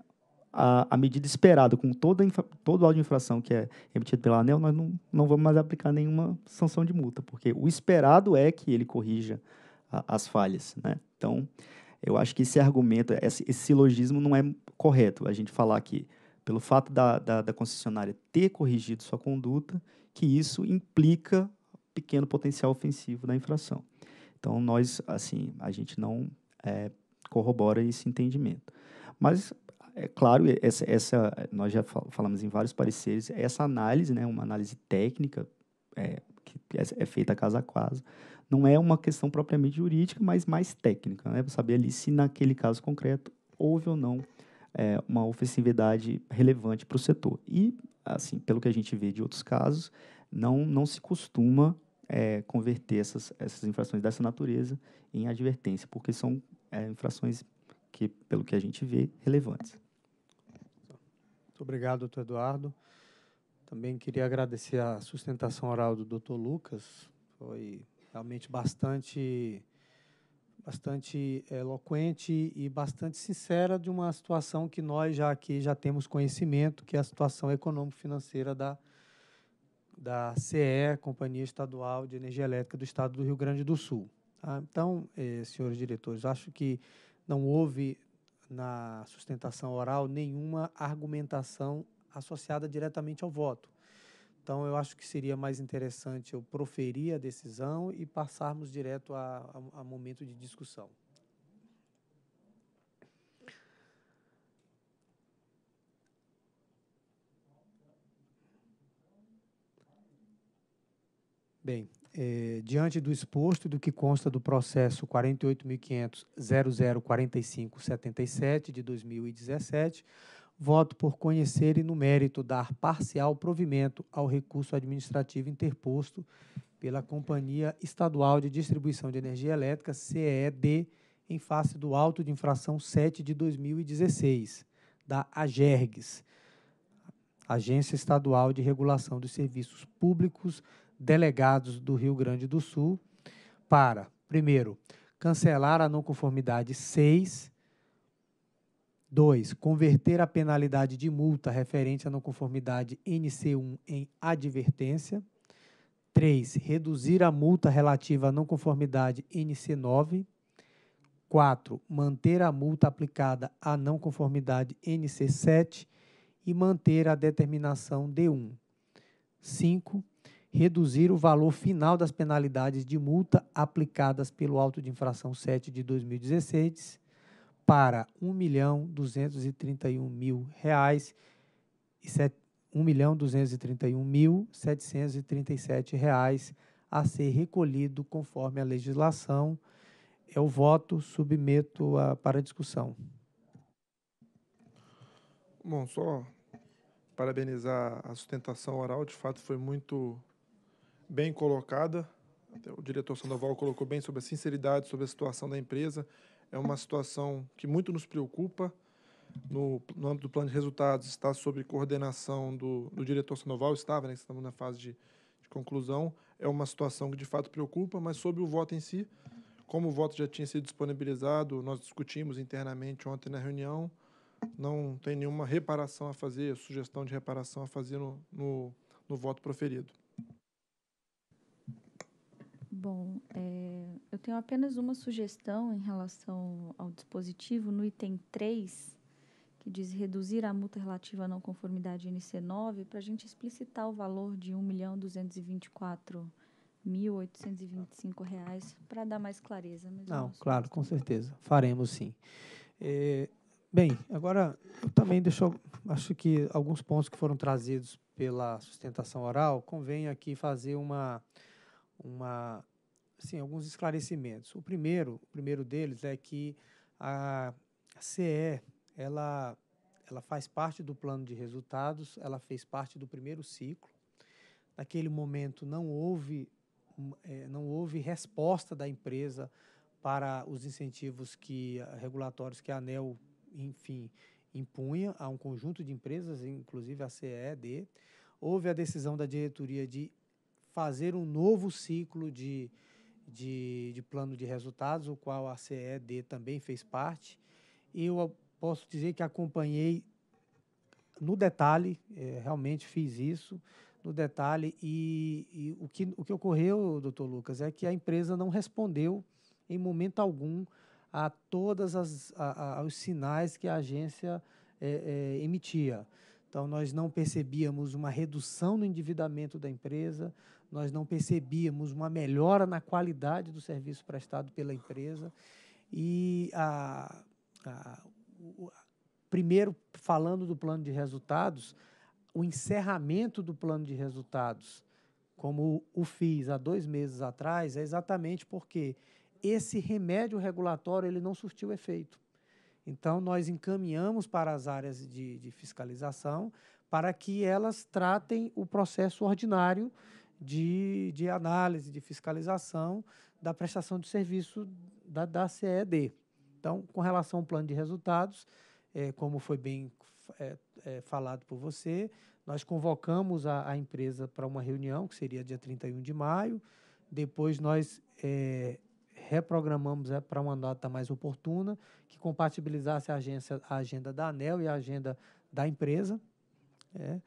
a, a medida esperada com toda infra, todo o áudio de infração que é emitido pela ANEL, nós não, não vamos mais aplicar nenhuma sanção de multa, porque o esperado é que ele corrija a, as falhas. Né? Então, eu acho que esse argumento, esse, esse silogismo não é correto. A gente falar que, pelo fato da, da, da concessionária ter corrigido sua conduta, que isso implica pequeno potencial ofensivo da infração. Então, nós, assim, a gente não é, corrobora esse entendimento. Mas é claro, essa, essa, nós já falamos em vários pareceres, essa análise, né, uma análise técnica, é, que é, é feita caso a caso, não é uma questão propriamente jurídica, mas mais técnica, né, para saber ali se naquele caso concreto houve ou não é, uma ofensividade relevante para o setor. E, assim, pelo que a gente vê de outros casos, não, não se costuma é, converter essas, essas infrações dessa natureza em advertência, porque são é, infrações que, pelo que a gente vê, relevantes. Muito obrigado, doutor Eduardo. Também queria agradecer a sustentação oral do doutor Lucas. Foi realmente bastante bastante eh, eloquente e bastante sincera de uma situação que nós já aqui já temos conhecimento, que é a situação econômico-financeira da, da CE, Companhia Estadual de Energia Elétrica do Estado do Rio Grande do Sul. Tá? então, eh, senhores diretores, acho que não houve na sustentação oral nenhuma argumentação associada diretamente ao voto. Então, eu acho que seria mais interessante eu proferir a decisão e passarmos direto a, a, a momento de discussão. Bem, é, diante do exposto e do que consta do processo 48.500.004577 de 2017, voto por conhecer e, no mérito, dar parcial provimento ao recurso administrativo interposto pela Companhia Estadual de Distribuição de Energia Elétrica, CED, em face do auto de infração 7 de 2016, da AGERGS, Agência Estadual de Regulação dos Serviços Públicos delegados do Rio Grande do Sul para, primeiro, cancelar a não conformidade 6, 2. Converter a penalidade de multa referente à não conformidade NC1 em advertência. 3. Reduzir a multa relativa à não conformidade NC9. 4. Manter a multa aplicada à não conformidade NC7 e manter a determinação D1. 5 reduzir o valor final das penalidades de multa aplicadas pelo auto de infração 7 de 2016 para R$ mil reais a ser recolhido conforme a legislação. É o voto, submeto a, ah, para discussão. Bom, só parabenizar a sustentação oral, de fato foi muito bem colocada. Até o diretor Sandoval colocou bem sobre a sinceridade, sobre a situação da empresa. É uma situação que muito nos preocupa. No, no âmbito do plano de resultados, está sob coordenação do, do diretor Sandoval, estava, né, estamos na fase de, de conclusão. É uma situação que de fato preocupa, mas sobre o voto em si, como o voto já tinha sido disponibilizado, nós discutimos internamente ontem na reunião, não tem nenhuma reparação a fazer, sugestão de reparação a fazer no, no, no voto proferido. Bom, é, eu tenho apenas uma sugestão em relação ao dispositivo no item 3, que diz reduzir a multa relativa à não conformidade NC9, para a gente explicitar o valor de R$ 1.224.825 para dar mais clareza. não, claro, com certeza. Faremos sim. É, bem, agora eu também deixo. Acho que alguns pontos que foram trazidos pela sustentação oral convém aqui fazer uma uma, assim, alguns esclarecimentos. O primeiro, o primeiro deles é que a CE ela, ela faz parte do plano de resultados, ela fez parte do primeiro ciclo. Naquele momento não houve, hum, é, não houve resposta da empresa para os incentivos que regulatórios que a ANEL, enfim, impunha a um conjunto de empresas, inclusive a CED. Houve a decisão da diretoria de fazer um novo ciclo de, de, de plano de resultados, o qual a CED também fez parte. E eu posso dizer que acompanhei no detalhe, é, realmente fiz isso no detalhe. E, e, o, que, o que ocorreu, doutor Lucas, é que a empresa não respondeu em momento algum a todas os sinais que a agência é, é, emitia. Então nós não percebíamos uma redução no endividamento da empresa, nós não percebíamos uma melhora na qualidade do serviço prestado pela empresa. E, a, a, o, primeiro, falando do plano de resultados, o encerramento do plano de resultados, como o fiz há dois meses atrás, é exatamente porque esse remédio regulatório ele não surtiu efeito. Então, nós encaminhamos para as áreas de, de fiscalização para que elas tratem o processo ordinário de, de análise, de fiscalização da prestação de serviço da, da CED. Então, com relação ao plano de resultados, é, como foi bem é, é, falado por você, nós convocamos a, a empresa para uma reunião, que seria dia 31 de maio. Depois, nós é, reprogramamos é, para uma data mais oportuna, que compatibilizasse a, agência, a agenda da ANEL e a agenda da empresa. É.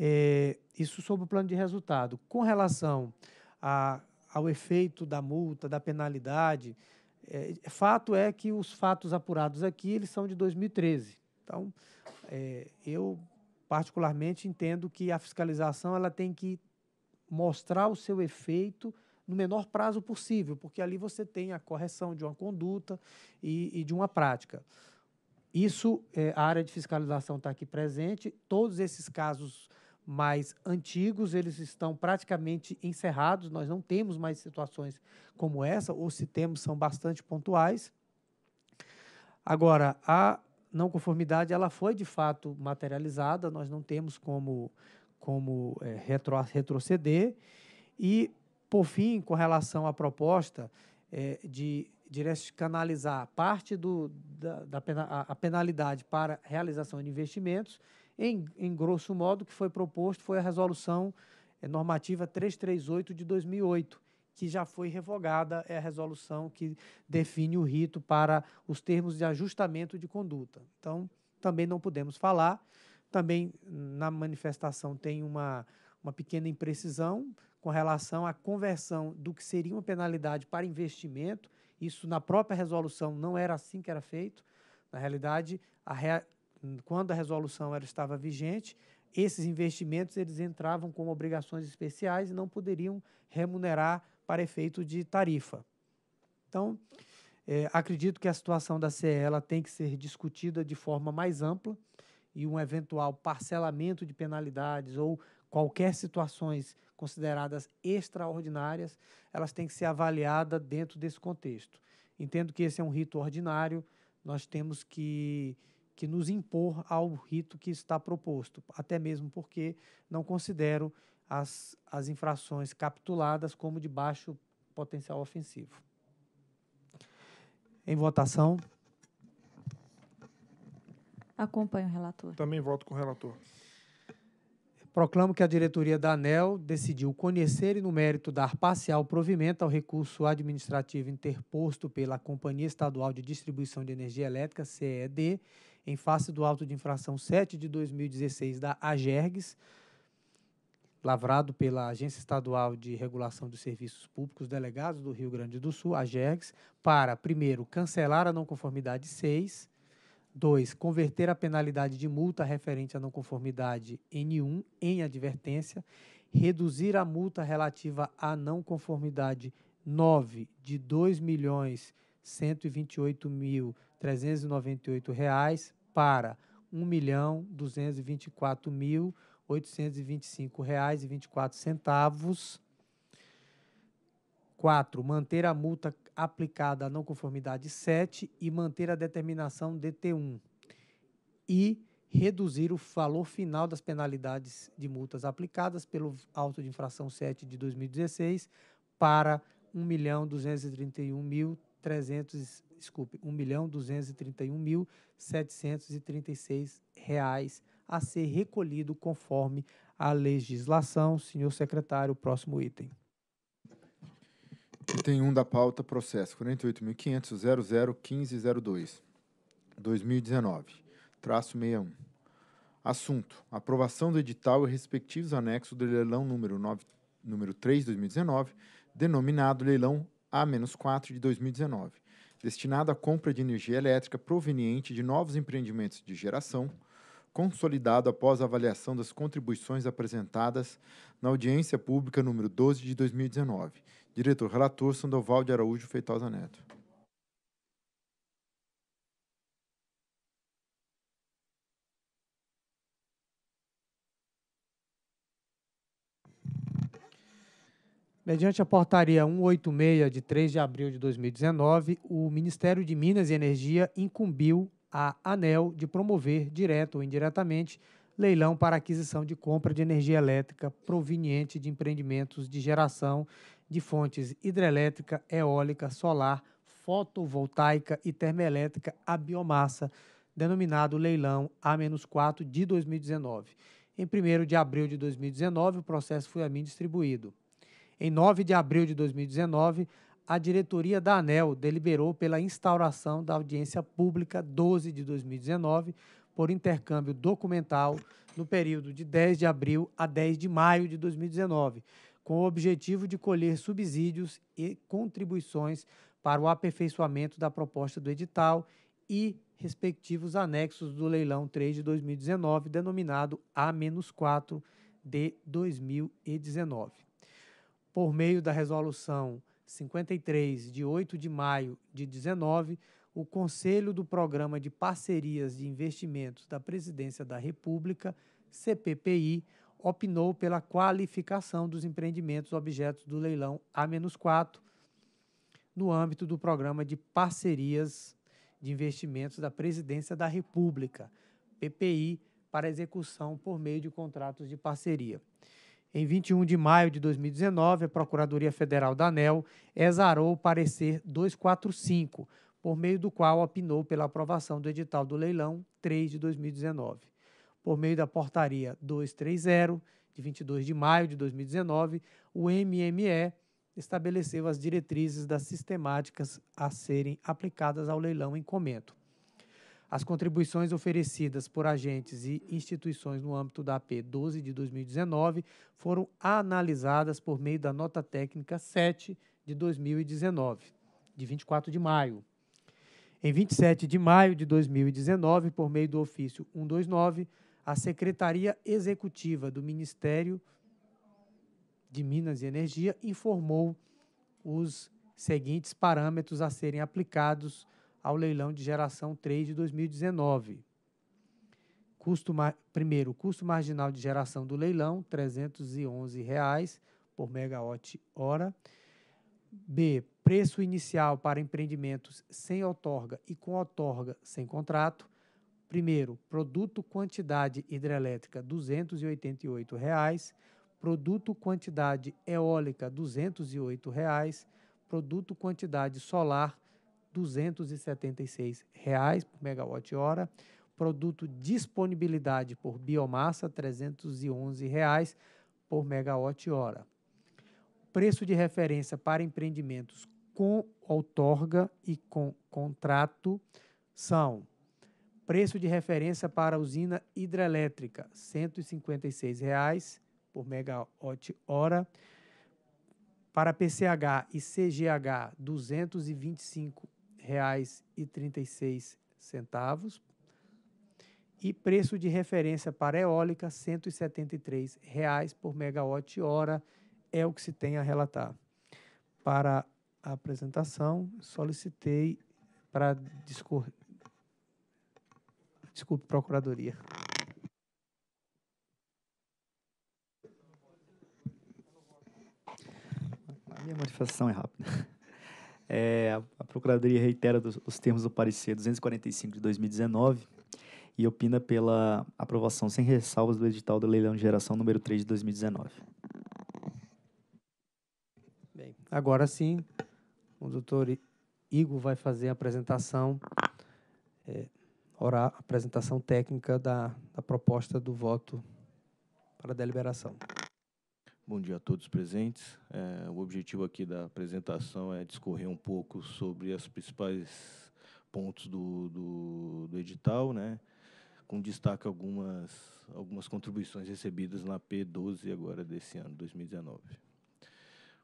É, isso sobre o plano de resultado. Com relação a, ao efeito da multa, da penalidade, é, fato é que os fatos apurados aqui eles são de 2013. Então, é, eu particularmente entendo que a fiscalização ela tem que mostrar o seu efeito no menor prazo possível, porque ali você tem a correção de uma conduta e, e de uma prática. Isso, é, a área de fiscalização está aqui presente. Todos esses casos mais antigos, eles estão praticamente encerrados, nós não temos mais situações como essa, ou se temos, são bastante pontuais. Agora, a não conformidade ela foi de fato materializada, nós não temos como, como é, retro, retroceder. E, por fim, com relação à proposta é, de canalizar parte do, da, da pena, a penalidade para realização de investimentos, em, em grosso modo, o que foi proposto foi a resolução é, normativa 338 de 2008, que já foi revogada, é a resolução que define o rito para os termos de ajustamento de conduta. Então, também não podemos falar. Também na manifestação tem uma, uma pequena imprecisão com relação à conversão do que seria uma penalidade para investimento. Isso na própria resolução não era assim que era feito. Na realidade, a, rea, quando a resolução era, estava vigente, esses investimentos eles entravam como obrigações especiais e não poderiam remunerar para efeito de tarifa. Então, é, acredito que a situação da CE ela tem que ser discutida de forma mais ampla e um eventual parcelamento de penalidades ou qualquer situações consideradas extraordinárias, elas têm que ser avaliadas dentro desse contexto. Entendo que esse é um rito ordinário, nós temos que que nos impor ao rito que está proposto, até mesmo porque não considero as, as infrações capituladas como de baixo potencial ofensivo. Em votação. Acompanho o relator. Também voto com o relator. Proclamo que a diretoria da ANEL decidiu conhecer e, no mérito, dar parcial provimento ao recurso administrativo interposto pela Companhia Estadual de Distribuição de Energia Elétrica, CED, em face do auto de infração 7 de 2016 da AGERGS, lavrado pela Agência Estadual de Regulação dos Serviços Públicos Delegados do Rio Grande do Sul, AGERGS, para, primeiro, cancelar a não conformidade 6, 2. Converter a penalidade de multa referente à não conformidade N1 em advertência, reduzir a multa relativa à não conformidade 9 de R$ 2.128.398 para R$ 1.224.825,24. 4. Manter a multa aplicada à não conformidade 7 e manter a determinação DT1. E reduzir o valor final das penalidades de multas aplicadas pelo auto de infração 7 de 2016 para R$ 1.231.000. 300, desculpe, 1 milhão 231 mil 736 reais a ser recolhido conforme a legislação. Senhor secretário, próximo item. Item 1 da pauta, processo 48.500.001502, 2019, traço 61. Assunto, aprovação do edital e respectivos anexos do leilão número 9 número 3 2019, denominado Leilão a-4 de 2019, destinado à compra de energia elétrica proveniente de novos empreendimentos de geração, consolidado após a avaliação das contribuições apresentadas na audiência pública número 12 de 2019. Diretor relator Sandoval de Araújo Feitosa Neto. Mediante a portaria 186 de 3 de abril de 2019, o Ministério de Minas e Energia incumbiu a ANEL de promover, direto ou indiretamente, leilão para aquisição de compra de energia elétrica proveniente de empreendimentos de geração de fontes hidrelétrica, eólica, solar, fotovoltaica e termoelétrica a biomassa, denominado leilão A-4 de 2019. Em 1 de abril de 2019, o processo foi a mim distribuído. Em 9 de abril de 2019, a diretoria da ANEL deliberou pela instauração da audiência pública 12 de 2019 por intercâmbio documental no período de 10 de abril a 10 de maio de 2019, com o objetivo de colher subsídios e contribuições para o aperfeiçoamento da proposta do edital e respectivos anexos do leilão 3 de 2019, denominado A-4 de 2019 por meio da resolução 53 de 8 de maio de 19, o Conselho do Programa de Parcerias de Investimentos da Presidência da República, CPPI, opinou pela qualificação dos empreendimentos objetos do leilão A-4 no âmbito do Programa de Parcerias de Investimentos da Presidência da República, PPI, para execução por meio de contratos de parceria. Em 21 de maio de 2019, a Procuradoria Federal da ANEL exarou o parecer 245, por meio do qual opinou pela aprovação do edital do leilão 3 de 2019. Por meio da portaria 230, de 22 de maio de 2019, o MME estabeleceu as diretrizes das sistemáticas a serem aplicadas ao leilão em comento. As contribuições oferecidas por agentes e instituições no âmbito da AP 12 de 2019 foram analisadas por meio da nota técnica 7 de 2019, de 24 de maio. Em 27 de maio de 2019, por meio do ofício 129, a Secretaria Executiva do Ministério de Minas e Energia informou os seguintes parâmetros a serem aplicados ao leilão de geração 3 de 2019. Custo primeiro, custo marginal de geração do leilão, R$ 311 reais por megawatt-hora. B, preço inicial para empreendimentos sem outorga e com outorga sem contrato. Primeiro, produto quantidade hidrelétrica R$ 288, reais, produto quantidade eólica R$ 208, reais, produto quantidade solar 276 reais por megawatt-hora, produto disponibilidade por biomassa 311 reais por megawatt-hora. Preço de referência para empreendimentos com outorga e com contrato são preço de referência para usina hidrelétrica R$ 156 reais por megawatt-hora, para PCH e CGH R$ 225 1.103,36 e preço de referência para eólica R$ 173,00 por megawatt-hora é o que se tem a relatar. Para a apresentação, solicitei para discor... Desculpe, Procuradoria. A minha manifestação é rápida. É, Procuradoria reitera dos, os termos do parecer 245 de 2019 e opina pela aprovação sem ressalvas do edital do leilão de geração número 3 de 2019. Bem, agora sim, o doutor Igor vai fazer a apresentação, é, orar, a apresentação técnica da, da proposta do voto para deliberação. Bom dia a todos presentes. É, o objetivo aqui da apresentação é discorrer um pouco sobre os principais pontos do, do, do, edital, né? com destaque algumas, algumas contribuições recebidas na P12 agora desse ano, 2019.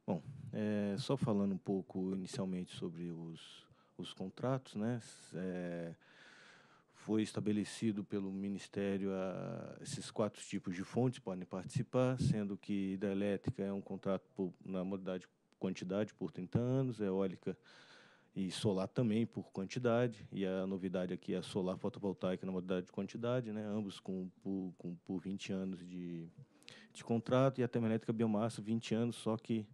Bom, é, só falando um pouco inicialmente sobre os, os contratos, né? É, foi estabelecido pelo Ministério a, esses quatro tipos de fontes podem participar, sendo que hidrelétrica é um contrato por, na modalidade quantidade por 30 anos, eólica e solar também por quantidade, e a novidade aqui é a solar fotovoltaica na modalidade de quantidade, né, ambos com, por, com, por 20 anos de, de contrato, e a termoelétrica biomassa 20 anos, só que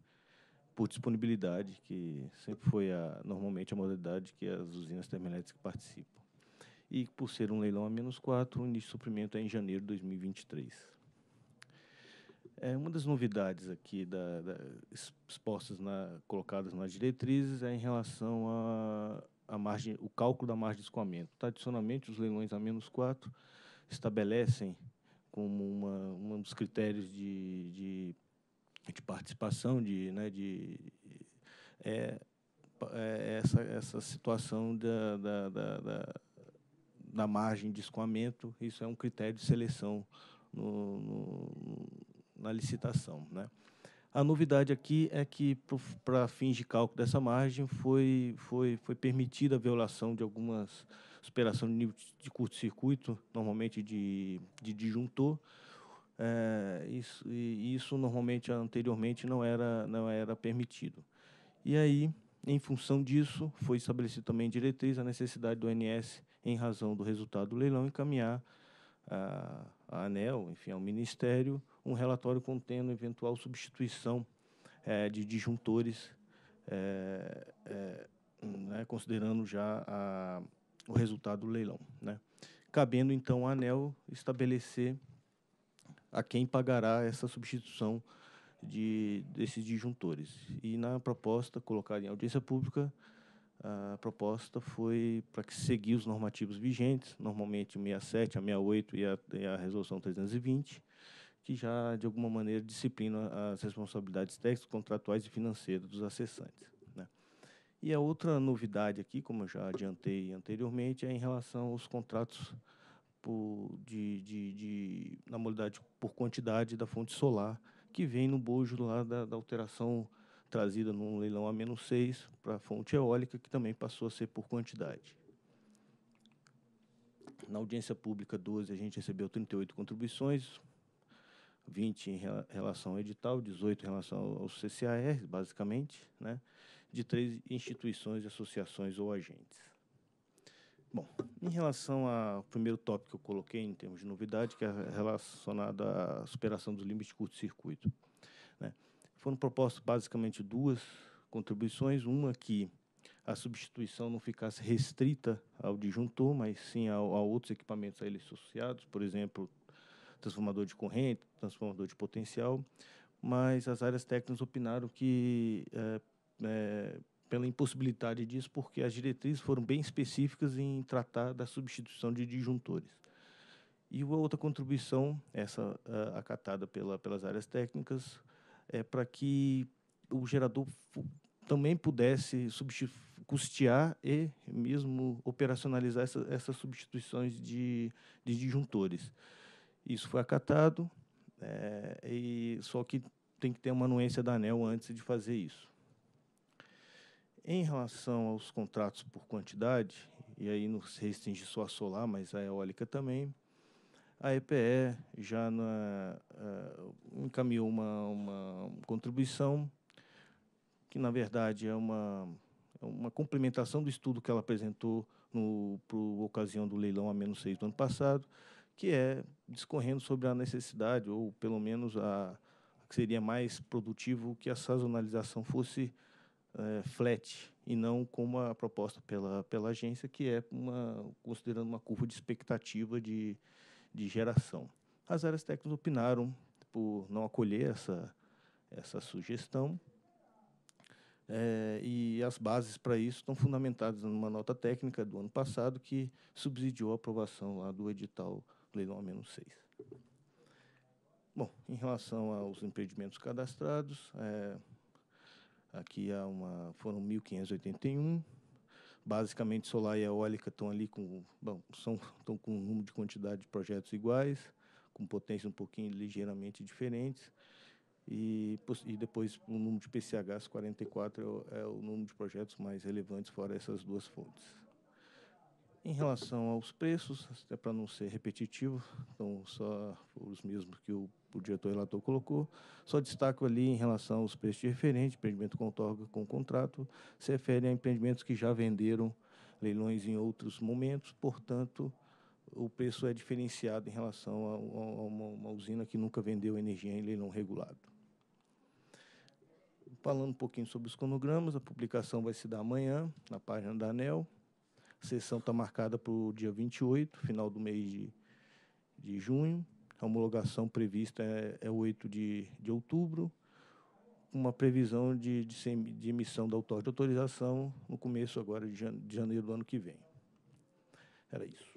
por disponibilidade, que sempre foi a, normalmente a modalidade que as usinas termoelétricas participam e por ser um leilão a menos 4, o início de suprimento é em janeiro de 2023. É, uma das novidades aqui da, da, expostas na, colocadas nas diretrizes é em relação a, a margem, o cálculo da margem de escoamento. Tradicionalmente, tá, os leilões a menos 4 estabelecem como uma, um dos critérios de, de, de participação, de, né, de é, é essa, essa situação da, da, da da margem de escoamento, isso é um critério de seleção no, no, na licitação. Né? A novidade aqui é que, para fins de cálculo dessa margem, foi, foi, foi permitida a violação de algumas operações de nível de curto-circuito, normalmente de, de disjuntor. É, isso, e isso normalmente anteriormente não era, não era permitido. E aí, em função disso, foi estabelecido também em diretriz a necessidade do ONS em razão do resultado do leilão, encaminhar à, ah, ANEL, enfim, ao Ministério, um relatório contendo eventual substituição é, de disjuntores, é, é, né, considerando já a, o resultado do leilão. Né? Cabendo, então, à ANEL estabelecer a quem pagará essa substituição de, desses disjuntores. E na proposta, colocar em audiência pública a proposta foi para que seguir os normativos vigentes, normalmente o 67, a 68 e a, e a resolução 320, que já, de alguma maneira, disciplina as responsabilidades técnicas, contratuais e financeiras dos acessantes. Né? E a outra novidade aqui, como eu já adiantei anteriormente, é em relação aos contratos por, de, de, de, na modalidade por quantidade da fonte solar, que vem no bojo lá da, da alteração trazida num leilão a menos 6 para a fonte eólica, que também passou a ser por quantidade. Na audiência pública 12, a gente recebeu 38 contribuições, 20 em relação ao edital, 18 em relação aos CCAR, basicamente, né, de três instituições, associações ou agentes. Bom, em relação ao primeiro tópico que eu coloquei em termos de novidade, que é relacionado à superação dos limites de curto-circuito. Né, foram propostas basicamente duas contribuições. Uma que a substituição não ficasse restrita ao disjuntor, mas sim a, a outros equipamentos a eles associados, por exemplo, transformador de corrente, transformador de potencial, mas as áreas técnicas opinaram que é, é, pela impossibilidade disso, porque as diretrizes foram bem específicas em tratar da substituição de disjuntores. E a outra contribuição, essa uh, acatada pela, pelas áreas técnicas, é, para que o gerador também pudesse custear e mesmo operacionalizar essa, essas substituições de, de, disjuntores. Isso foi acatado, é, e só que tem que ter uma anuência da ANEL antes de fazer isso. Em relação aos contratos por quantidade, e aí não se restringe só a solar, mas a eólica também, a EPE já na, uh, encaminhou uma, uma contribuição que, na verdade, é uma, é uma complementação do estudo que ela apresentou para ocasião do leilão a menos 6 do ano passado, que é discorrendo sobre a necessidade, ou pelo menos a, a que seria mais produtivo que a sazonalização fosse uh, flat e não como a proposta pela, pela agência, que é uma, considerando uma curva de expectativa de, de geração. As áreas técnicas opinaram por não acolher essa, essa sugestão. É, e as bases para isso estão fundamentadas numa nota técnica do ano passado que subsidiou a aprovação lá do edital Leilão A-6. Bom, em relação aos empreendimentos cadastrados, é, aqui há uma, foram 1.581, basicamente solar e eólica estão ali com bom, são estão com um número de quantidade de projetos iguais, com potência um pouquinho ligeiramente diferentes. E, e depois o número de PCHs 44 é o, é o número de projetos mais relevantes fora essas duas fontes. Em relação aos preços, até para não ser repetitivo, então só os mesmos que o o diretor relator colocou. Só destaco ali em relação aos preços de referente, empreendimento com outorga com contrato, se refere a empreendimentos que já venderam leilões em outros momentos, portanto, o preço é diferenciado em relação a, a uma, uma usina que nunca vendeu energia em leilão regulado. Falando um pouquinho sobre os cronogramas, a publicação vai se dar amanhã, na página da ANEL. A sessão está marcada para o dia 28, final do mês de, de junho. A homologação prevista é, é 8 de, de outubro, uma previsão de, de, de emissão da autor de autorização no começo agora de, de janeiro do ano que vem. Era isso.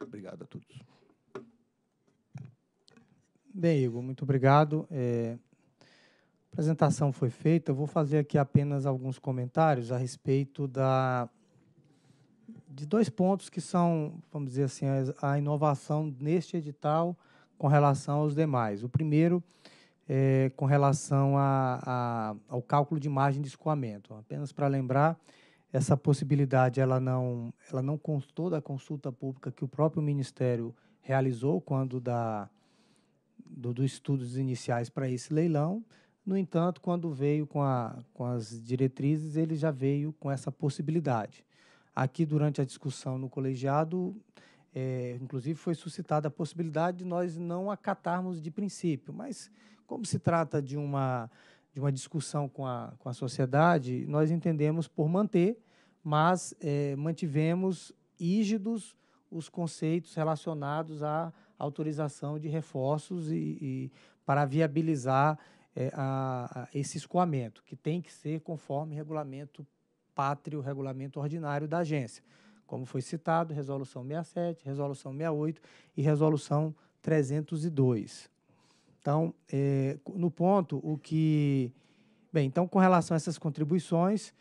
Obrigado a todos. Bem, Igor, muito obrigado. É, a apresentação foi feita. Eu vou fazer aqui apenas alguns comentários a respeito da de dois pontos que são, vamos dizer assim, a, a inovação neste edital com relação aos demais. O primeiro é com relação a, a, ao cálculo de margem de escoamento. Apenas para lembrar, essa possibilidade ela não, ela não constou da consulta pública que o próprio Ministério realizou quando da, do, dos estudos iniciais para esse leilão. No entanto, quando veio com, a, com as diretrizes, ele já veio com essa possibilidade. Aqui, durante a discussão no colegiado, é, inclusive foi suscitada a possibilidade de nós não acatarmos de princípio, mas como se trata de uma, de uma discussão com a, com a sociedade, nós entendemos por manter, mas é, mantivemos rígidos os conceitos relacionados à autorização de reforços e, e para viabilizar é, a, a esse escoamento, que tem que ser conforme regulamento pátrio o regulamento ordinário da agência, como foi citado, resolução 67, resolução 68 e resolução 302. Então, é, no ponto, o que. Bem, então, com relação a essas contribuições,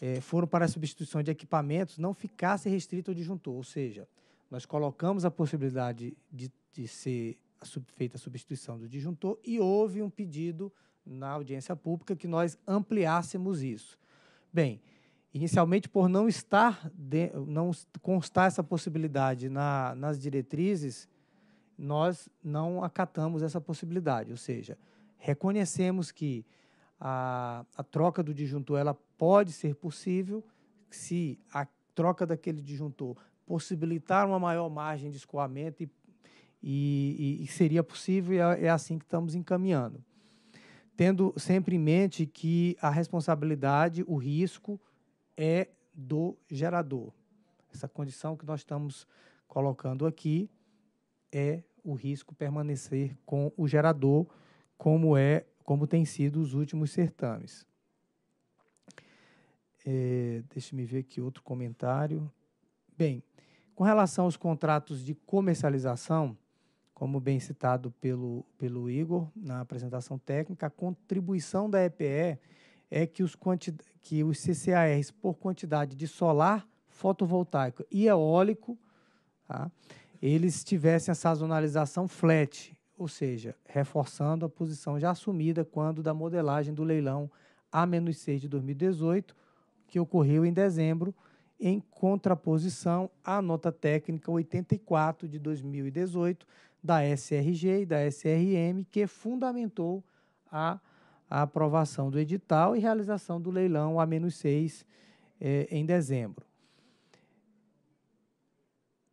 é, foram para a substituição de equipamentos, não ficasse restrito ao disjuntor, ou seja, nós colocamos a possibilidade de, de ser feita a substituição do disjuntor e houve um pedido na audiência pública que nós ampliássemos isso. Bem, Inicialmente, por não estar de, não constar essa possibilidade na, nas diretrizes, nós não acatamos essa possibilidade, ou seja, reconhecemos que a, a troca do disjuntor ela pode ser possível se a troca daquele disjuntor possibilitar uma maior margem de escoamento e, e, e seria possível, e é, é assim que estamos encaminhando. Tendo sempre em mente que a responsabilidade, o risco, é do gerador. Essa condição que nós estamos colocando aqui é o risco permanecer com o gerador, como é, como tem sido os últimos certames. É, Deixe-me ver aqui outro comentário. Bem, com relação aos contratos de comercialização, como bem citado pelo, pelo Igor na apresentação técnica, a contribuição da EPE é que os, quanti... que os CCARs por quantidade de solar fotovoltaico e eólico, tá? eles tivessem a sazonalização flat, ou seja, reforçando a posição já assumida quando da modelagem do leilão A-6 de 2018, que ocorreu em dezembro, em contraposição à nota técnica 84 de 2018 da SRG e da SRM, que fundamentou a a aprovação do edital e realização do leilão A-6 eh, é, em dezembro.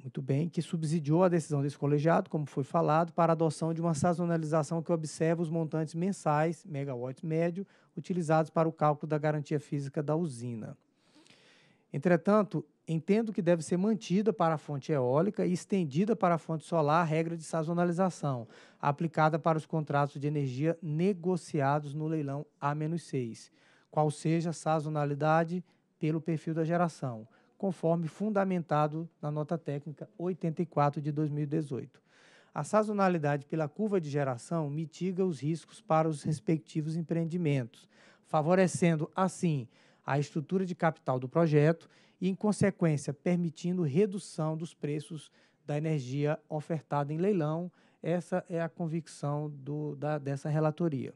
Muito bem, que subsidiou a decisão desse colegiado, como foi falado, para a adoção de uma sazonalização que observa os montantes mensais, megawatts médio, utilizados para o cálculo da garantia física da usina. Entretanto, entendo que deve ser mantida para a fonte eólica e estendida para a fonte solar a regra de sazonalização, aplicada para os contratos de energia negociados no leilão A-6, qual seja a sazonalidade pelo perfil da geração, conforme fundamentado na nota técnica 84 de 2018. A sazonalidade pela curva de geração mitiga os riscos para os respectivos empreendimentos, favorecendo, assim, a estrutura de capital do projeto e, em consequência, permitindo redução dos preços da energia ofertada em leilão. Essa é a convicção do, da, dessa relatoria.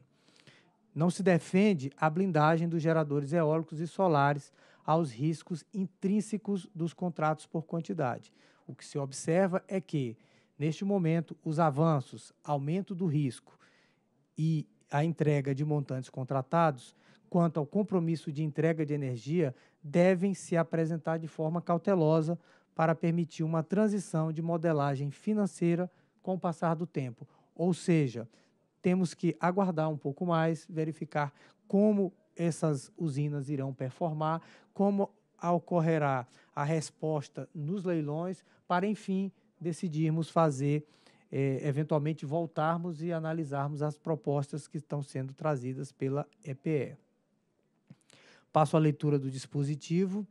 Não se defende a blindagem dos geradores eólicos e solares aos riscos intrínsecos dos contratos por quantidade. O que se observa é que, neste momento, os avanços, aumento do risco e a entrega de montantes contratados quanto ao compromisso de entrega de energia devem se apresentar de forma cautelosa para permitir uma transição de modelagem financeira com o passar do tempo. Ou seja, temos que aguardar um pouco mais, verificar como essas usinas irão performar, como ocorrerá a resposta nos leilões, para enfim decidirmos fazer, eh, eventualmente voltarmos e analisarmos as propostas que estão sendo trazidas pela EPE. Passo à leitura do dispositivo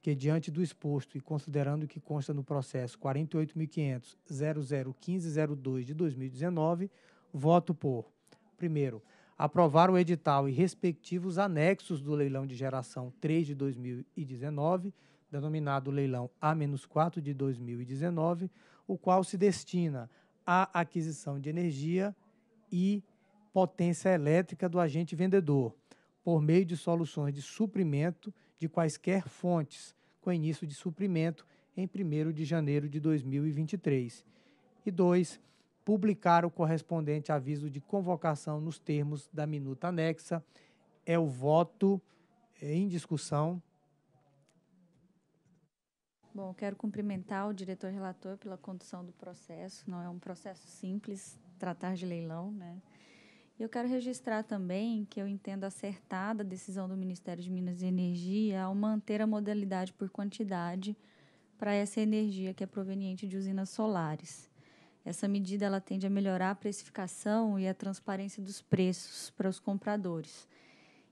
que, diante do exposto e considerando que consta no processo 48.500.001502 de 2019, voto por: primeiro, aprovar o edital e respectivos anexos do leilão de geração 3 de 2019, denominado leilão A-4 de 2019, o qual se destina à aquisição de energia e potência elétrica do agente vendedor por meio de soluções de suprimento de quaisquer fontes, com início de suprimento em 1 de janeiro de 2023. E dois Publicar o correspondente aviso de convocação nos termos da minuta anexa. É o voto em discussão. Bom, quero cumprimentar o diretor relator pela condução do processo. Não é um processo simples tratar de leilão, né? Eu quero registrar também que eu entendo acertada a decisão do Ministério de Minas e Energia ao manter a modalidade por quantidade para essa energia que é proveniente de usinas solares. Essa medida ela tende a melhorar a precificação e a transparência dos preços para os compradores.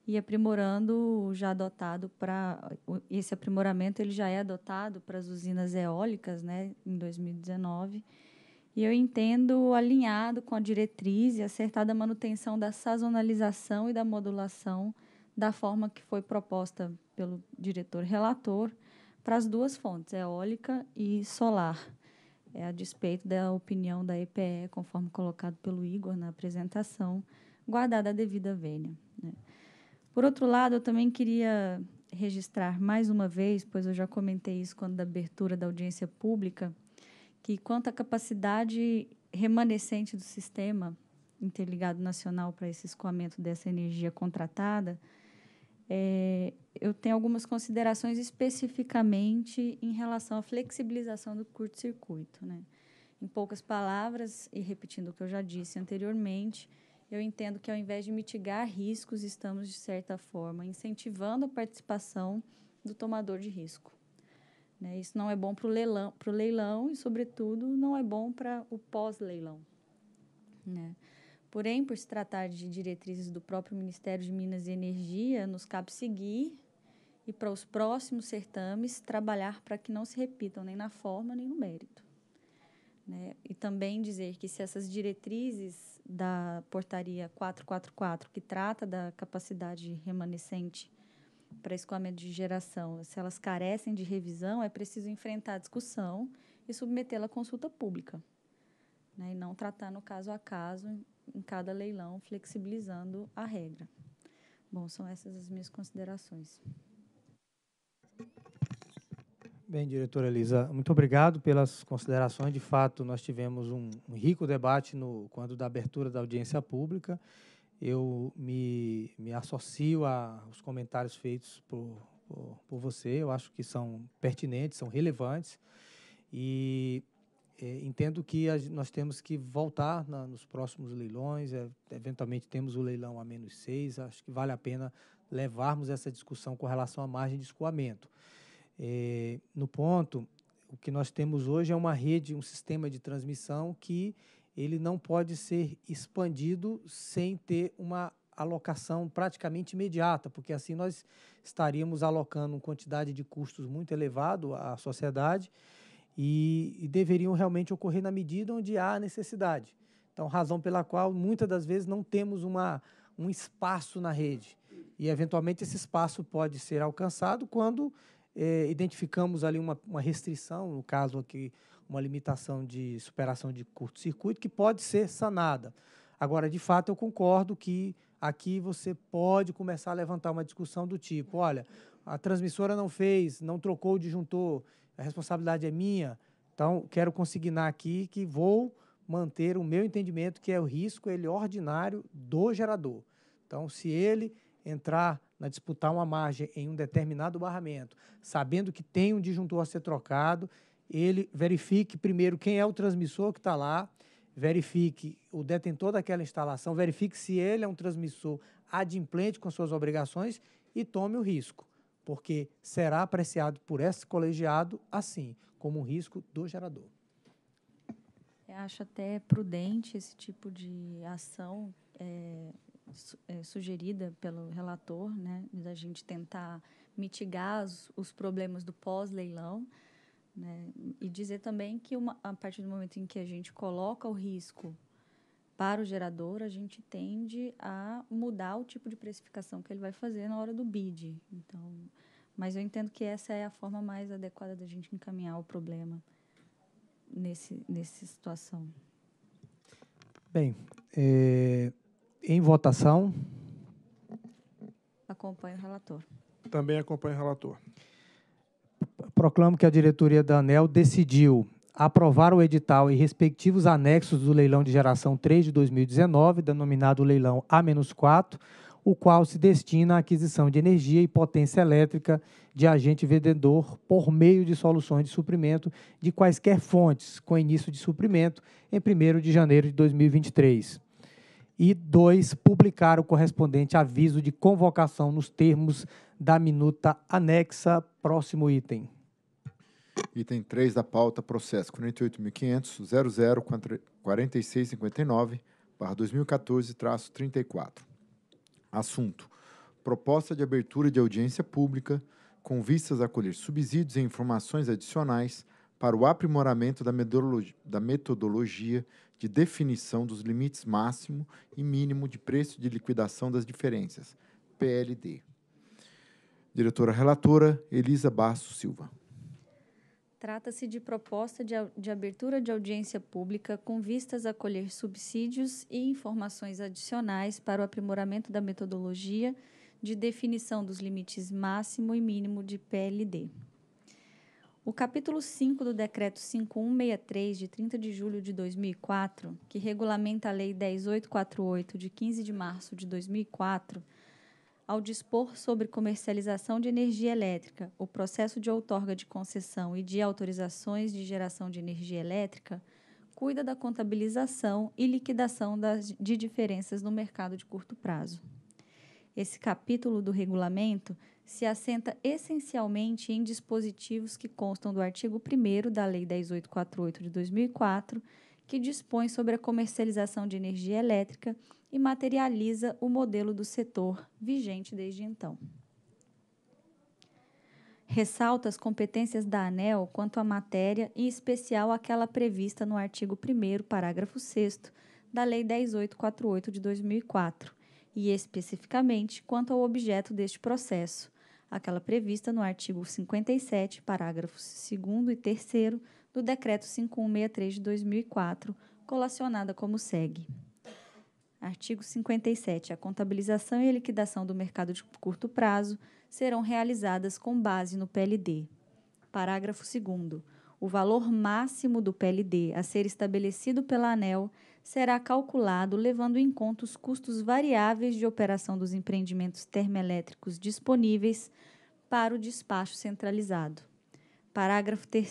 E aprimorando o já adotado para esse aprimoramento ele já é adotado para as usinas eólicas, né, em 2019 e eu entendo alinhado com a diretriz e acertada a manutenção da sazonalização e da modulação da forma que foi proposta pelo diretor relator para as duas fontes, eólica e solar. É, a despeito da opinião da EPE, conforme colocado pelo Igor na apresentação, guardada a devida vênia. Né? Por outro lado, eu também queria registrar mais uma vez, pois eu já comentei isso quando da abertura da audiência pública, que quanto à capacidade remanescente do sistema interligado nacional para esse escoamento dessa energia contratada, é, eu tenho algumas considerações especificamente em relação à flexibilização do curto-circuito. Né? Em poucas palavras, e repetindo o que eu já disse anteriormente, eu entendo que ao invés de mitigar riscos, estamos, de certa forma, incentivando a participação do tomador de risco. Né? Isso não é bom para o leilão, leilão e, sobretudo, não é bom para o pós-leilão. Né? Porém, por se tratar de diretrizes do próprio Ministério de Minas e Energia, nos cabe seguir e, para os próximos certames, trabalhar para que não se repitam nem na forma nem no mérito. Né? E também dizer que se essas diretrizes da portaria 444, que trata da capacidade remanescente para escoamento de geração, se elas carecem de revisão, é preciso enfrentar a discussão e submetê-la à consulta pública. Né, e não tratar no caso a caso, em cada leilão, flexibilizando a regra. Bom, são essas as minhas considerações. Bem, diretora Elisa, muito obrigado pelas considerações. De fato, nós tivemos um, um rico debate no, quando da abertura da audiência pública eu me, me associo aos comentários feitos por, por, por, você. Eu acho que são pertinentes, são relevantes. E é, entendo que a, nós temos que voltar na, nos próximos leilões. É, eventualmente temos o leilão a menos 6. Acho que vale a pena levarmos essa discussão com relação à margem de escoamento. É, no ponto, o que nós temos hoje é uma rede, um sistema de transmissão que ele não pode ser expandido sem ter uma alocação praticamente imediata, porque assim nós estaríamos alocando uma quantidade de custos muito elevado à sociedade e, e deveriam realmente ocorrer na medida onde há necessidade. Então, razão pela qual muitas das vezes não temos uma, um espaço na rede. E, eventualmente, esse espaço pode ser alcançado quando é, identificamos ali uma, uma restrição, no caso aqui, uma limitação de superação de curto-circuito que pode ser sanada. Agora, de fato, eu concordo que aqui você pode começar a levantar uma discussão do tipo: olha, a transmissora não fez, não trocou o disjuntor, a responsabilidade é minha, então quero consignar aqui que vou manter o meu entendimento que é o risco ele é ordinário do gerador. Então, se ele entrar na disputar uma margem em um determinado barramento, sabendo que tem um disjuntor a ser trocado, ele verifique primeiro quem é o transmissor que está lá, verifique o detentor daquela instalação, verifique se ele é um transmissor adimplente com suas obrigações e tome o risco, porque será apreciado por esse colegiado assim, como um risco do gerador. Eu acho até prudente esse tipo de ação é, sugerida pelo relator, né, da gente tentar mitigar os, os problemas do pós-leilão, né? E dizer também que uma, a partir do momento em que a gente coloca o risco para o gerador, a gente tende a mudar o tipo de precificação que ele vai fazer na hora do bid. Então, mas eu entendo que essa é a forma mais adequada da gente encaminhar o problema nesse, nessa situação. Bem, é, em votação. Acompanho o relator. Também acompanho o relator proclamo que a diretoria da ANEL decidiu aprovar o edital e respectivos anexos do leilão de geração 3 de 2019, denominado leilão A-4, o qual se destina à aquisição de energia e potência elétrica de agente vendedor por meio de soluções de suprimento de quaisquer fontes, com início de suprimento em 1 de janeiro de 2023. E dois Publicar o correspondente aviso de convocação nos termos da minuta anexa, próximo item. Item 3 da pauta, processo 48.500.004659-2014-34. Assunto: Proposta de abertura de audiência pública com vistas a colher subsídios e informações adicionais para o aprimoramento da metodologia de definição dos limites máximo e mínimo de preço de liquidação das diferenças, PLD. Diretora relatora Elisa Basso Silva. Trata-se de proposta de, de abertura de audiência pública com vistas a colher subsídios e informações adicionais para o aprimoramento da metodologia de definição dos limites máximo e mínimo de PLD. O capítulo 5 do Decreto 5163, de 30 de julho de 2004, que regulamenta a Lei 10848, de 15 de março de 2004, ao dispor sobre comercialização de energia elétrica, o processo de outorga de concessão e de autorizações de geração de energia elétrica, cuida da contabilização e liquidação das, de diferenças no mercado de curto prazo. Esse capítulo do regulamento se assenta essencialmente em dispositivos que constam do artigo 1 da Lei 10848 de 2004, que dispõe sobre a comercialização de energia elétrica e materializa o modelo do setor vigente desde então. Ressalta as competências da ANEL quanto à matéria, em especial aquela prevista no artigo 1, parágrafo 6 da Lei 10848 de 2004, e especificamente quanto ao objeto deste processo, aquela prevista no artigo 57, parágrafos 2 e 3 do Decreto 5163 de 2004, colacionada como segue. Artigo 57. A contabilização e a liquidação do mercado de curto prazo serão realizadas com base no PLD. Parágrafo 2. O valor máximo do PLD a ser estabelecido pela ANEL será calculado levando em conta os custos variáveis de operação dos empreendimentos termoelétricos disponíveis para o despacho centralizado. Parágrafo 3.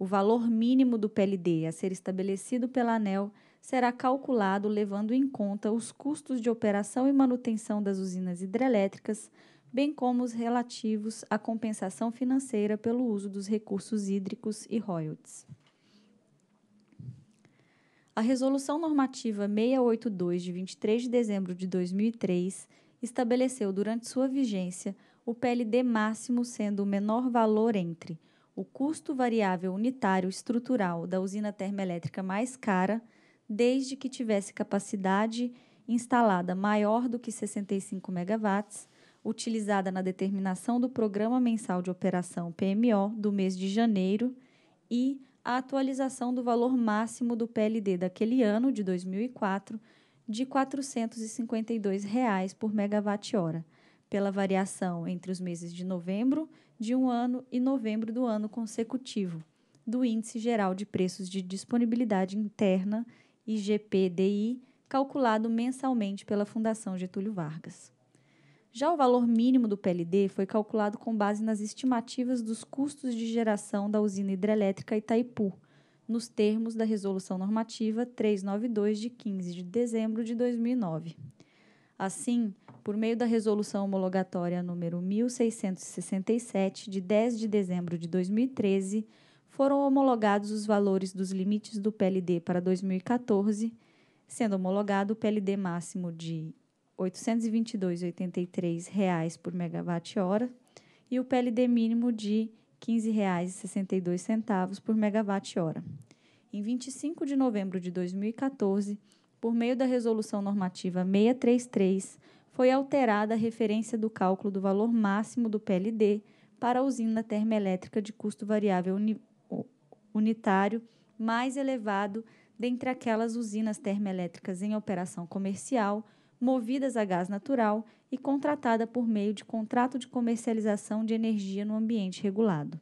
O valor mínimo do PLD a ser estabelecido pela ANEL será será calculado levando em conta os custos de operação e manutenção das usinas hidrelétricas, bem como os relativos à compensação financeira pelo uso dos recursos hídricos e royalties. A Resolução Normativa 682, de 23 de dezembro de 2003, estabeleceu durante sua vigência o PLD máximo sendo o menor valor entre o custo variável unitário estrutural da usina termoelétrica mais cara desde que tivesse capacidade instalada maior do que 65 MW, utilizada na determinação do Programa Mensal de Operação PMO do mês de janeiro e a atualização do valor máximo do PLD daquele ano, de 2004, de R$ 452 reais por megawatt-hora, pela variação entre os meses de novembro de um ano e novembro do ano consecutivo, do Índice Geral de Preços de Disponibilidade Interna IGPDI, calculado mensalmente pela Fundação Getúlio Vargas. Já o valor mínimo do PLD foi calculado com base nas estimativas dos custos de geração da usina hidrelétrica Itaipu, nos termos da Resolução Normativa 392 de 15 de dezembro de 2009. Assim, por meio da Resolução Homologatória número 1667 de 10 de dezembro de 2013, foram homologados os valores dos limites do PLD para 2014, sendo homologado o PLD máximo de R$ 822,83 por megawatt-hora e o PLD mínimo de R$ 15,62 por megawatt-hora. Em 25 de novembro de 2014, por meio da Resolução Normativa 633, foi alterada a referência do cálculo do valor máximo do PLD para a usina termoelétrica de custo variável unitário mais elevado dentre aquelas usinas termoelétricas em operação comercial, movidas a gás natural e contratada por meio de contrato de comercialização de energia no ambiente regulado.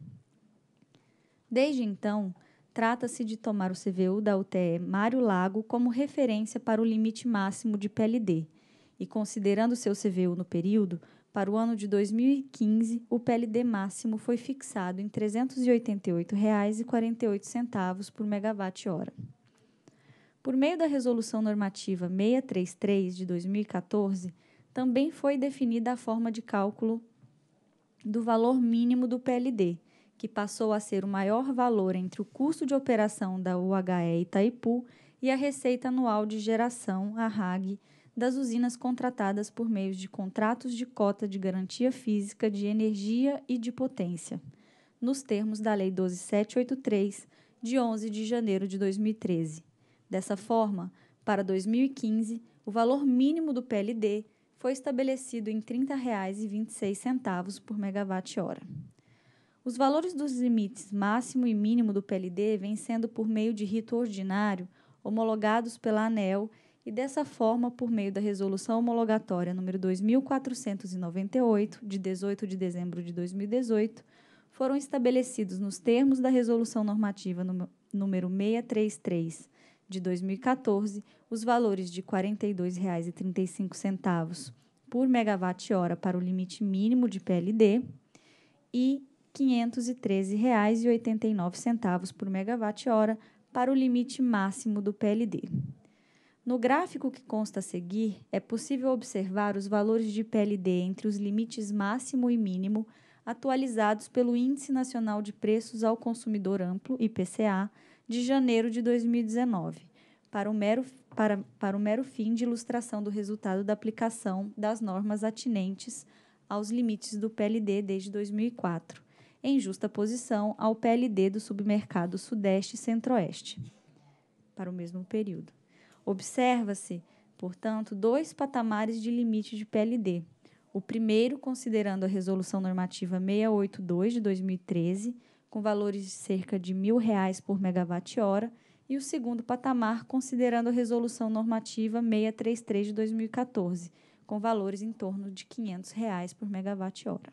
Desde então, trata-se de tomar o CVU da UTE Mário Lago como referência para o limite máximo de PLD, e considerando seu CVU no período, para o ano de 2015, o PLD máximo foi fixado em R$ 388,48 por megawatt-hora. Por meio da Resolução Normativa 633 de 2014, também foi definida a forma de cálculo do valor mínimo do PLD, que passou a ser o maior valor entre o custo de operação da UHE Itaipu e a receita anual de geração, a RAG, das usinas contratadas por meio de contratos de cota de garantia física de energia e de potência, nos termos da Lei 12783, de 11 de janeiro de 2013. Dessa forma, para 2015, o valor mínimo do PLD foi estabelecido em R$ 30,26 por megawatt-hora. Os valores dos limites máximo e mínimo do PLD vêm sendo por meio de rito ordinário homologados pela ANEL e dessa forma, por meio da resolução homologatória número 2498 de 18 de dezembro de 2018, foram estabelecidos nos termos da resolução normativa número 633 de 2014 os valores de R$ 42,35 por megawatt-hora para o limite mínimo de PLD e R$ 513,89 por megawatt-hora para o limite máximo do PLD. No gráfico que consta a seguir, é possível observar os valores de PLD entre os limites máximo e mínimo atualizados pelo Índice Nacional de Preços ao Consumidor Amplo, IPCA, de janeiro de 2019, para o mero, para, para o mero fim de ilustração do resultado da aplicação das normas atinentes aos limites do PLD desde 2004, em justa posição ao PLD do submercado Sudeste e Centro-Oeste, para o mesmo período. Observa-se, portanto, dois patamares de limite de PLD. O primeiro, considerando a Resolução Normativa 682 de 2013, com valores de cerca de R$ reais por megawatt-hora, e o segundo patamar, considerando a Resolução Normativa 633 de 2014, com valores em torno de R$ reais por megawatt-hora.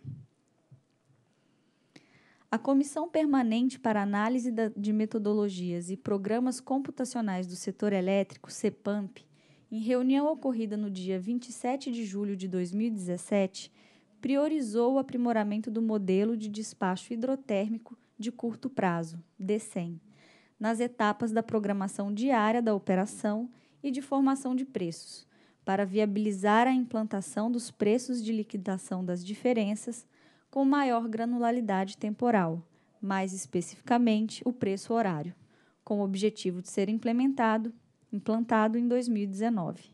A Comissão Permanente para Análise de Metodologias e Programas Computacionais do Setor Elétrico, CEPAMP, em reunião ocorrida no dia 27 de julho de 2017, priorizou o aprimoramento do modelo de despacho hidrotérmico de curto prazo, DECEM, nas etapas da programação diária da operação e de formação de preços, para viabilizar a implantação dos preços de liquidação das diferenças com maior granularidade temporal, mais especificamente o preço horário, com o objetivo de ser implementado, implantado em 2019.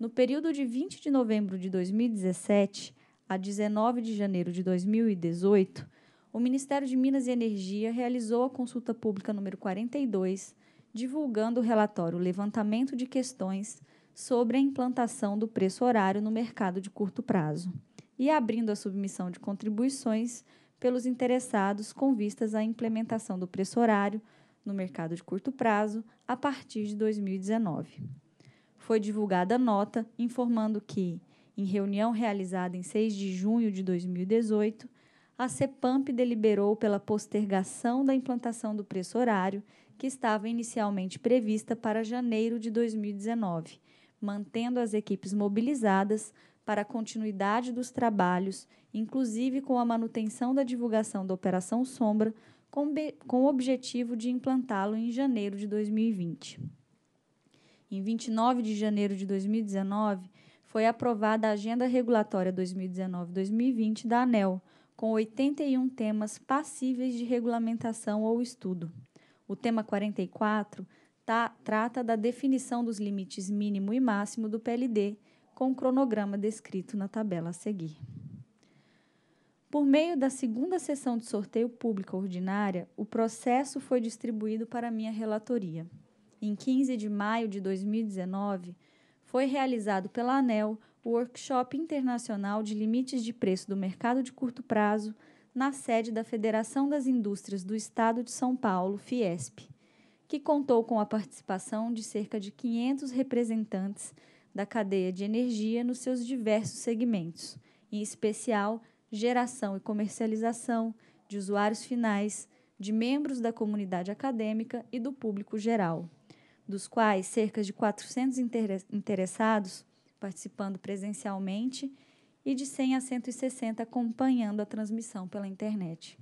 No período de 20 de novembro de 2017 a 19 de janeiro de 2018, o Ministério de Minas e Energia realizou a consulta pública número 42, divulgando o relatório Levantamento de Questões sobre a implantação do preço horário no mercado de curto prazo e abrindo a submissão de contribuições pelos interessados com vistas à implementação do preço horário no mercado de curto prazo a partir de 2019. Foi divulgada a nota informando que, em reunião realizada em 6 de junho de 2018, a CEPAMP deliberou pela postergação da implantação do preço horário, que estava inicialmente prevista para janeiro de 2019, mantendo as equipes mobilizadas para a continuidade dos trabalhos, inclusive com a manutenção da divulgação da Operação Sombra, com, com o objetivo de implantá-lo em janeiro de 2020. Em 29 de janeiro de 2019, foi aprovada a Agenda Regulatória 2019-2020 da ANEL, com 81 temas passíveis de regulamentação ou estudo. O tema 44 tá, trata da definição dos limites mínimo e máximo do PLD com o cronograma descrito na tabela a seguir. Por meio da segunda sessão de sorteio público ordinária, o processo foi distribuído para minha relatoria. Em 15 de maio de 2019, foi realizado pela ANEL o Workshop Internacional de Limites de Preço do Mercado de Curto Prazo na sede da Federação das Indústrias do Estado de São Paulo, Fiesp, que contou com a participação de cerca de 500 representantes da cadeia de energia nos seus diversos segmentos, em especial geração e comercialização, de usuários finais, de membros da comunidade acadêmica e do público geral, dos quais cerca de 400 interessados participando presencialmente e de 100 a 160 acompanhando a transmissão pela internet.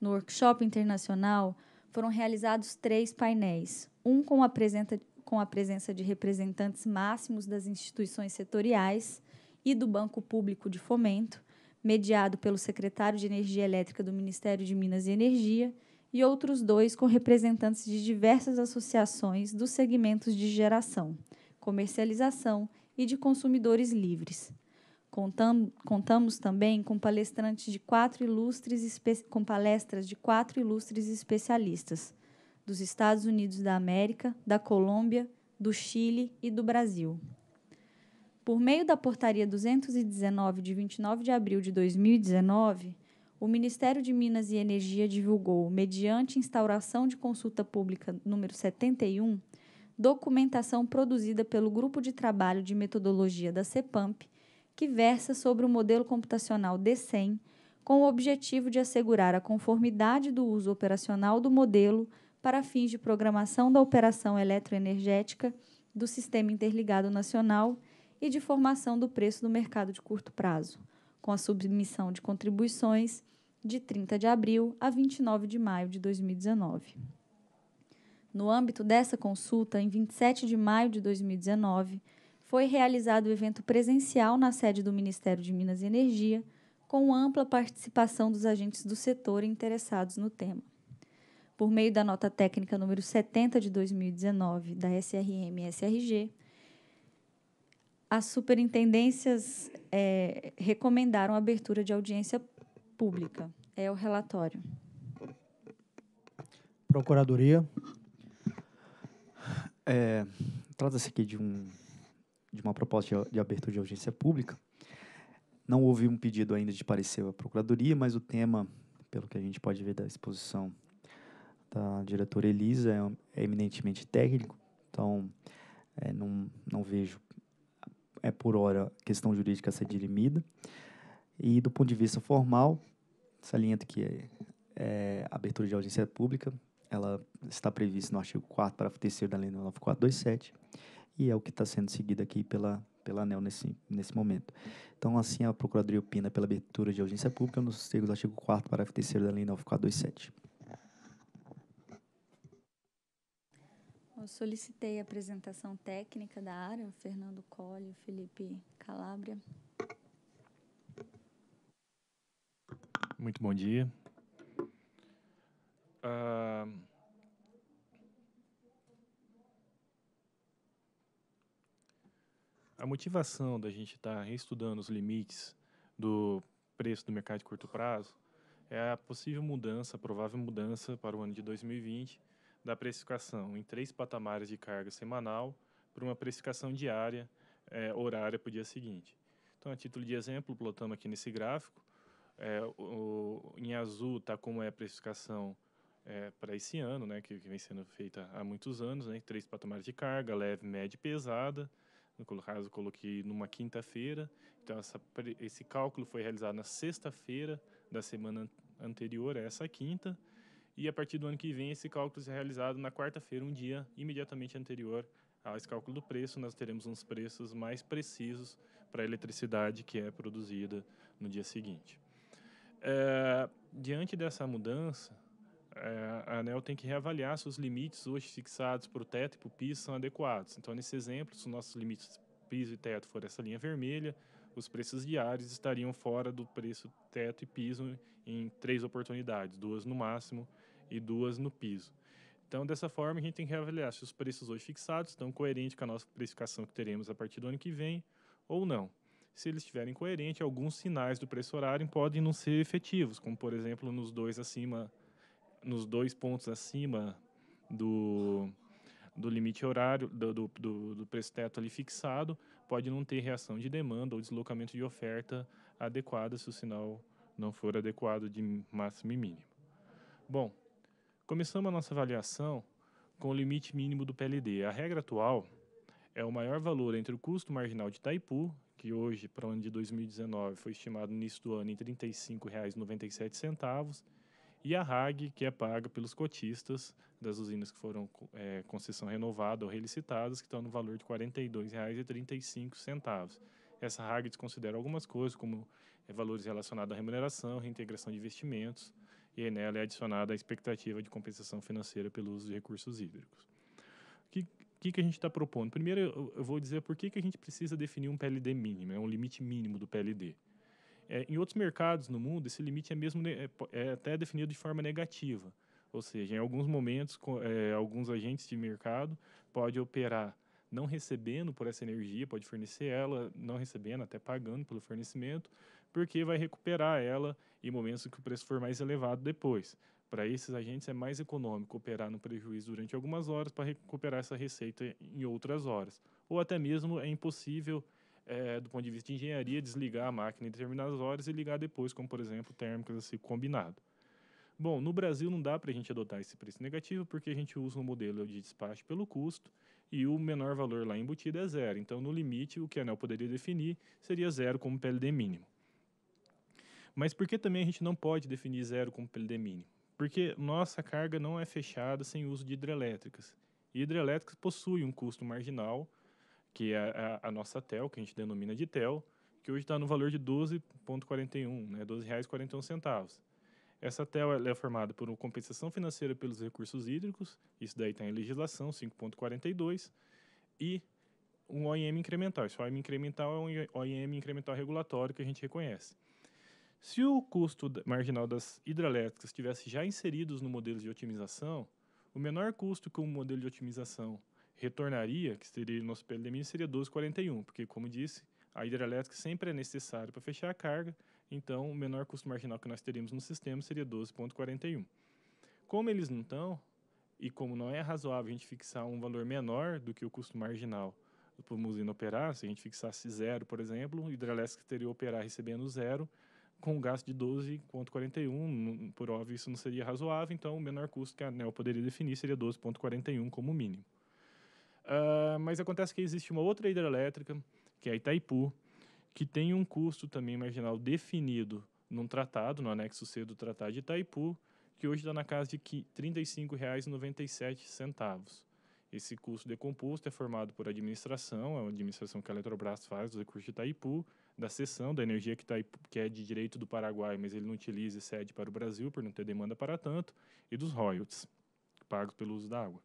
No workshop internacional foram realizados três painéis, um com com a presença de representantes máximos das instituições setoriais e do Banco Público de Fomento, mediado pelo secretário de Energia Elétrica do Ministério de Minas e Energia, e outros dois com representantes de diversas associações dos segmentos de geração, comercialização e de consumidores livres. Contam, contamos também com palestrantes de quatro ilustres com palestras de quatro ilustres especialistas dos Estados Unidos da América, da Colômbia, do Chile e do Brasil. Por meio da Portaria 219, de 29 de abril de 2019, o Ministério de Minas e Energia divulgou, mediante instauração de consulta pública número 71, documentação produzida pelo Grupo de Trabalho de Metodologia da CEPAMP, que versa sobre o modelo computacional D100, com o objetivo de assegurar a conformidade do uso operacional do modelo para fins de programação da operação eletroenergética do Sistema Interligado Nacional e de formação do preço do mercado de curto prazo, com a submissão de contribuições de 30 de abril a 29 de maio de 2019. No âmbito dessa consulta, em 27 de maio de 2019, foi realizado o evento presencial na sede do Ministério de Minas e Energia, com ampla participação dos agentes do setor interessados no tema por meio da nota técnica número 70 de 2019 da SRM-SRG, as superintendências é, recomendaram a abertura de audiência pública. É o relatório. Procuradoria. É, Trata-se aqui de, um, de uma proposta de, de abertura de audiência pública. Não houve um pedido ainda de parecer à Procuradoria, mas o tema, pelo que a gente pode ver da exposição da diretora Elisa é, é, eminentemente técnico, então é, não, não vejo, é por hora, questão jurídica a ser dirimida. E do ponto de vista formal, saliento que é, é, a abertura de audiência pública, ela está prevista no artigo 4 parágrafo 3 da Lei 9427 e é o que está sendo seguido aqui pela, pela ANEL nesse, nesse momento. Então, assim, a Procuradoria opina pela abertura de audiência pública nos termos do artigo 4 parágrafo 3 da Lei 9427. Eu solicitei a apresentação técnica da área, o Fernando Colli, o Felipe Calabria. Muito bom dia. Uh, a motivação da gente estar tá reestudando os limites do preço do mercado de curto prazo é a possível mudança, a provável mudança para o ano de 2020 da precificação em três patamares de carga semanal para uma precificação diária, é, horária para o dia seguinte. Então, a título de exemplo, plotamos aqui nesse gráfico, é, o, em azul está como é a precificação é, para esse ano, né, que, que, vem sendo feita há muitos anos, né, três patamares de carga, leve, média e pesada. No caso, coloquei numa quinta-feira. Então, essa, esse cálculo foi realizado na sexta-feira da semana anterior a essa quinta e a partir do ano que vem esse cálculo será realizado na quarta-feira, um dia imediatamente anterior a esse cálculo do preço, nós teremos uns preços mais precisos para a eletricidade que é produzida no dia seguinte. É, diante dessa mudança, é, a ANEL tem que reavaliar se os limites hoje fixados para o teto e para o piso são adequados. Então, nesse exemplo, se os nossos limites piso e teto for essa linha vermelha, os preços diários estariam fora do preço teto e piso em três oportunidades, duas no máximo, e duas no piso. Então, dessa forma, a gente tem que reavaliar se os preços hoje fixados estão coerentes com a nossa precificação que teremos a partir do ano que vem ou não. Se eles estiverem coerentes, alguns sinais do preço horário podem não ser efetivos, como por exemplo nos dois acima, nos dois pontos acima do, do limite horário, do, do, do preço teto ali fixado, pode não ter reação de demanda ou deslocamento de oferta adequada se o sinal não for adequado de máximo e mínimo. Bom, Começamos a nossa avaliação com o limite mínimo do PLD. A regra atual é o maior valor entre o custo marginal de Itaipu, que hoje, para o ano de 2019, foi estimado no início do ano em R$ 35,97, e a RAG, que é paga pelos cotistas das usinas que foram é, concessão renovada ou relicitadas, que estão no valor de R$ 42,35. Essa RAG desconsidera algumas coisas, como é, valores relacionados à remuneração, reintegração de investimentos, e nela é adicionada a expectativa de compensação financeira pelo uso de recursos hídricos. O que, que, que a gente está propondo? Primeiro, eu, eu, vou dizer por que, que a gente precisa definir um PLD mínimo, é um limite mínimo do PLD. É, em outros mercados no mundo, esse limite é mesmo é, é até definido de forma negativa, ou seja, em alguns momentos, é, alguns agentes de mercado podem operar não recebendo por essa energia, pode fornecer ela, não recebendo, até pagando pelo fornecimento, porque vai recuperar ela em momentos que o preço for mais elevado depois. Para esses agentes é mais econômico operar no prejuízo durante algumas horas para recuperar essa receita em outras horas. Ou até mesmo é impossível, é, do ponto de vista de engenharia, desligar a máquina em determinadas horas e ligar depois, como por exemplo térmicas assim combinado. Bom, no Brasil não dá para a gente adotar esse preço negativo porque a gente usa um modelo de despacho pelo custo e o menor valor lá embutido é zero. Então, no limite, o que a ANEL poderia definir seria zero como PLD mínimo. Mas por que também a gente não pode definir zero como PLD mínimo? Porque nossa carga não é fechada sem uso de hidrelétricas. E hidrelétricas possuem um custo marginal, que é a, a, nossa TEL, que a gente denomina de TEL, que hoje está no valor de 12,41, né, R$ 12,41. Essa TEL é formada por uma compensação financeira pelos recursos hídricos, isso daí está em legislação 5.42, e um OIM incremental. Esse OIM incremental é um OIM incremental regulatório que a gente reconhece. Se o custo marginal das hidrelétricas estivesse já inseridos no modelo de otimização, o menor custo que o um modelo de otimização retornaria, que seria o nosso PLDMI, seria 12,41, porque, como disse, a hidrelétrica sempre é necessária para fechar a carga, então o menor custo marginal que nós teríamos no sistema seria 12,41. Como eles não estão, e como não é razoável a gente fixar um valor menor do que o custo marginal para uma usina operar, se a gente fixasse zero, por exemplo, o hidrelétrica teria operar recebendo zero com um gasto de 12,41 por óbvio isso não seria razoável, então o menor custo que a ANEL poderia definir seria 12,41 como mínimo. Uh, mas acontece que existe uma outra hidrelétrica, que é a Itaipu, que tem um custo também marginal definido num tratado, no anexo C do Tratado de Itaipu, que hoje está na casa de R$ 35,97. Esse custo decomposto é formado por administração, é a administração que a Eletrobras faz dos recursos de Itaipu, da cessão da energia que, tá, que é de direito do Paraguai, mas ele não utiliza e cede para o Brasil por não ter demanda para tanto, e dos royalties, pagos pelo uso da água.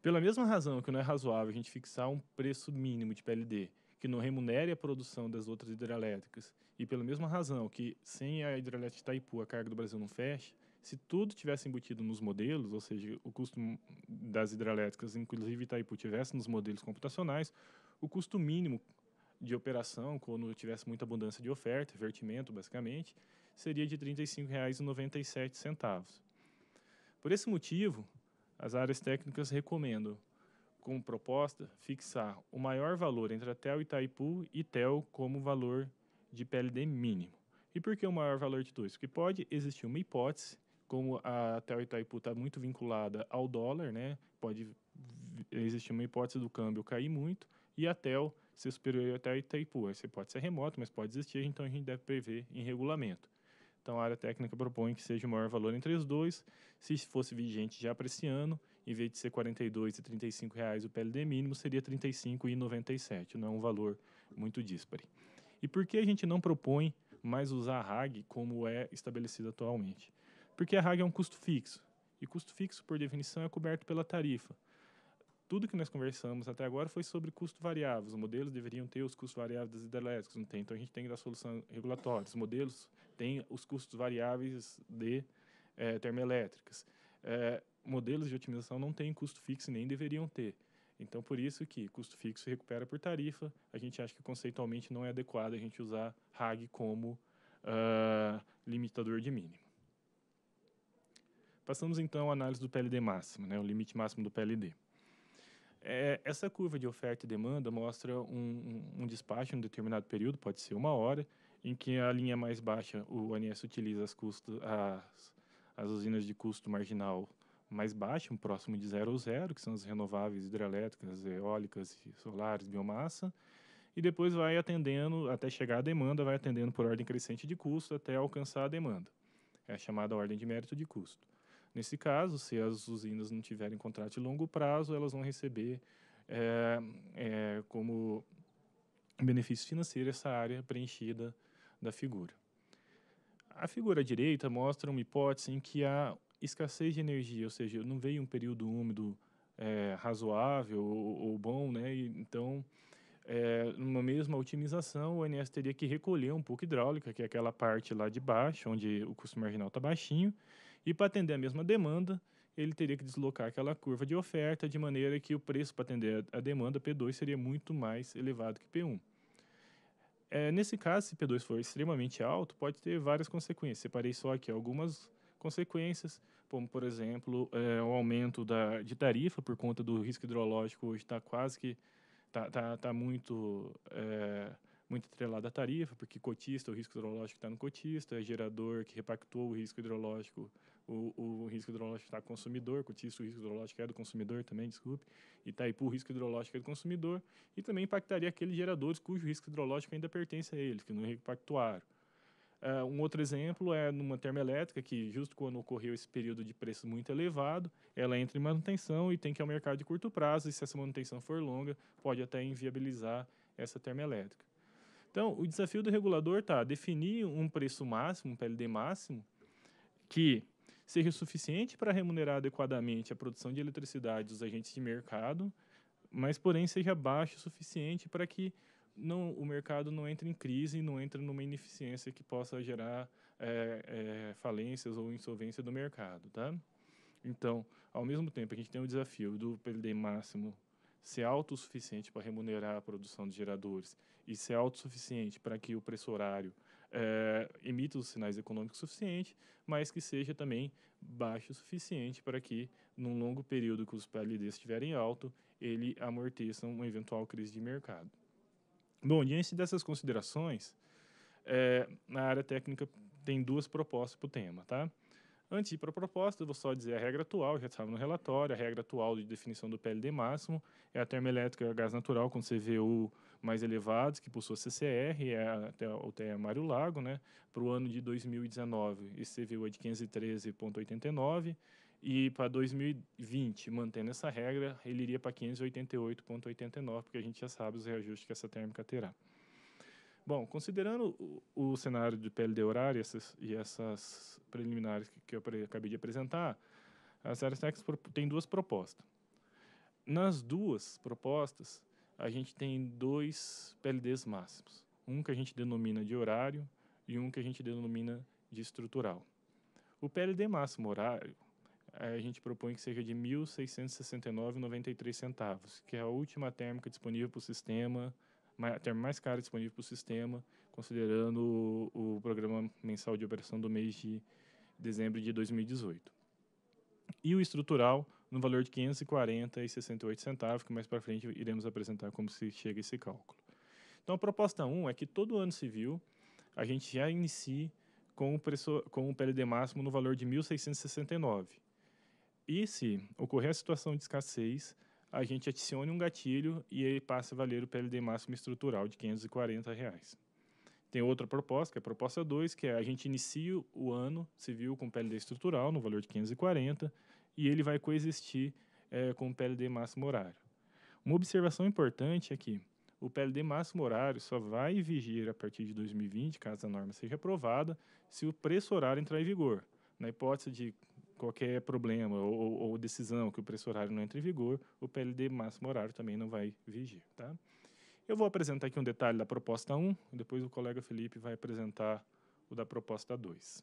Pela mesma razão que não é razoável a gente fixar um preço mínimo de PLD que não remunere a produção das outras hidrelétricas, e pela mesma razão que sem a hidrelétrica de Itaipu a carga do Brasil não fecha, se tudo tivesse embutido nos modelos, ou seja, o custo das hidrelétricas, inclusive Itaipu, tivesse nos modelos computacionais, o custo mínimo de operação, quando tivesse muita abundância de oferta, vertimento basicamente, seria de R$ 35,97. Por esse motivo, as áreas técnicas recomendam, como proposta, fixar o maior valor entre a TEL e Itaipu e TEL como valor de PLD mínimo. E por que o maior valor de dois? Porque pode existir uma hipótese, como a TEL Itaipu está muito vinculada ao dólar, né? pode existir uma hipótese do câmbio cair muito, e a TEL ser superior até Itaipu. você pode ser remoto, mas pode existir, então a gente deve prever em regulamento. Então, a área técnica propõe que seja o maior valor entre os dois. Se fosse vigente já para esse ano, em vez de ser R$ reais o PLD mínimo, seria R$ 35,97. Não é um valor muito díspare. E por que a gente não propõe mais usar a RAG como é estabelecido atualmente? Porque a RAG é um custo fixo. E custo fixo, por definição, é coberto pela tarifa. Tudo que nós conversamos até agora foi sobre custo variável. Os modelos deveriam ter os custos variáveis das hidrelétricas, não tem. Então a gente tem da solução regulatória. Os modelos têm os custos variáveis de é, termoelétricas. É, modelos de otimização não têm custo fixo nem deveriam ter. Então, por isso que custo fixo recupera por tarifa. A gente acha que conceitualmente não é adequado a gente usar RAG como uh, limitador de mínimo. Passamos então à análise do PLD máximo, né, o limite máximo do PLD. É, essa curva de oferta e demanda mostra um, um, um despacho em um determinado período, pode ser uma hora, em que a linha mais baixa, o ANS utiliza as, custos, as, as usinas de custo marginal mais baixo, um próximo de zero ou zero, que são as renováveis hidrelétricas, eólicas, solares, biomassa, e depois vai atendendo, até chegar à demanda, vai atendendo por ordem crescente de custo até alcançar a demanda. É a chamada ordem de mérito de custo. Nesse caso, se as usinas não tiverem contrato de longo prazo, elas vão receber é, é, como benefício financeiro essa área preenchida da figura. A figura à direita mostra uma hipótese em que há escassez de energia, ou seja, não veio um período úmido é, razoável ou, ou, bom, né? E, então, é, numa mesma otimização, o NS teria que recolher um pouco hidráulica, que é aquela parte lá de baixo, onde o custo marginal está baixinho, e para atender a mesma demanda, ele teria que deslocar aquela curva de oferta de maneira que o preço para atender a demanda P2 seria muito mais elevado que P1. É, nesse caso, se P2 for extremamente alto, pode ter várias consequências. Separei só aqui algumas consequências, como, por exemplo, é, o aumento da, de tarifa por conta do risco hidrológico hoje está quase que... está tá, tá muito... É, muito atrelado à tarifa, porque cotista, o risco hidrológico está no cotista, é gerador que repactou o risco hidrológico o, o risco hidrológico está consumidor, Cortiço, o risco hidrológico é do consumidor também, desculpe, e Itaipu, tá o risco hidrológico é do consumidor, e também impactaria aqueles geradores cujo risco hidrológico ainda pertence a eles, que não repactuaram. Uh, um outro exemplo é numa termoelétrica que, justo quando ocorreu esse período de preço muito elevado, ela entra em manutenção e tem que ir ao mercado de curto prazo, e se essa manutenção for longa, pode até inviabilizar essa termoelétrica. Então, o desafio do regulador está definir um preço máximo, um PLD máximo, que seja suficiente para remunerar adequadamente a produção de eletricidade dos agentes de mercado, mas porém seja baixo o suficiente para que não, o mercado não entre em crise e não entre numa ineficiência que possa gerar é, é, falências ou insolvência do mercado, tá? Então, ao mesmo tempo, a gente tem o desafio do PLD máximo ser alto suficiente para remunerar a produção de geradores e ser alto suficiente para que o preço horário é, emita os sinais econômicos suficientes, mas que seja também baixo o suficiente para que, num longo período que os PLDs estiverem alto, ele amorteça uma eventual crise de mercado. Bom, diante dessas considerações, é, área técnica tem duas propostas para o tema, tá? Antes de ir para a proposta, vou só dizer a regra atual, já estava no relatório, a regra atual de definição do PLD máximo é a termoelétrica gás natural você vê o mais elevados, que pulsou CCR, é até, até Mário Lago, né? Para o ano de 2019, esse CVU é de 513,89 e para 2020, mantendo essa regra, ele iria para 588,89, porque a gente já sabe os reajustes que essa térmica terá. Bom, considerando o, o cenário de PLD horária essas, e essas preliminares que, que eu pre, acabei de apresentar, a Ceresex tem duas propostas. Nas duas propostas, a gente tem dois PLDs máximos. Um que a gente denomina de horário e um que a gente denomina de estrutural. O PLD máximo horário, eh, a gente propõe que seja de R$ 1.669,93, que é a última térmica disponível para o sistema, a térmica mais cara disponível para o sistema, considerando o, o programa mensal de operação do mês de dezembro de 2018. E o estrutural, no valor de R$ 540,68, que mais para frente iremos apresentar como se chega esse cálculo. Então, a proposta 1 é que todo ano civil a gente já inicie com o, preço, com o PLD máximo no valor de 1.669. E se ocorrer a situação de escassez, a gente adicione um gatilho e ele passa a valer o PLD máximo estrutural de R$ 540. Reais. Tem outra proposta, que é a proposta 2, que é a gente inicia o ano civil com PLD estrutural no valor de 540, e ele vai coexistir é, com o PLD máximo horário. Uma observação importante é que o PLD máximo horário só vai vigir a partir de 2020, caso a norma seja aprovada, se o preço horário entrar em vigor. Na hipótese de qualquer problema ou, ou decisão que o preço horário não entre em vigor, o PLD máximo horário também não vai vigir. Tá? Eu vou apresentar aqui um detalhe da proposta 1, depois o colega Felipe vai apresentar o da proposta 2.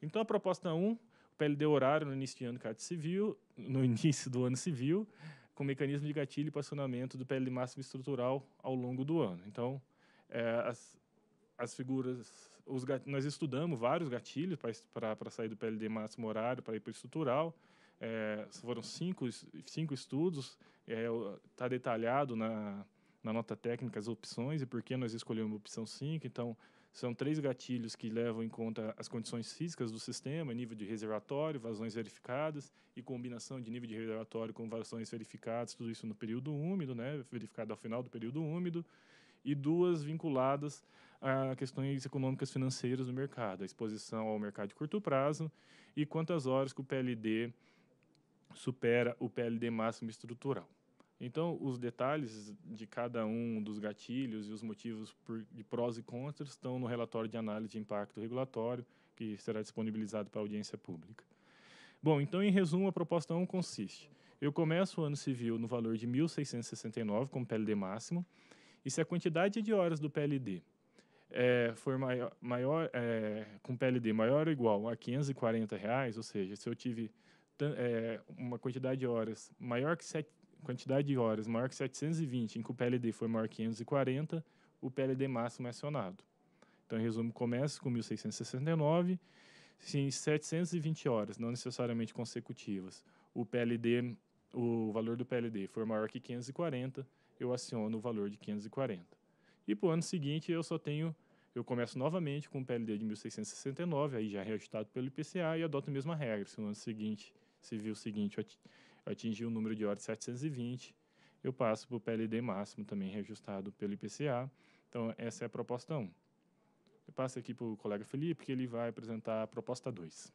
Então, a proposta 1 PLD horário no início de ano civil, no início do ano civil, com mecanismo de gatilho e posicionamento do PLD máximo estrutural ao longo do ano. Então, é, as, as figuras, os, nós estudamos vários gatilhos para sair do PLD máximo horário para ir para o estrutural. É, foram cinco, cinco estudos, está é, detalhado na, na nota técnica as opções e por que nós escolhemos a opção 5. Então, são três gatilhos que levam em conta as condições físicas do sistema, nível de reservatório, vazões verificadas e combinação de nível de reservatório com vazões verificadas, tudo isso no período úmido, né, verificado ao final do período úmido, e duas vinculadas a questões econômicas financeiras do mercado, a exposição ao mercado de curto prazo e quantas horas que o PLD supera o PLD máximo estrutural. Então, os detalhes de cada um dos gatilhos e os motivos por, de prós e contras estão no relatório de análise de impacto regulatório, que será disponibilizado para a audiência pública. Bom, então, em resumo, a proposta 1 consiste: eu começo o ano civil no valor de 1.669 como PLD máximo, e se a quantidade de horas do PLD é, for maior, maior é, com PLD maior ou igual a 540 reais, ou seja, se eu tive é, uma quantidade de horas maior que 7, quantidade de horas maior que 720, em que o PLD foi maior que 540, o PLD máximo é acionado. Então, em resumo, começa com 1669, se em 720 horas, não necessariamente consecutivas, o PLD, o valor do PLD for maior que 540, eu aciono o valor de 540. E para o ano seguinte, eu só tenho eu começo novamente com o PLD de 1669, aí já é reajustado pelo IPCA, e adoto a mesma regra. Se no ano seguinte, se vir o seguinte atingir o um número de horas 720, eu passo para o PLD máximo também reajustado pelo IPCA. Então, essa é a proposta 1. Eu passo aqui para o colega Felipe, que ele vai apresentar a proposta 2.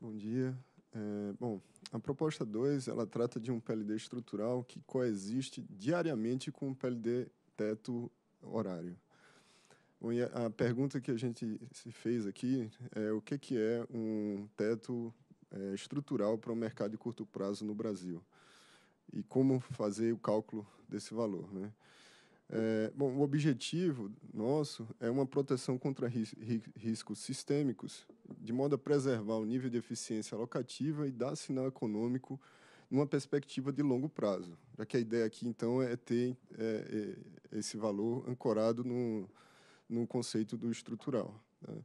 Bom dia. É, bom, a proposta 2, ela trata de um PLD estrutural que coexiste diariamente com o PLD teto horário. A pergunta que a gente se fez aqui é o que, que é um teto é, estrutural para o mercado de curto prazo no Brasil e como fazer o cálculo desse valor. Né? É, bom, o objetivo nosso é uma proteção contra ris riscos sistêmicos, de modo a preservar o nível de eficiência alocativa e dar sinal econômico numa perspectiva de longo prazo, já que a ideia aqui, então, é ter é, é esse valor ancorado no, no conceito do estrutural. Né?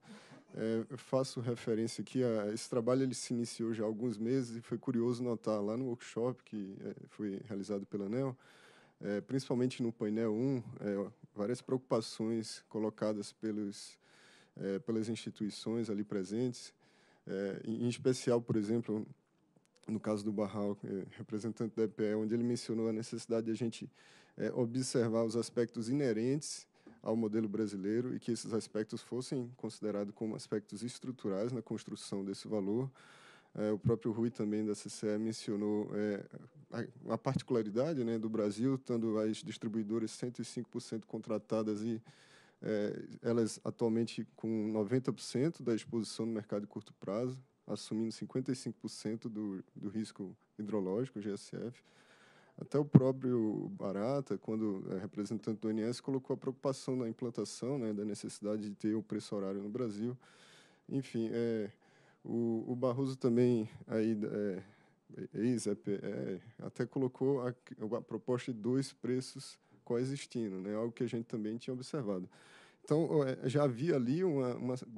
É, faço referência aqui a esse trabalho ele se iniciou já há alguns meses e foi curioso notar lá no workshop que é, foi realizado pela ANEL, é, principalmente no painel 1, é, várias preocupações colocadas pelos, é, pelas instituições ali presentes, é, em, em especial, por exemplo, no caso do Barral, representante da EPE, onde ele mencionou a necessidade de a gente observar os aspectos inerentes ao modelo brasileiro e que esses aspectos fossem considerados como aspectos estruturais na construção desse valor. É, o próprio Rui também da CCE mencionou é, a, a, particularidade né, do Brasil, tendo as distribuidoras 105% contratadas e é, elas atualmente com 90% da exposição no mercado de curto prazo, assumindo 55% do, do risco hidrológico, GSF. Até o próprio Barata, quando é representante do ONS, colocou a preocupação na implantação, né, da necessidade de ter o preço horário no Brasil. Enfim, é, o, o Barroso também, aí, é, ex é, é até colocou a, a, proposta de dois preços coexistindo, né, algo que a gente também tinha observado. Então, é, já havia ali um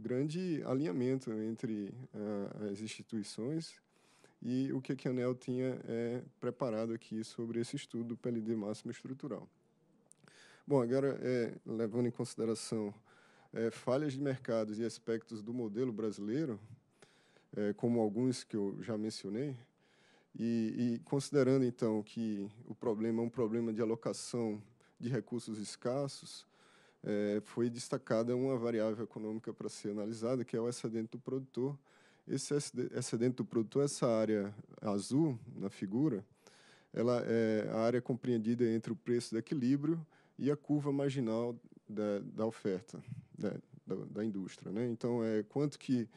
grande alinhamento entre uh, as instituições e o que a Anel tinha é, preparado aqui sobre esse estudo do PLD máximo estrutural. Bom, agora, é, levando em consideração é, falhas de mercados e aspectos do modelo brasileiro, é, como alguns que eu já mencionei, e, e, considerando então que o problema é um problema de alocação de recursos escassos, é, foi destacada uma variável econômica para ser analisada, que é o excedente do produtor, esse excedente do produtor, essa área azul na figura, ela é a área compreendida entre o preço de equilíbrio e a curva marginal da, da oferta da, da, da indústria. Né? Então, é quanto que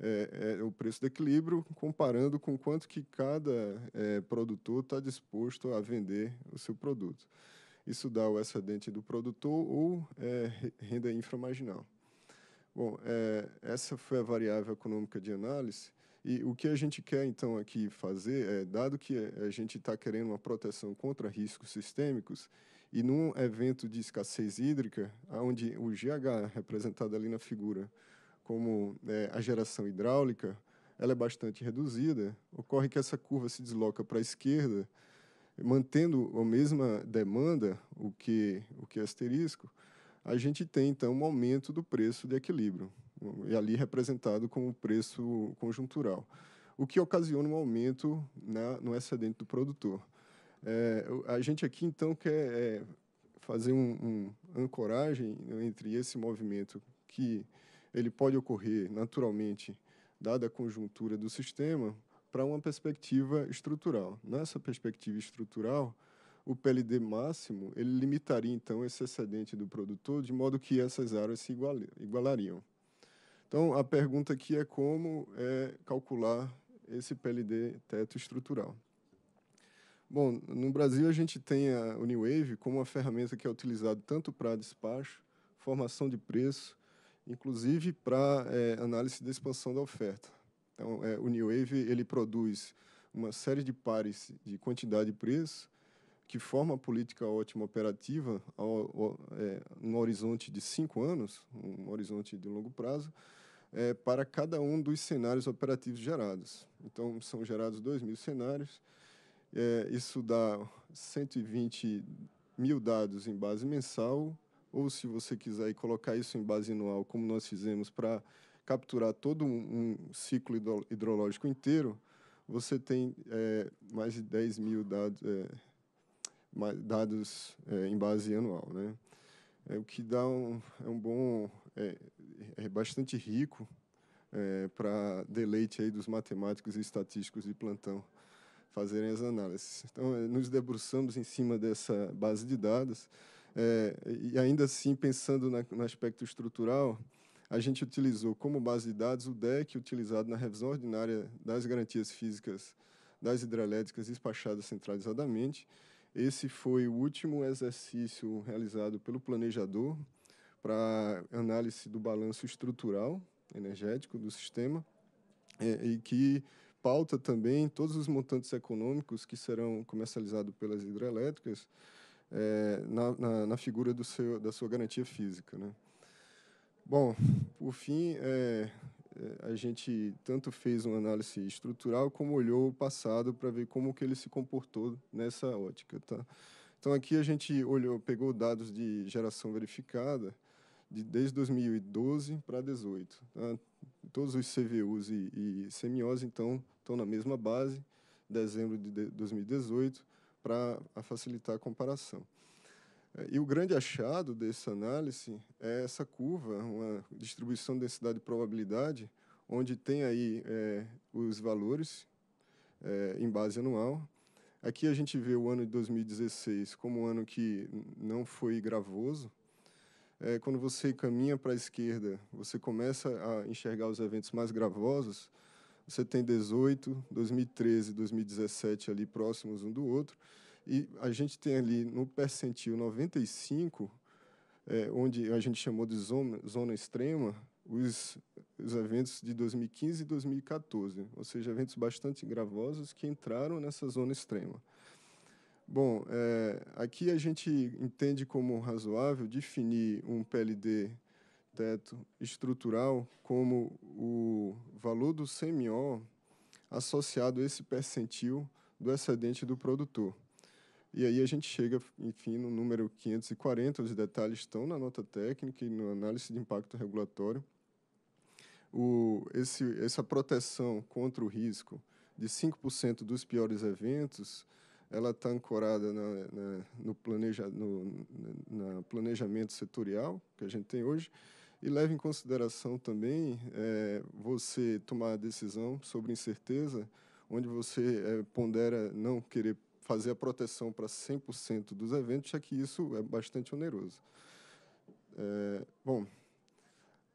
é, é, o preço de equilíbrio comparando com quanto que cada é, produtor está disposto a vender o seu produto. Isso dá o excedente do produtor ou é, renda inframarginal. Bom, é, essa foi a variável econômica de análise. E o que a gente quer, então, aqui fazer é, dado que a gente está querendo uma proteção contra riscos sistêmicos, e num evento de escassez hídrica, onde o GH, é representado ali na figura como é, a geração hidráulica, ela é bastante reduzida, ocorre que essa curva se desloca para a esquerda, mantendo a mesma demanda, o que, o que é asterisco, a gente tem então um aumento do preço de equilíbrio, e ali representado como o preço conjuntural, o que ocasiona um aumento na, no excedente do produtor. É, a gente aqui então quer é, fazer uma um ancoragem né, entre esse movimento que ele pode ocorrer naturalmente dada a conjuntura do sistema para uma perspectiva estrutural. Nessa perspectiva estrutural, o PLD máximo ele limitaria então esse excedente do produtor de modo que essas áreas se igualariam. Então a pergunta aqui é como é calcular esse PLD teto estrutural. Bom, no Brasil a gente tem a Uniwave como uma ferramenta que é utilizada tanto para despacho, formação de preço, inclusive para é, análise da expansão da oferta. Então, é, o New Wave ele produz uma série de pares de quantidade e preço que forma a política ótima operativa ao, é, um horizonte de cinco anos, um horizonte de longo prazo, é, para cada um dos cenários operativos gerados. Então, são gerados 2 mil cenários, é, isso dá 120 mil dados em base mensal, ou se você quiser colocar isso em base anual, como nós fizemos para capturar todo um, um, ciclo hidrológico inteiro, você tem é, mais de 10 mil dados, é, dados é, em base anual, né? É o que dá um, é um bom é, é bastante rico é, para deleite aí dos matemáticos e estatísticos de plantão fazerem as análises. Então, é, nos debruçamos em cima dessa base de dados é, e ainda assim pensando na, no aspecto estrutural, a gente utilizou como base de dados o DEC utilizado na revisão ordinária das garantias físicas das hidrelétricas despachadas centralizadamente esse foi o último exercício realizado pelo planejador para análise do balanço estrutural energético do sistema é, e que pauta também todos os montantes econômicos que serão comercializados pelas hidrelétricas é, na, na, na, figura seu, da sua garantia física. Né? Bom, por fim, é, eh, a gente tanto fez uma análise estrutural como olhou o passado para ver como que ele se comportou nessa ótica, tá? Então aqui a gente olhou, pegou dados de geração verificada de desde 2012 para 18. Tá? Todos os CVUs e, e semiose então estão na mesma base, dezembro de 2018, para facilitar a comparação. É, e o grande achado dessa análise é essa curva, uma distribuição de densidade de probabilidade, onde tem aí é, os valores é, em base anual. Aqui a gente vê o ano de 2016 como um ano que não foi gravoso. É, quando você caminha para a esquerda, você começa a enxergar os eventos mais gravosos. Você tem 18, 2013, 2017 ali próximos um do outro. E a gente tem ali no percentil 95, é, onde a gente chamou de zona, zona extrema, os, os eventos de 2015 e 2014, ou seja, eventos bastante gravosos que entraram nessa zona extrema. Bom, é, aqui a gente entende como razoável definir um PLD teto estrutural como o valor do CMO associado a esse percentil do excedente do produtor. E aí a gente chega, enfim, no número 540, os detalhes estão na nota técnica e no análise de impacto regulatório. O, esse, essa proteção contra o risco de 5% dos piores eventos, ela está ancorada na, na, no, planeja, no na planejamento setorial que a gente tem hoje e leva em consideração também é, você tomar a decisão sobre incerteza, onde você é, pondera não querer fazer a proteção para 100% dos eventos, já que isso é bastante oneroso. É, bom,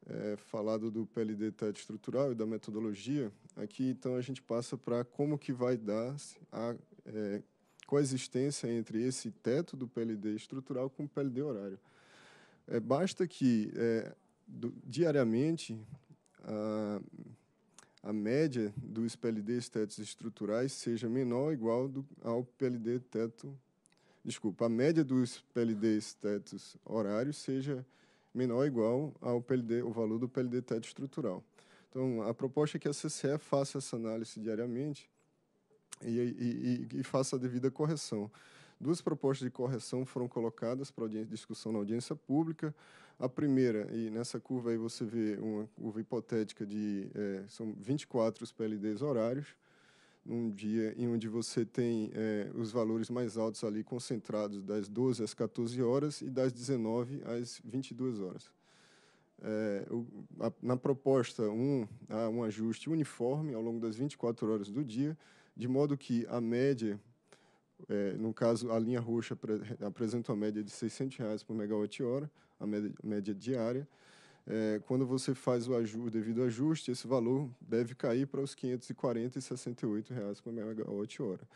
é, falado do PLD TED estrutural e da metodologia, aqui então a gente passa para como que vai dar a é, coexistência entre esse teto do PLD estrutural com o PLD horário. É, basta que é, do, diariamente a a média dos PLD tetos estruturais seja menor ou igual do, ao PLD teto. Desculpa, a média dos PLD tetos horários seja menor ou igual ao PLD, o valor do PLD teto estrutural. Então, a proposta é que a CCE faça essa análise diariamente e, e, e, e faça a devida correção. Duas propostas de correção foram colocadas para discussão na audiência pública. A primeira, e nessa curva aí você vê uma curva hipotética de é, são 24 os PLDs horários, num dia em onde você tem é, os valores mais altos ali concentrados das 12 às 14 horas e das 19 às 22 horas. É, o, a, na proposta 1, um, há um ajuste uniforme ao longo das 24 horas do dia, de modo que a média é, no caso, a linha roxa apresenta uma média de 600 reais por megawatt-hora, a média, média diária. É, quando você faz o, ajuste, devido ajuste, esse valor deve cair para os R$ 540,68 reais por megawatt-hora.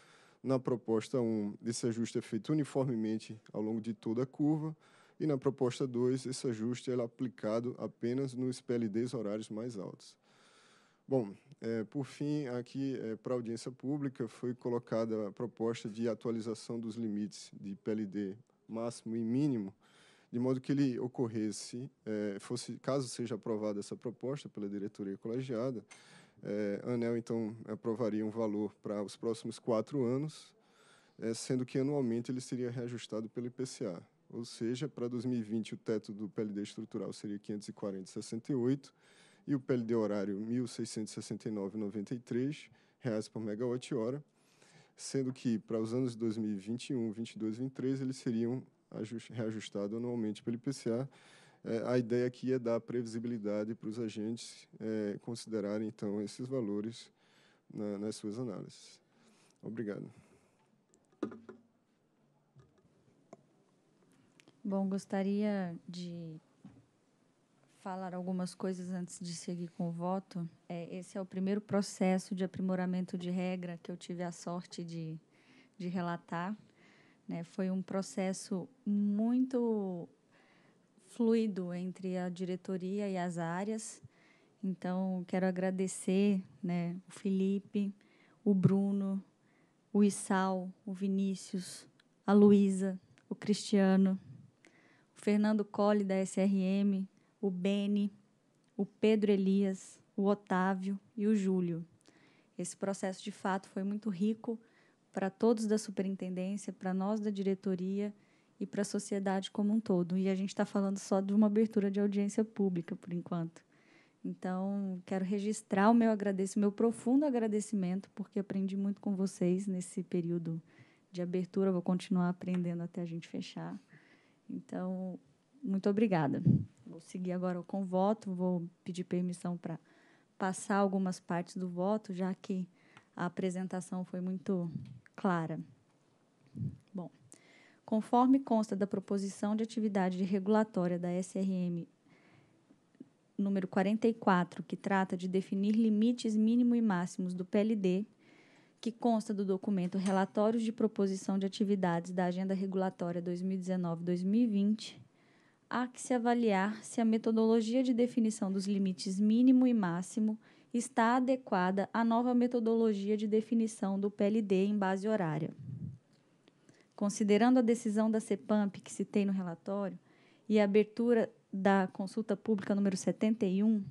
Na proposta 1, esse ajuste é feito uniformemente ao longo de toda a curva, e na proposta 2, esse ajuste é aplicado apenas nos PLDs horários mais altos. Bom, é, por fim, aqui é, para audiência pública foi colocada a proposta de atualização dos limites de PLD máximo e mínimo, de modo que ele ocorresse, é, fosse caso seja aprovada essa proposta pela diretoria colegiada, é, a ANEL então aprovaria um valor para os próximos quatro anos, é, sendo que anualmente ele seria reajustado pelo IPCA. Ou seja, para 2020 o teto do PLD estrutural seria 540,68 e o PLD é horário R$ reais por megawatt-hora, sendo que para os anos 2021, 22 e 23 eles seriam reajustados anualmente pelo IPCA. É, a ideia aqui é dar previsibilidade para os agentes é, considerarem, então, esses valores na, nas suas análises. Obrigado. Bom, gostaria de falar algumas coisas antes de seguir com o voto. É, esse é o primeiro processo de aprimoramento de regra que eu tive a sorte de, de relatar. Né? Foi um processo muito fluido entre a diretoria e as áreas. Então, quero agradecer né, o Felipe, o Bruno, o Isal, o Vinícius, a Luísa, o Cristiano, o Fernando Colli, da SRM, o Beni, o Pedro Elias, o Otávio e o Júlio. Esse processo, de fato, foi muito rico para todos da superintendência, para nós da diretoria e para a sociedade como um todo. E a gente está falando só de uma abertura de audiência pública, por enquanto. Então, quero registrar o meu agradecimento, meu profundo agradecimento, porque aprendi muito com vocês nesse período de abertura. Vou continuar aprendendo até a gente fechar. Então, muito obrigada. Vou seguir agora com o voto, vou pedir permissão para passar algumas partes do voto, já que a apresentação foi muito clara. Bom, conforme consta da proposição de atividade regulatória da SRM número 44, que trata de definir limites mínimo e máximos do PLD, que consta do documento Relatórios de Proposição de Atividades da Agenda Regulatória 2019-2020, há que se avaliar se a metodologia de definição dos limites mínimo e máximo está adequada à nova metodologia de definição do PLD em base horária. Considerando a decisão da CEPAMP que citei no relatório e a abertura da consulta pública número 71,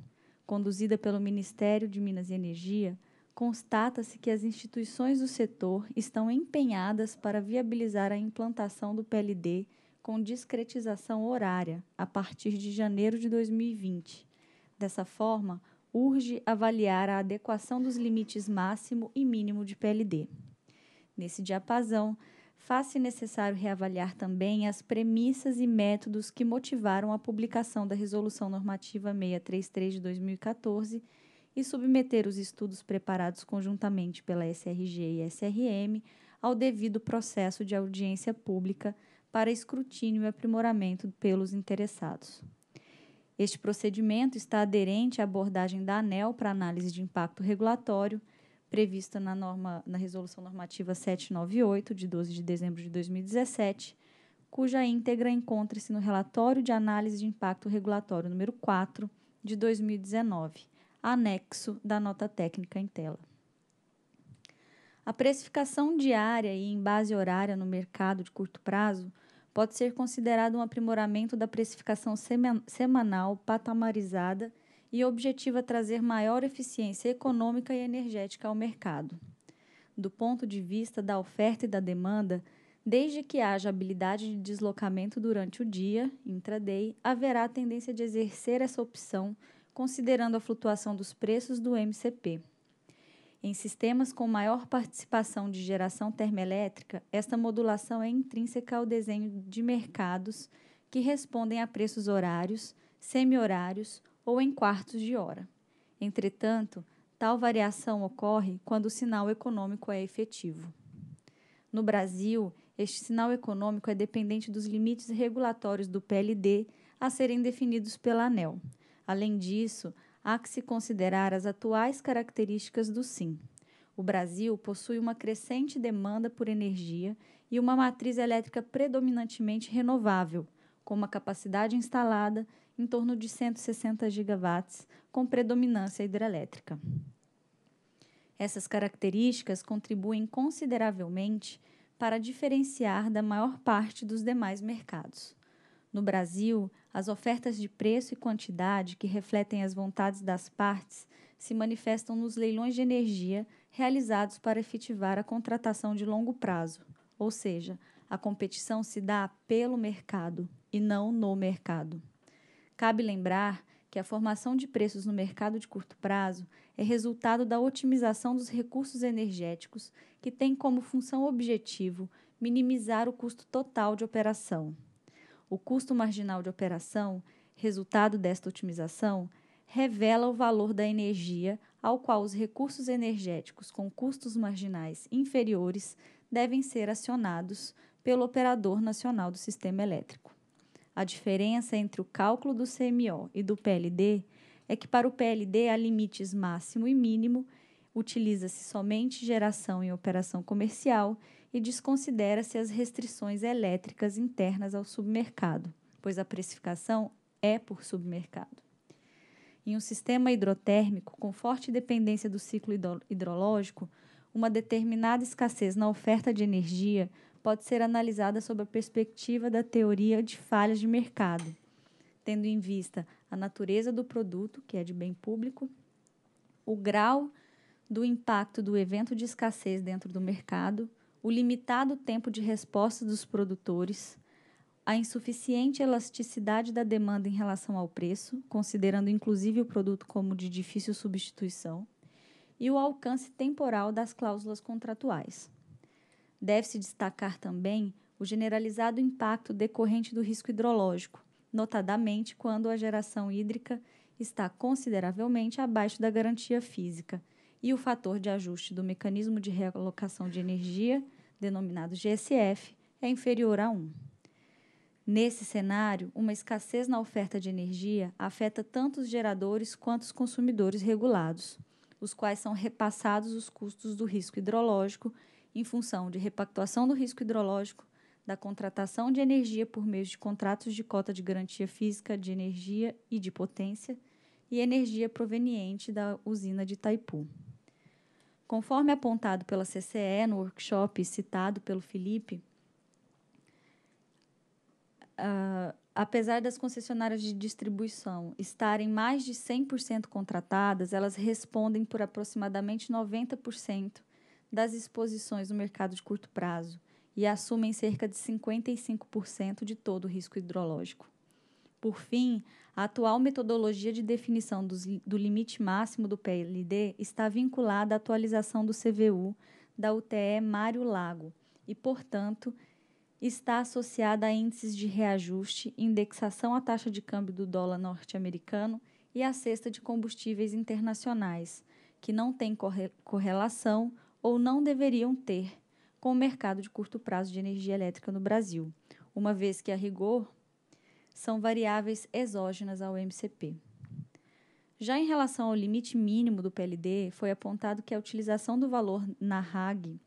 conduzida pelo Ministério de Minas e Energia, constata-se que as instituições do setor estão empenhadas para viabilizar a implantação do PLD com discretização horária a partir de janeiro de 2020. Dessa forma, urge avaliar a adequação dos limites máximo e mínimo de PLD. Nesse diapasão, faz-se necessário reavaliar também as premissas e métodos que motivaram a publicação da Resolução Normativa 633 de 2014 e submeter os estudos preparados conjuntamente pela SRG e SRM ao devido processo de audiência pública para escrutínio e aprimoramento pelos interessados. Este procedimento está aderente à abordagem da ANEL para análise de impacto regulatório, prevista na, norma, na Resolução Normativa 798, de 12 de dezembro de 2017, cuja íntegra encontra-se no relatório de análise de impacto regulatório número 4 de 2019, anexo da nota técnica em tela. A precificação diária e em base horária no mercado de curto prazo pode ser considerado um aprimoramento da precificação semanal patamarizada e objetiva trazer maior eficiência econômica e energética ao mercado. Do ponto de vista da oferta e da demanda, desde que haja habilidade de deslocamento durante o dia, intraday, haverá tendência de exercer essa opção, considerando a flutuação dos preços do MCP. Em sistemas com maior participação de geração termoelétrica, esta modulação é intrínseca ao desenho de mercados que respondem a preços horários, semi-horários ou em quartos de hora. Entretanto, tal variação ocorre quando o sinal econômico é efetivo. No Brasil, este sinal econômico é dependente dos limites regulatórios do PLD a serem definidos pela ANEL. Além disso, há que se considerar as atuais características do SIM. O Brasil possui uma crescente demanda por energia e uma matriz elétrica predominantemente renovável, com uma capacidade instalada em torno de 160 gigawatts, com predominância hidrelétrica. Essas características contribuem consideravelmente para diferenciar da maior parte dos demais mercados. No Brasil, as ofertas de preço e quantidade que refletem as vontades das partes se manifestam nos leilões de energia realizados para efetivar a contratação de longo prazo, ou seja, a competição se dá pelo mercado e não no mercado. Cabe lembrar que a formação de preços no mercado de curto prazo é resultado da otimização dos recursos energéticos, que tem como função objetivo minimizar o custo total de operação. O custo marginal de operação, resultado desta otimização, revela o valor da energia ao qual os recursos energéticos com custos marginais inferiores devem ser acionados pelo Operador Nacional do Sistema Elétrico. A diferença entre o cálculo do CMO e do PLD é que, para o PLD, há limites máximo e mínimo, utiliza-se somente geração em operação comercial e desconsidera-se as restrições elétricas internas ao submercado, pois a precificação é por submercado. Em um sistema hidrotérmico com forte dependência do ciclo hidrológico, uma determinada escassez na oferta de energia pode ser analisada sob a perspectiva da teoria de falhas de mercado, tendo em vista a natureza do produto, que é de bem público, o grau do impacto do evento de escassez dentro do mercado, o limitado tempo de resposta dos produtores, a insuficiente elasticidade da demanda em relação ao preço, considerando inclusive o produto como de difícil substituição, e o alcance temporal das cláusulas contratuais. Deve-se destacar também o generalizado impacto decorrente do risco hidrológico, notadamente quando a geração hídrica está consideravelmente abaixo da garantia física, e o fator de ajuste do mecanismo de realocação de energia, denominado GSF, é inferior a 1. Nesse cenário, uma escassez na oferta de energia afeta tanto os geradores quanto os consumidores regulados, os quais são repassados os custos do risco hidrológico em função de repactuação do risco hidrológico, da contratação de energia por meio de contratos de cota de garantia física de energia e de potência e energia proveniente da usina de Itaipu. Conforme apontado pela CCE no workshop citado pelo Felipe, uh, apesar das concessionárias de distribuição estarem mais de 100% contratadas, elas respondem por aproximadamente 90% das exposições no mercado de curto prazo e assumem cerca de 55% de todo o risco hidrológico. Por fim, a atual metodologia de definição dos, do limite máximo do PLD está vinculada à atualização do CVU da UTE Mário Lago e, portanto, está associada a índices de reajuste, indexação à taxa de câmbio do dólar norte-americano e à cesta de combustíveis internacionais, que não têm correlação ou não deveriam ter com o mercado de curto prazo de energia elétrica no Brasil, uma vez que, a rigor, são variáveis exógenas ao MCP. Já em relação ao limite mínimo do PLD, foi apontado que a utilização do valor na RAG,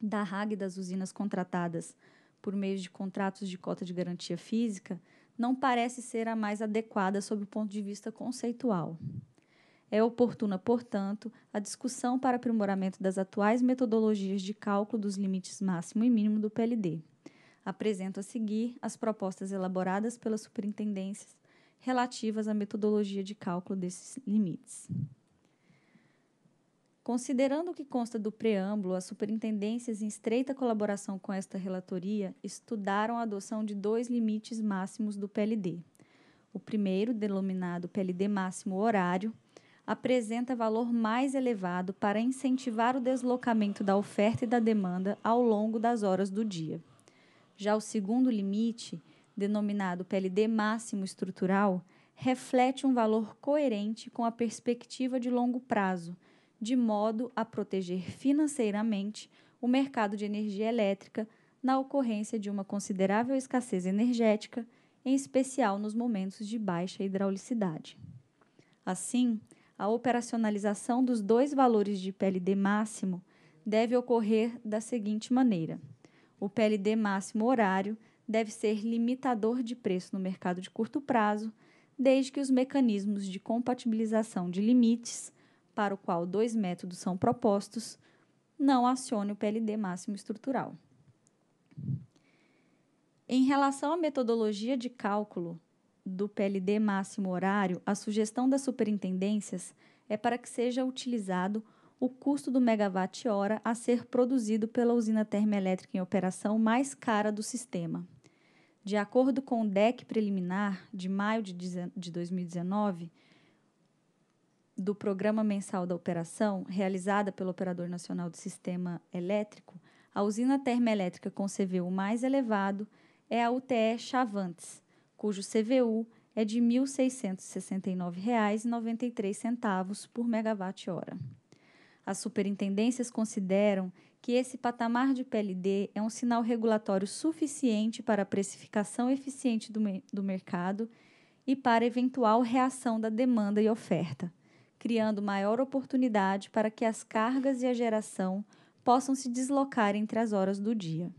da RAG das usinas contratadas por meio de contratos de cota de garantia física, não parece ser a mais adequada sob o ponto de vista conceitual. É oportuna, portanto, a discussão para aprimoramento das atuais metodologias de cálculo dos limites máximo e mínimo do PLD. Apresento a seguir as propostas elaboradas pelas superintendências relativas à metodologia de cálculo desses limites. Considerando o que consta do preâmbulo, as superintendências, em estreita colaboração com esta relatoria, estudaram a adoção de dois limites máximos do PLD. O primeiro, denominado PLD máximo horário, apresenta valor mais elevado para incentivar o deslocamento da oferta e da demanda ao longo das horas do dia. Já o segundo limite, denominado PLD máximo estrutural, reflete um valor coerente com a perspectiva de longo prazo, de modo a proteger financeiramente o mercado de energia elétrica na ocorrência de uma considerável escassez energética, em especial nos momentos de baixa hidraulicidade. Assim, a operacionalização dos dois valores de PLD máximo deve ocorrer da seguinte maneira: o PLD máximo horário deve ser limitador de preço no mercado de curto prazo, desde que os mecanismos de compatibilização de limites, para o qual dois métodos são propostos, não acione o PLD máximo estrutural. Em relação à metodologia de cálculo do PLD máximo horário, a sugestão das superintendências é para que seja utilizado o custo do megawatt-hora a ser produzido pela usina termoelétrica em operação mais cara do sistema. De acordo com o DEC preliminar de maio de 2019, do Programa Mensal da Operação, realizada pelo Operador Nacional do Sistema Elétrico, a usina termoelétrica com CVU mais elevado é a UTE Chavantes, cujo CVU é de R$ 1.669,93 por megawatt-hora. As superintendências consideram que esse patamar de PLD é um sinal regulatório suficiente para a precificação eficiente do, do mercado e para eventual reação da demanda e oferta, criando maior oportunidade para que as cargas e a geração possam se deslocar entre as horas do dia.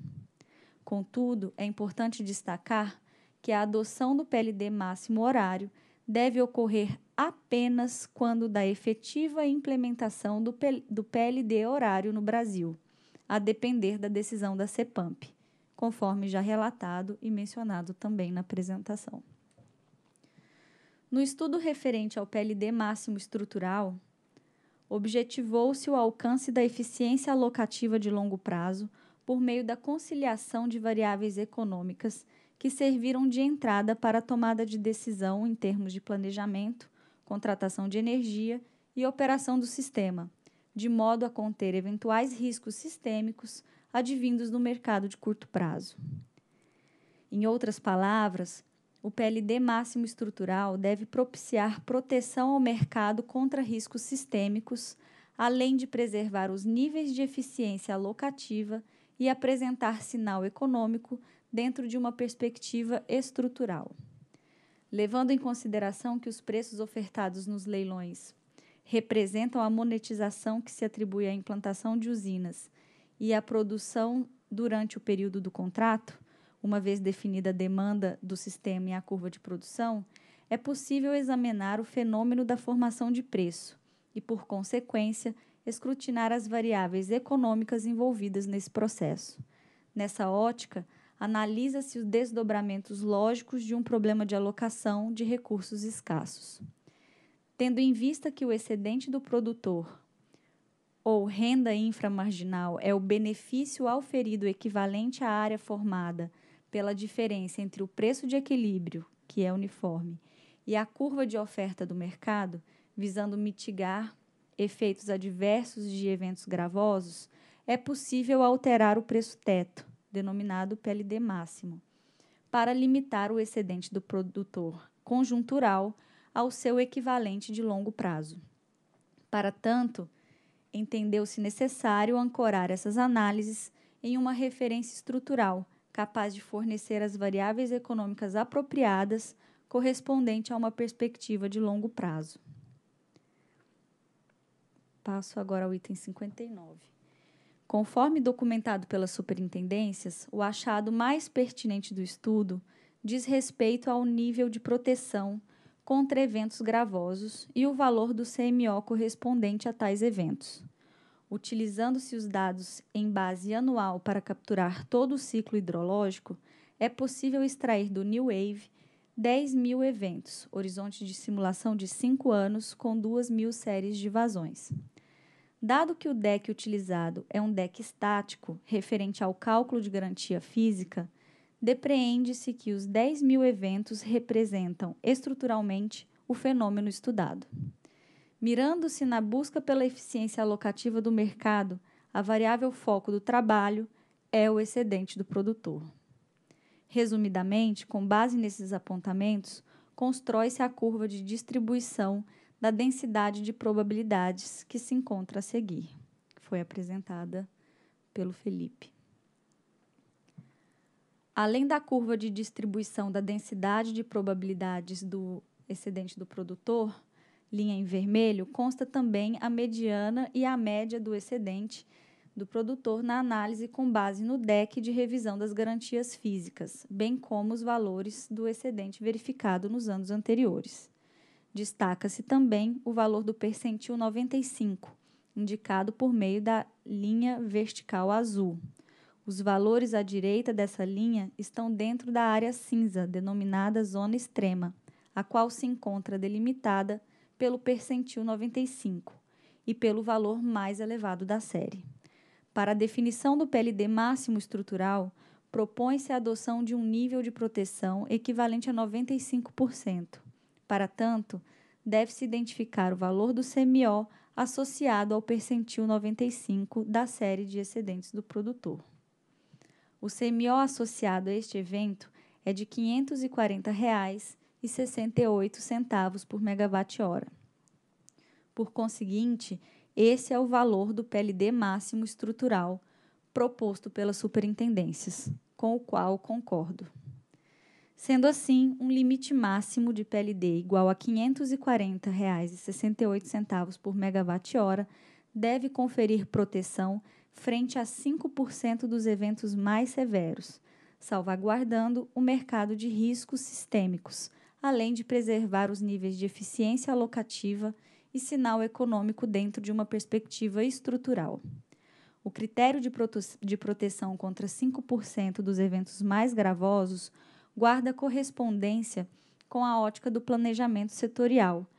Contudo, é importante destacar que a adoção do PLD máximo horário deve ocorrer apenas quando da efetiva implementação do, PLD horário no Brasil, a depender da decisão da CEPAMP, conforme já relatado e mencionado também na apresentação. No estudo referente ao PLD máximo estrutural, objetivou-se o alcance da eficiência alocativa de longo prazo por meio da conciliação de variáveis econômicas que serviram de entrada para a tomada de decisão em termos de planejamento, contratação de energia e operação do sistema, de modo a conter eventuais riscos sistêmicos advindos do mercado de curto prazo. Em outras palavras, o PLD máximo estrutural deve propiciar proteção ao mercado contra riscos sistêmicos, além de preservar os níveis de eficiência alocativa e apresentar sinal econômico dentro de uma perspectiva estrutural levando em consideração que os preços ofertados nos leilões representam a monetização que se atribui à implantação de usinas e à produção durante o período do contrato, uma vez definida a demanda do sistema e a curva de produção, é possível examinar o fenômeno da formação de preço e, por consequência, escrutinar as variáveis econômicas envolvidas nesse processo. Nessa ótica, analisa-se os desdobramentos lógicos de um problema de alocação de recursos escassos. Tendo em vista que o excedente do produtor ou renda inframarginal é o benefício auferido equivalente à área formada pela diferença entre o preço de equilíbrio, que é uniforme, e a curva de oferta do mercado, visando mitigar efeitos adversos de eventos gravosos, é possível alterar o preço teto, denominado PLD máximo, para limitar o excedente do produtor conjuntural ao seu equivalente de longo prazo. Para tanto, entendeu-se necessário ancorar essas análises em uma referência estrutural capaz de fornecer as variáveis econômicas apropriadas correspondente a uma perspectiva de longo prazo. Passo agora ao item 59. Conforme documentado pelas superintendências, o achado mais pertinente do estudo diz respeito ao nível de proteção contra eventos gravosos e o valor do CMO correspondente a tais eventos. Utilizando-se os dados em base anual para capturar todo o ciclo hidrológico, é possível extrair do New Wave 10 mil eventos, horizonte de simulação de 5 anos, com 2 mil séries de vazões. Dado que o deck utilizado é um deck estático referente ao cálculo de garantia física, depreende-se que os 10 mil eventos representam estruturalmente o fenômeno estudado. Mirando-se na busca pela eficiência alocativa do mercado, a variável foco do trabalho é o excedente do produtor. Resumidamente, com base nesses apontamentos, constrói-se a curva de distribuição da densidade de probabilidades que se encontra a seguir, que foi apresentada pelo Felipe. Além da curva de distribuição da densidade de probabilidades do excedente do produtor, linha em vermelho, consta também a mediana e a média do excedente do produtor na análise com base no DEC de revisão das garantias físicas, bem como os valores do excedente verificado nos anos anteriores. Destaca-se também o valor do percentil 95, indicado por meio da linha vertical azul. Os valores à direita dessa linha estão dentro da área cinza, denominada zona extrema, a qual se encontra delimitada pelo percentil 95 e pelo valor mais elevado da série. Para a definição do PLD máximo estrutural, propõe-se a adoção de um nível de proteção equivalente a 95%. Para tanto, deve-se identificar o valor do CMO associado ao percentil 95 da série de excedentes do produtor. O CMO associado a este evento é de R$ 540,68 por megawatt-hora. Por conseguinte, esse é o valor do PLD máximo estrutural proposto pelas superintendências, com o qual concordo sendo assim um limite máximo de PLD igual a R$ 540,68 por megawatt-hora deve conferir proteção frente a 5% dos eventos mais severos, salvaguardando o mercado de riscos sistêmicos, além de preservar os níveis de eficiência locativa e sinal econômico dentro de uma perspectiva estrutural. O critério de, proteção contra 5% dos eventos mais gravosos guarda correspondência com a ótica do planejamento setorial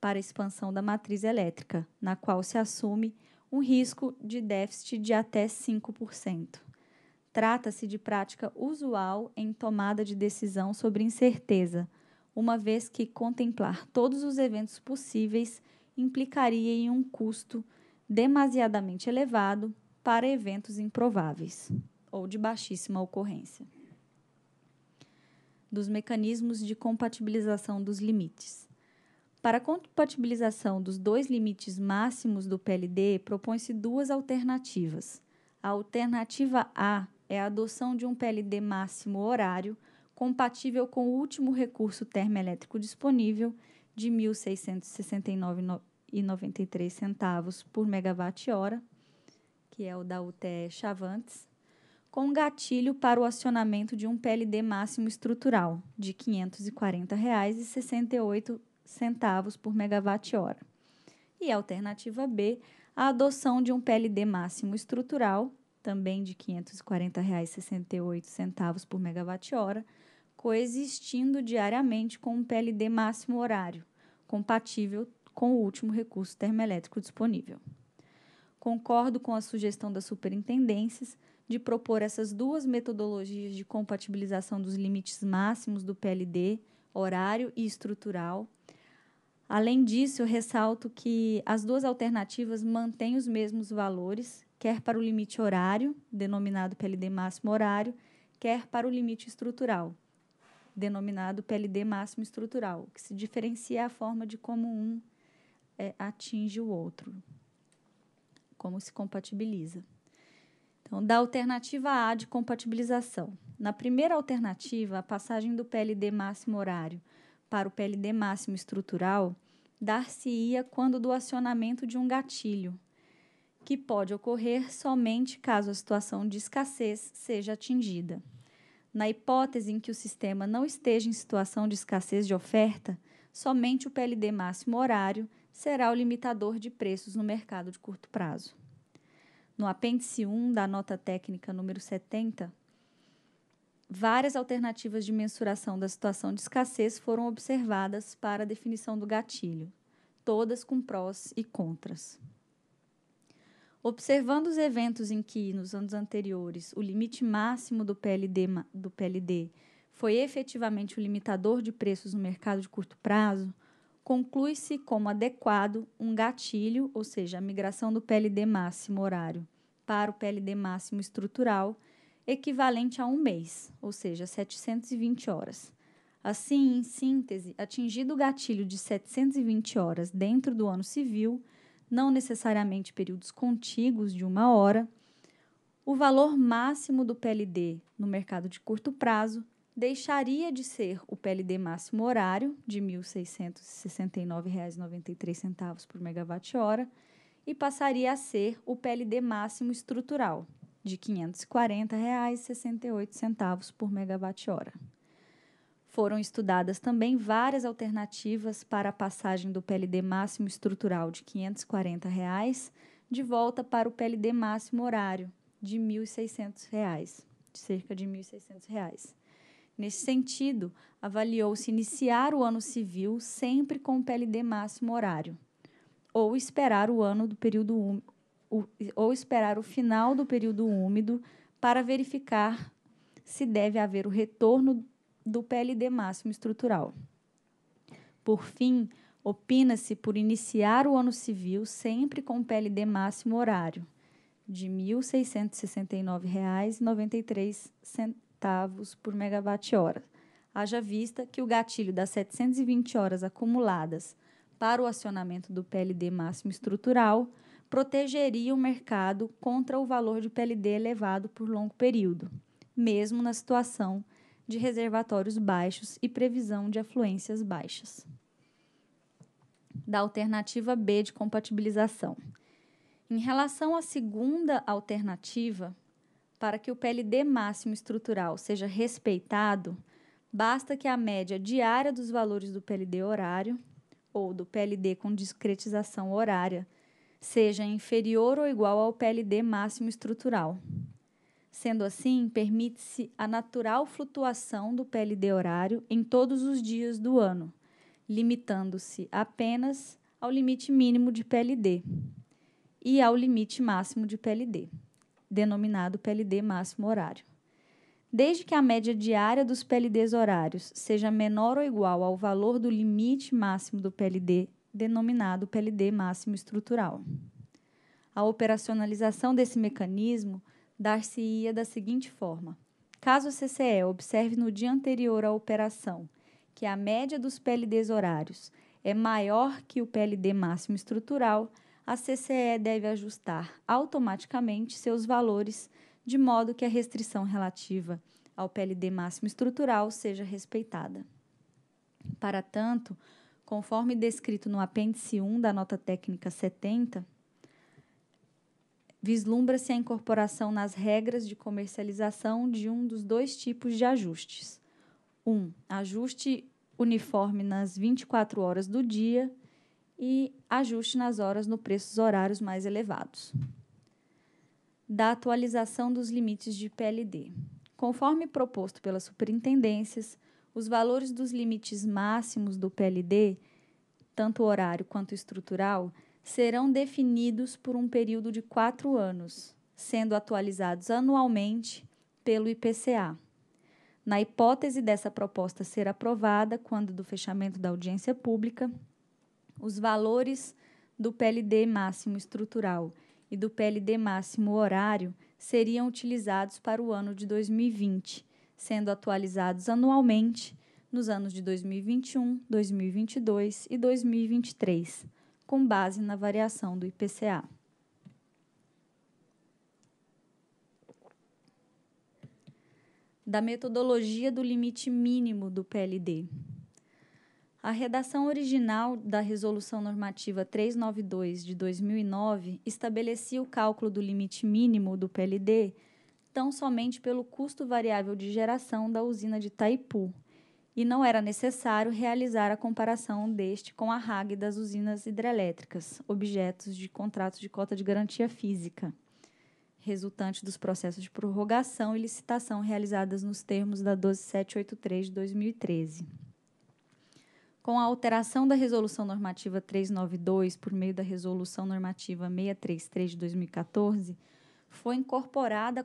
para a expansão da matriz elétrica, na qual se assume um risco de déficit de até 5%. Trata-se de prática usual em tomada de decisão sobre incerteza, uma vez que contemplar todos os eventos possíveis implicaria em um custo demasiadamente elevado para eventos improváveis ou de baixíssima ocorrência dos mecanismos de compatibilização dos limites. Para a compatibilização dos dois limites máximos do PLD, propõe-se duas alternativas. A alternativa A é a adoção de um PLD máximo horário compatível com o último recurso termoelétrico disponível de R$ 1.669,93 por megawatt-hora, que é o da UTE Chavantes, com gatilho para o acionamento de um PLD máximo estrutural de R$ 540,68 por megawatt-hora. E alternativa B, a adoção de um PLD máximo estrutural, também de R$ 540,68 por megawatt-hora, coexistindo diariamente com um PLD máximo horário, compatível com o último recurso termoelétrico disponível. Concordo com a sugestão das superintendências de propor essas duas metodologias de compatibilização dos limites máximos do PLD, horário e estrutural. Além disso, eu ressalto que as duas alternativas mantêm os mesmos valores, quer para o limite horário, denominado PLD máximo horário, quer para o limite estrutural, denominado PLD máximo estrutural, que se diferencia a forma de como um é, atinge o outro, como se compatibiliza. Então, da alternativa A de compatibilização. Na primeira alternativa, a passagem do PLD máximo horário para o PLD máximo estrutural dar-se-ia quando do acionamento de um gatilho, que pode ocorrer somente caso a situação de escassez seja atingida. Na hipótese em que o sistema não esteja em situação de escassez de oferta, somente o PLD máximo horário será o limitador de preços no mercado de curto prazo no apêndice 1 da nota técnica número 70, várias alternativas de mensuração da situação de escassez foram observadas para a definição do gatilho, todas com prós e contras. Observando os eventos em que, nos anos anteriores, o limite máximo do PLD, do PLD foi efetivamente o limitador de preços no mercado de curto prazo, conclui-se como adequado um gatilho, ou seja, a migração do PLD máximo horário para o PLD máximo estrutural, equivalente a um mês, ou seja, 720 horas. Assim, em síntese, atingido o gatilho de 720 horas dentro do ano civil, não necessariamente períodos contíguos de uma hora, o valor máximo do PLD no mercado de curto prazo deixaria de ser o PLD máximo horário de R$ 1.669,93 por megawatt-hora e passaria a ser o PLD máximo estrutural de R$ 540,68 por megawatt-hora. Foram estudadas também várias alternativas para a passagem do PLD máximo estrutural de R$ 540 reais de volta para o PLD máximo horário de R$ 1.600, de cerca de R$ 1.600. Nesse sentido, avaliou-se iniciar o ano civil sempre com o PLD máximo horário, ou esperar o ano do período ou esperar o final do período úmido para verificar se deve haver o retorno do PLD máximo estrutural. Por fim, opina-se por iniciar o ano civil sempre com o PLD máximo horário de R$ 1.669,93 centavos por megawatt-hora. Haja vista que o gatilho das 720 horas acumuladas para o acionamento do PLD máximo estrutural protegeria o mercado contra o valor de PLD elevado por longo período, mesmo na situação de reservatórios baixos e previsão de afluências baixas. Da alternativa B de compatibilização. Em relação à segunda alternativa, para que o PLD máximo estrutural seja respeitado, basta que a média diária dos valores do PLD horário ou do PLD com discretização horária seja inferior ou igual ao PLD máximo estrutural. Sendo assim, permite-se a natural flutuação do PLD horário em todos os dias do ano, limitando-se apenas ao limite mínimo de PLD e ao limite máximo de PLD denominado PLD máximo horário. Desde que a média diária dos PLDs horários seja menor ou igual ao valor do limite máximo do PLD, denominado PLD máximo estrutural. A operacionalização desse mecanismo dar-se-ia da seguinte forma: caso o CCE observe no dia anterior à operação que a média dos PLDs horários é maior que o PLD máximo estrutural, a CCE deve ajustar automaticamente seus valores, de modo que a restrição relativa ao PLD máximo estrutural seja respeitada. Para tanto, conforme descrito no apêndice 1 da nota técnica 70, vislumbra-se a incorporação nas regras de comercialização de um dos dois tipos de ajustes. 1. Um, ajuste uniforme nas 24 horas do dia e ajuste nas horas no preços horários mais elevados. Da atualização dos limites de PLD. Conforme proposto pelas superintendências, os valores dos limites máximos do PLD, tanto horário quanto estrutural, serão definidos por um período de quatro anos, sendo atualizados anualmente pelo IPCA. Na hipótese dessa proposta ser aprovada, quando do fechamento da audiência pública, os valores do PLD máximo estrutural e do PLD máximo horário seriam utilizados para o ano de 2020, sendo atualizados anualmente nos anos de 2021, 2022 e 2023, com base na variação do IPCA. Da metodologia do limite mínimo do PLD. A redação original da Resolução Normativa 392 de 2009 estabelecia o cálculo do limite mínimo do PLD tão somente pelo custo variável de geração da usina de Taipu, e não era necessário realizar a comparação deste com a RAG das usinas hidrelétricas, objetos de contratos de cota de garantia física, resultante dos processos de prorrogação e licitação realizadas nos termos da 12783 de 2013 com a alteração da Resolução Normativa 392 por meio da Resolução Normativa 633 de 2014, foi incorporada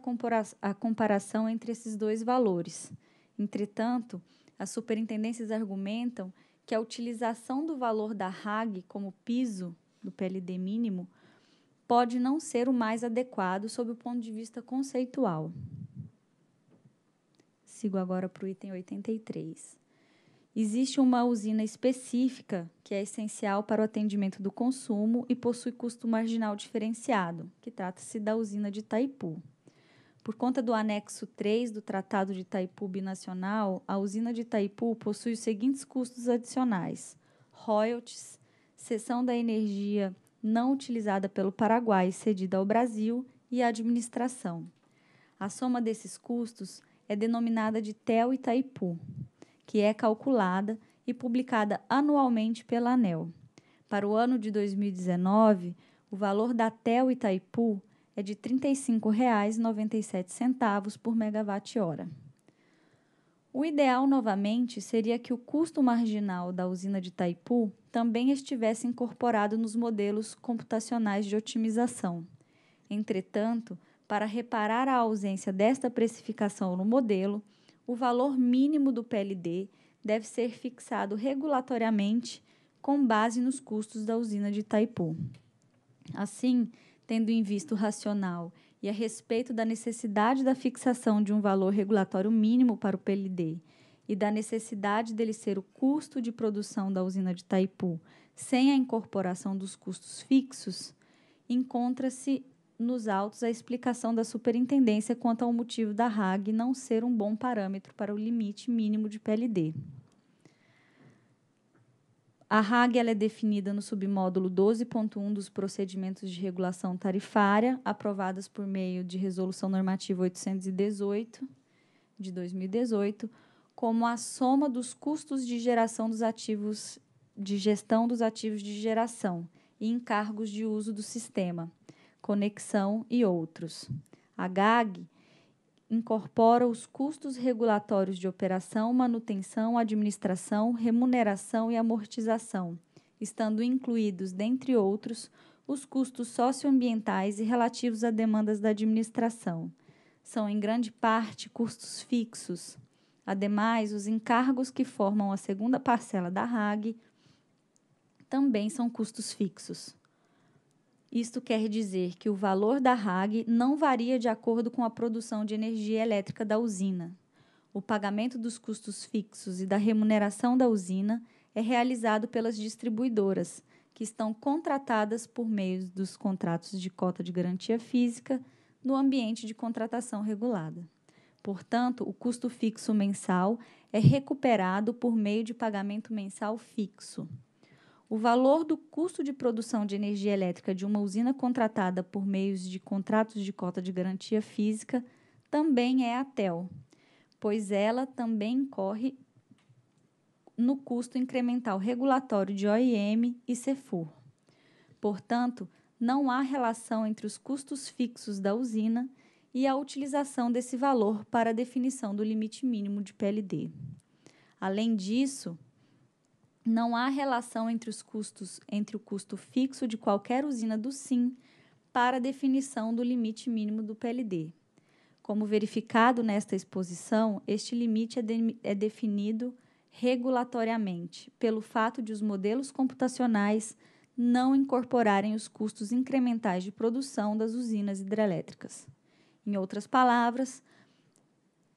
a comparação entre esses dois valores. Entretanto, as superintendências argumentam que a utilização do valor da RAG como piso do PLD mínimo pode não ser o mais adequado sob o ponto de vista conceitual. Sigo agora para o item 83. Existe uma usina específica que é essencial para o atendimento do consumo e possui custo marginal diferenciado, que trata-se da usina de Itaipu. Por conta do anexo 3 do Tratado de Itaipu Binacional, a usina de Itaipu possui os seguintes custos adicionais: royalties, cessão da energia não utilizada pelo Paraguai cedida ao Brasil e administração. A soma desses custos é denominada de TEL Itaipu que é calculada e publicada anualmente pela ANEL. Para o ano de 2019, o valor da TEL Itaipu é de R$ 35,97 por megawatt-hora. O ideal, novamente, seria que o custo marginal da usina de Itaipu também estivesse incorporado nos modelos computacionais de otimização. Entretanto, para reparar a ausência desta precificação no modelo, o valor mínimo do PLD deve ser fixado regulatoriamente com base nos custos da usina de Itaipu. Assim, tendo em vista o racional e a respeito da necessidade da fixação de um valor regulatório mínimo para o PLD e da necessidade dele ser o custo de produção da usina de Itaipu sem a incorporação dos custos fixos, encontra-se nos autos a explicação da superintendência quanto ao motivo da RAG não ser um bom parâmetro para o limite mínimo de PLD. A RAG é definida no submódulo 12.1 dos procedimentos de regulação tarifária, aprovados por meio de Resolução Normativa 818 de 2018, como a soma dos custos de geração dos ativos de gestão dos ativos de geração e encargos de uso do sistema conexão e outros. A GAG incorpora os custos regulatórios de operação, manutenção, administração, remuneração e amortização, estando incluídos, dentre outros, os custos socioambientais e relativos a demandas da administração. São, em grande parte, custos fixos. Ademais, os encargos que formam a segunda parcela da RAG também são custos fixos. Isto quer dizer que o valor da RAG não varia de acordo com a produção de energia elétrica da usina. O pagamento dos custos fixos e da remuneração da usina é realizado pelas distribuidoras, que estão contratadas por meio dos contratos de cota de garantia física no ambiente de contratação regulada. Portanto, o custo fixo mensal é recuperado por meio de pagamento mensal fixo. O valor do custo de produção de energia elétrica de uma usina contratada por meios de contratos de cota de garantia física também é a TEL, pois ela também incorre no custo incremental regulatório de OIM e CEFUR. Portanto, não há relação entre os custos fixos da usina e a utilização desse valor para a definição do limite mínimo de PLD. Além disso, não há relação entre os custos, entre o custo fixo de qualquer usina do SIM para a definição do limite mínimo do PLD. Como verificado nesta exposição, este limite é, de, é definido regulatoriamente pelo fato de os modelos computacionais não incorporarem os custos incrementais de produção das usinas hidrelétricas. Em outras palavras,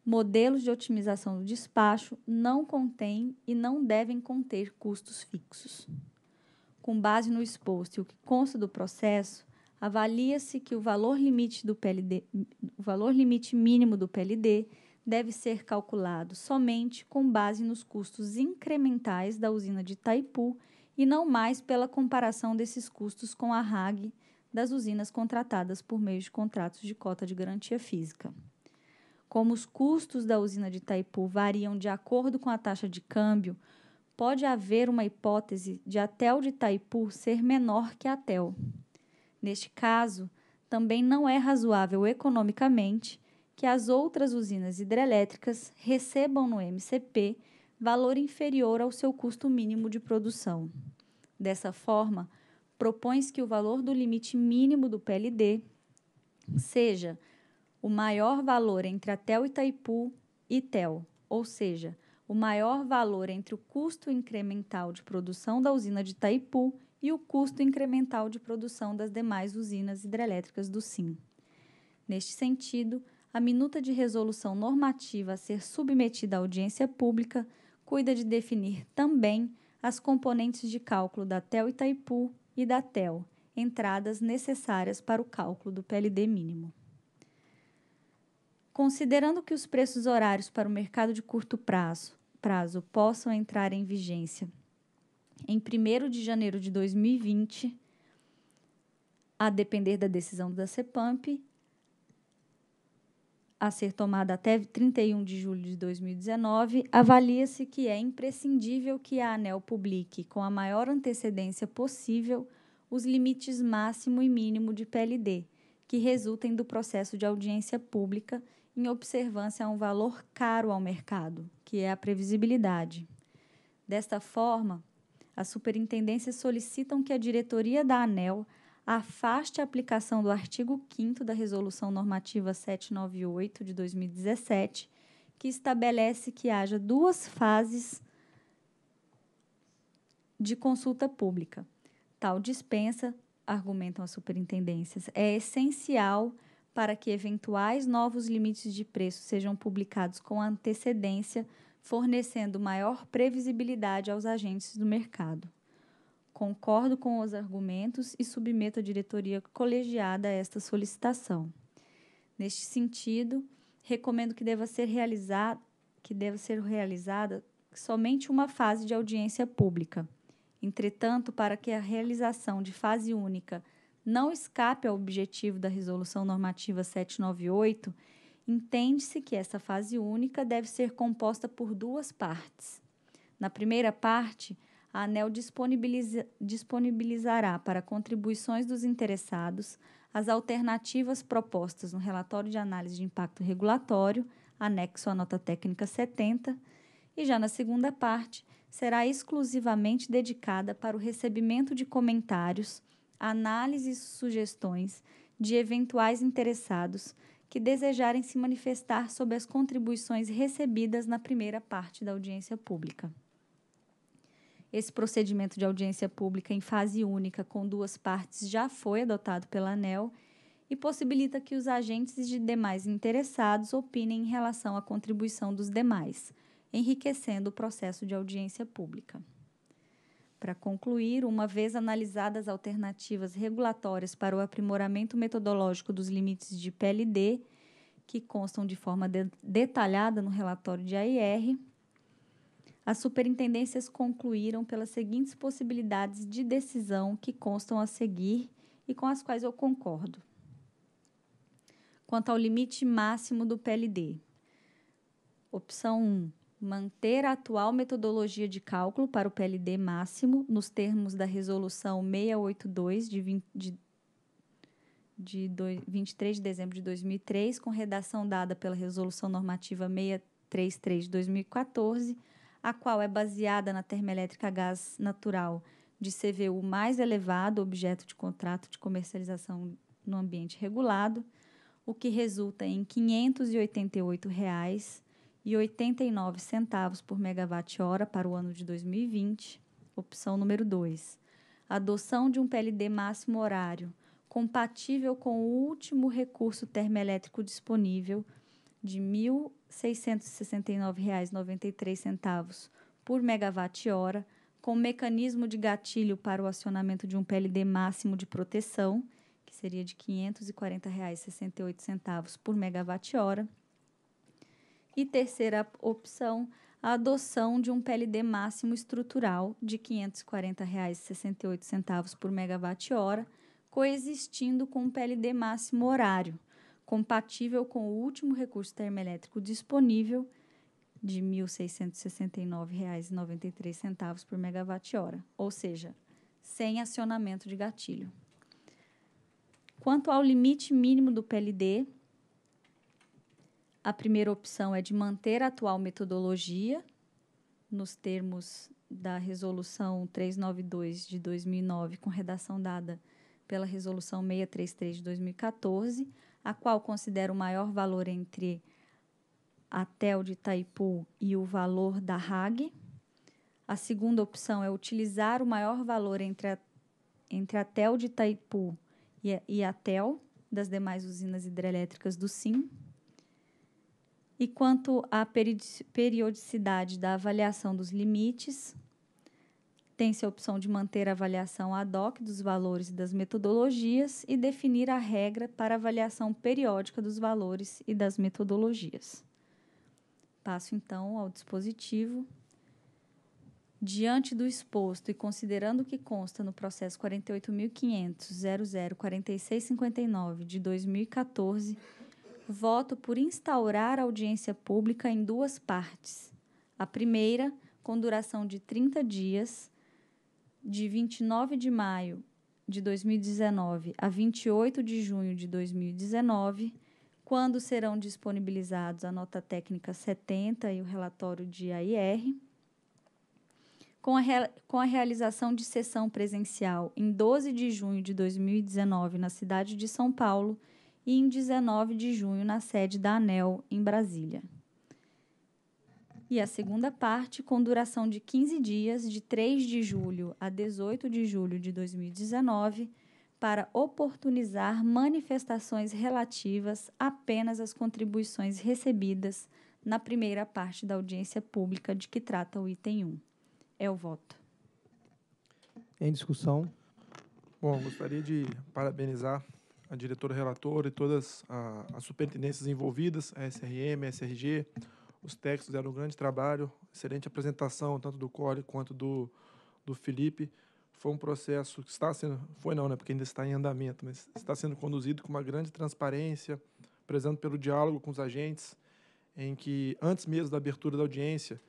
modelos de otimização do despacho não contêm e não devem conter custos fixos. Com base no exposto e o que consta do processo, avalia-se que o valor limite do PLD, o valor limite mínimo do PLD deve ser calculado somente com base nos custos incrementais da usina de Taipu e não mais pela comparação desses custos com a RAG das usinas contratadas por meio de contratos de cota de garantia física como os custos da usina de Itaipu variam de acordo com a taxa de câmbio, pode haver uma hipótese de a TEL de Itaipu ser menor que a TEL. Neste caso, também não é razoável economicamente que as outras usinas hidrelétricas recebam no MCP valor inferior ao seu custo mínimo de produção. Dessa forma, propõe-se que o valor do limite mínimo do PLD seja o maior valor entre a TEL Itaipu e TEL, ou seja, o maior valor entre o custo incremental de produção da usina de Itaipu e o custo incremental de produção das demais usinas hidrelétricas do SIM. Neste sentido, a minuta de resolução normativa a ser submetida à audiência pública cuida de definir também as componentes de cálculo da TEL Itaipu e da TEL, entradas necessárias para o cálculo do PLD mínimo. Considerando que os preços horários para o mercado de curto prazo, prazo possam entrar em vigência em 1 de janeiro de 2020, a depender da decisão da CEPAMP, a ser tomada até 31 de julho de 2019, avalia-se que é imprescindível que a ANEL publique, com a maior antecedência possível, os limites máximo e mínimo de PLD, que resultem do processo de audiência pública em observância a um valor caro ao mercado, que é a previsibilidade. Desta forma, as superintendências solicitam que a diretoria da ANEL afaste a aplicação do artigo 5 da Resolução Normativa 798 de 2017, que estabelece que haja duas fases de consulta pública. Tal dispensa, argumentam as superintendências, é essencial para que eventuais novos limites de preço sejam publicados com antecedência, fornecendo maior previsibilidade aos agentes do mercado. Concordo com os argumentos e submeto à diretoria colegiada esta solicitação. Neste sentido, recomendo que deva ser realizada que deva ser realizada somente uma fase de audiência pública. Entretanto, para que a realização de fase única não escape ao objetivo da Resolução Normativa 798, entende-se que essa fase única deve ser composta por duas partes. Na primeira parte, a ANEL disponibiliza, disponibilizará para contribuições dos interessados as alternativas propostas no relatório de análise de impacto regulatório, anexo à nota técnica 70, e já na segunda parte será exclusivamente dedicada para o recebimento de comentários análises e sugestões de eventuais interessados que desejarem se manifestar sobre as contribuições recebidas na primeira parte da audiência pública. Esse procedimento de audiência pública em fase única, com duas partes, já foi adotado pela ANEL e possibilita que os agentes de demais interessados opinem em relação à contribuição dos demais, enriquecendo o processo de audiência pública. Para concluir, uma vez analisadas alternativas regulatórias para o aprimoramento metodológico dos limites de PLD, que constam de forma de detalhada no relatório de AIR, as superintendências concluíram pelas seguintes possibilidades de decisão que constam a seguir e com as quais eu concordo. Quanto ao limite máximo do PLD, opção 1 manter a atual metodologia de cálculo para o PLD máximo nos termos da Resolução 682 de, 20, de, de do, 23 de dezembro de 2003, com redação dada pela Resolução Normativa 633 de 2014, a qual é baseada na termoelétrica a gás natural de CVU mais elevado, objeto de contrato de comercialização no ambiente regulado, o que resulta em R$ 588,00 centavos por megawatt-hora para o ano de 2020. Opção número 2. Adoção de um PLD máximo horário compatível com o último recurso termoelétrico disponível de R$ 1.669,93 por megawatt-hora, com mecanismo de gatilho para o acionamento de um PLD máximo de proteção, que seria de R$ 540,68 por megawatt-hora, e terceira opção, a adoção de um PLD máximo estrutural de R$ 540,68 por megawatt-hora, coexistindo com um PLD máximo horário, compatível com o último recurso termoelétrico disponível de R$ 1.669,93 por megawatt-hora, ou seja, sem acionamento de gatilho. Quanto ao limite mínimo do PLD, a primeira opção é de manter a atual metodologia, nos termos da Resolução 392 de 2009, com redação dada pela Resolução 633 de 2014, a qual considera o maior valor entre a TEL de Itaipu e o valor da RAG. A segunda opção é utilizar o maior valor entre a, entre a TEL de Itaipu e a, e a TEL das demais usinas hidrelétricas do SIM. E quanto à periodicidade da avaliação dos limites, tem-se a opção de manter a avaliação ad hoc dos valores e das metodologias e definir a regra para avaliação periódica dos valores e das metodologias. Passo então ao dispositivo. Diante do exposto e considerando o que consta no processo 48.500.004659 de 2014, voto por instaurar a audiência pública em duas partes. A primeira, com duração de 30 dias, de 29 de maio de 2019 a 28 de junho de 2019, quando serão disponibilizados a nota técnica 70 e o relatório de AIR, com a, com a realização de sessão presencial em 12 de junho de 2019 na cidade de São Paulo e em 19 de junho na sede da ANEL, em Brasília. E a segunda parte, com duração de 15 dias, de 3 de julho a 18 de julho de 2019, para oportunizar manifestações relativas apenas às contribuições recebidas na primeira parte da audiência pública de que trata o item 1. É o voto. Em discussão. Bom, gostaria de parabenizar a diretora relatora e todas a, as superintendências envolvidas, a SRM, a SRG. Os textos deram um grande trabalho, excelente apresentação, tanto do Core quanto do, do Felipe. Foi um processo que está sendo, foi não, né, porque ainda está em andamento, mas está sendo conduzido com uma grande transparência, prezando pelo diálogo com os agentes, em que, antes mesmo da abertura da audiência,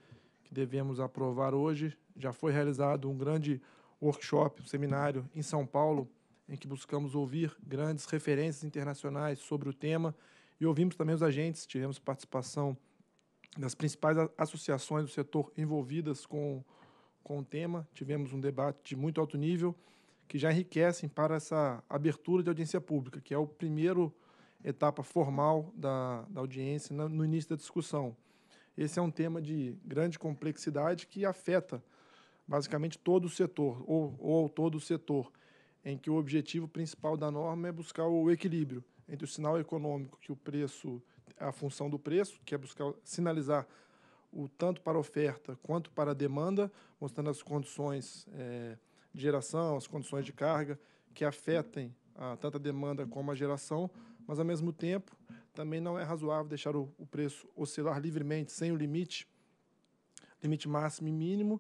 que devemos aprovar hoje, já foi realizado um grande workshop, um seminário em São Paulo, em que buscamos ouvir grandes referências internacionais sobre o tema e ouvimos também os agentes, tivemos participação das principais associações do setor envolvidas com, com o tema, tivemos um debate de muito alto nível que já enriquecem para essa abertura de audiência pública, que é o primeiro etapa formal da, da audiência no, no início da discussão. Esse é um tema de grande complexidade que afeta basicamente todo o setor, ou, ou todo o setor em que o objetivo principal da norma é buscar o equilíbrio entre o sinal econômico que o preço, a função do preço, que é buscar sinalizar o tanto para oferta quanto para demanda, mostrando as condições é, de geração, as condições de carga que afetem a, tanto a demanda como a geração, mas ao mesmo tempo também não é razoável deixar o, o preço oscilar livremente sem o limite, limite máximo e mínimo,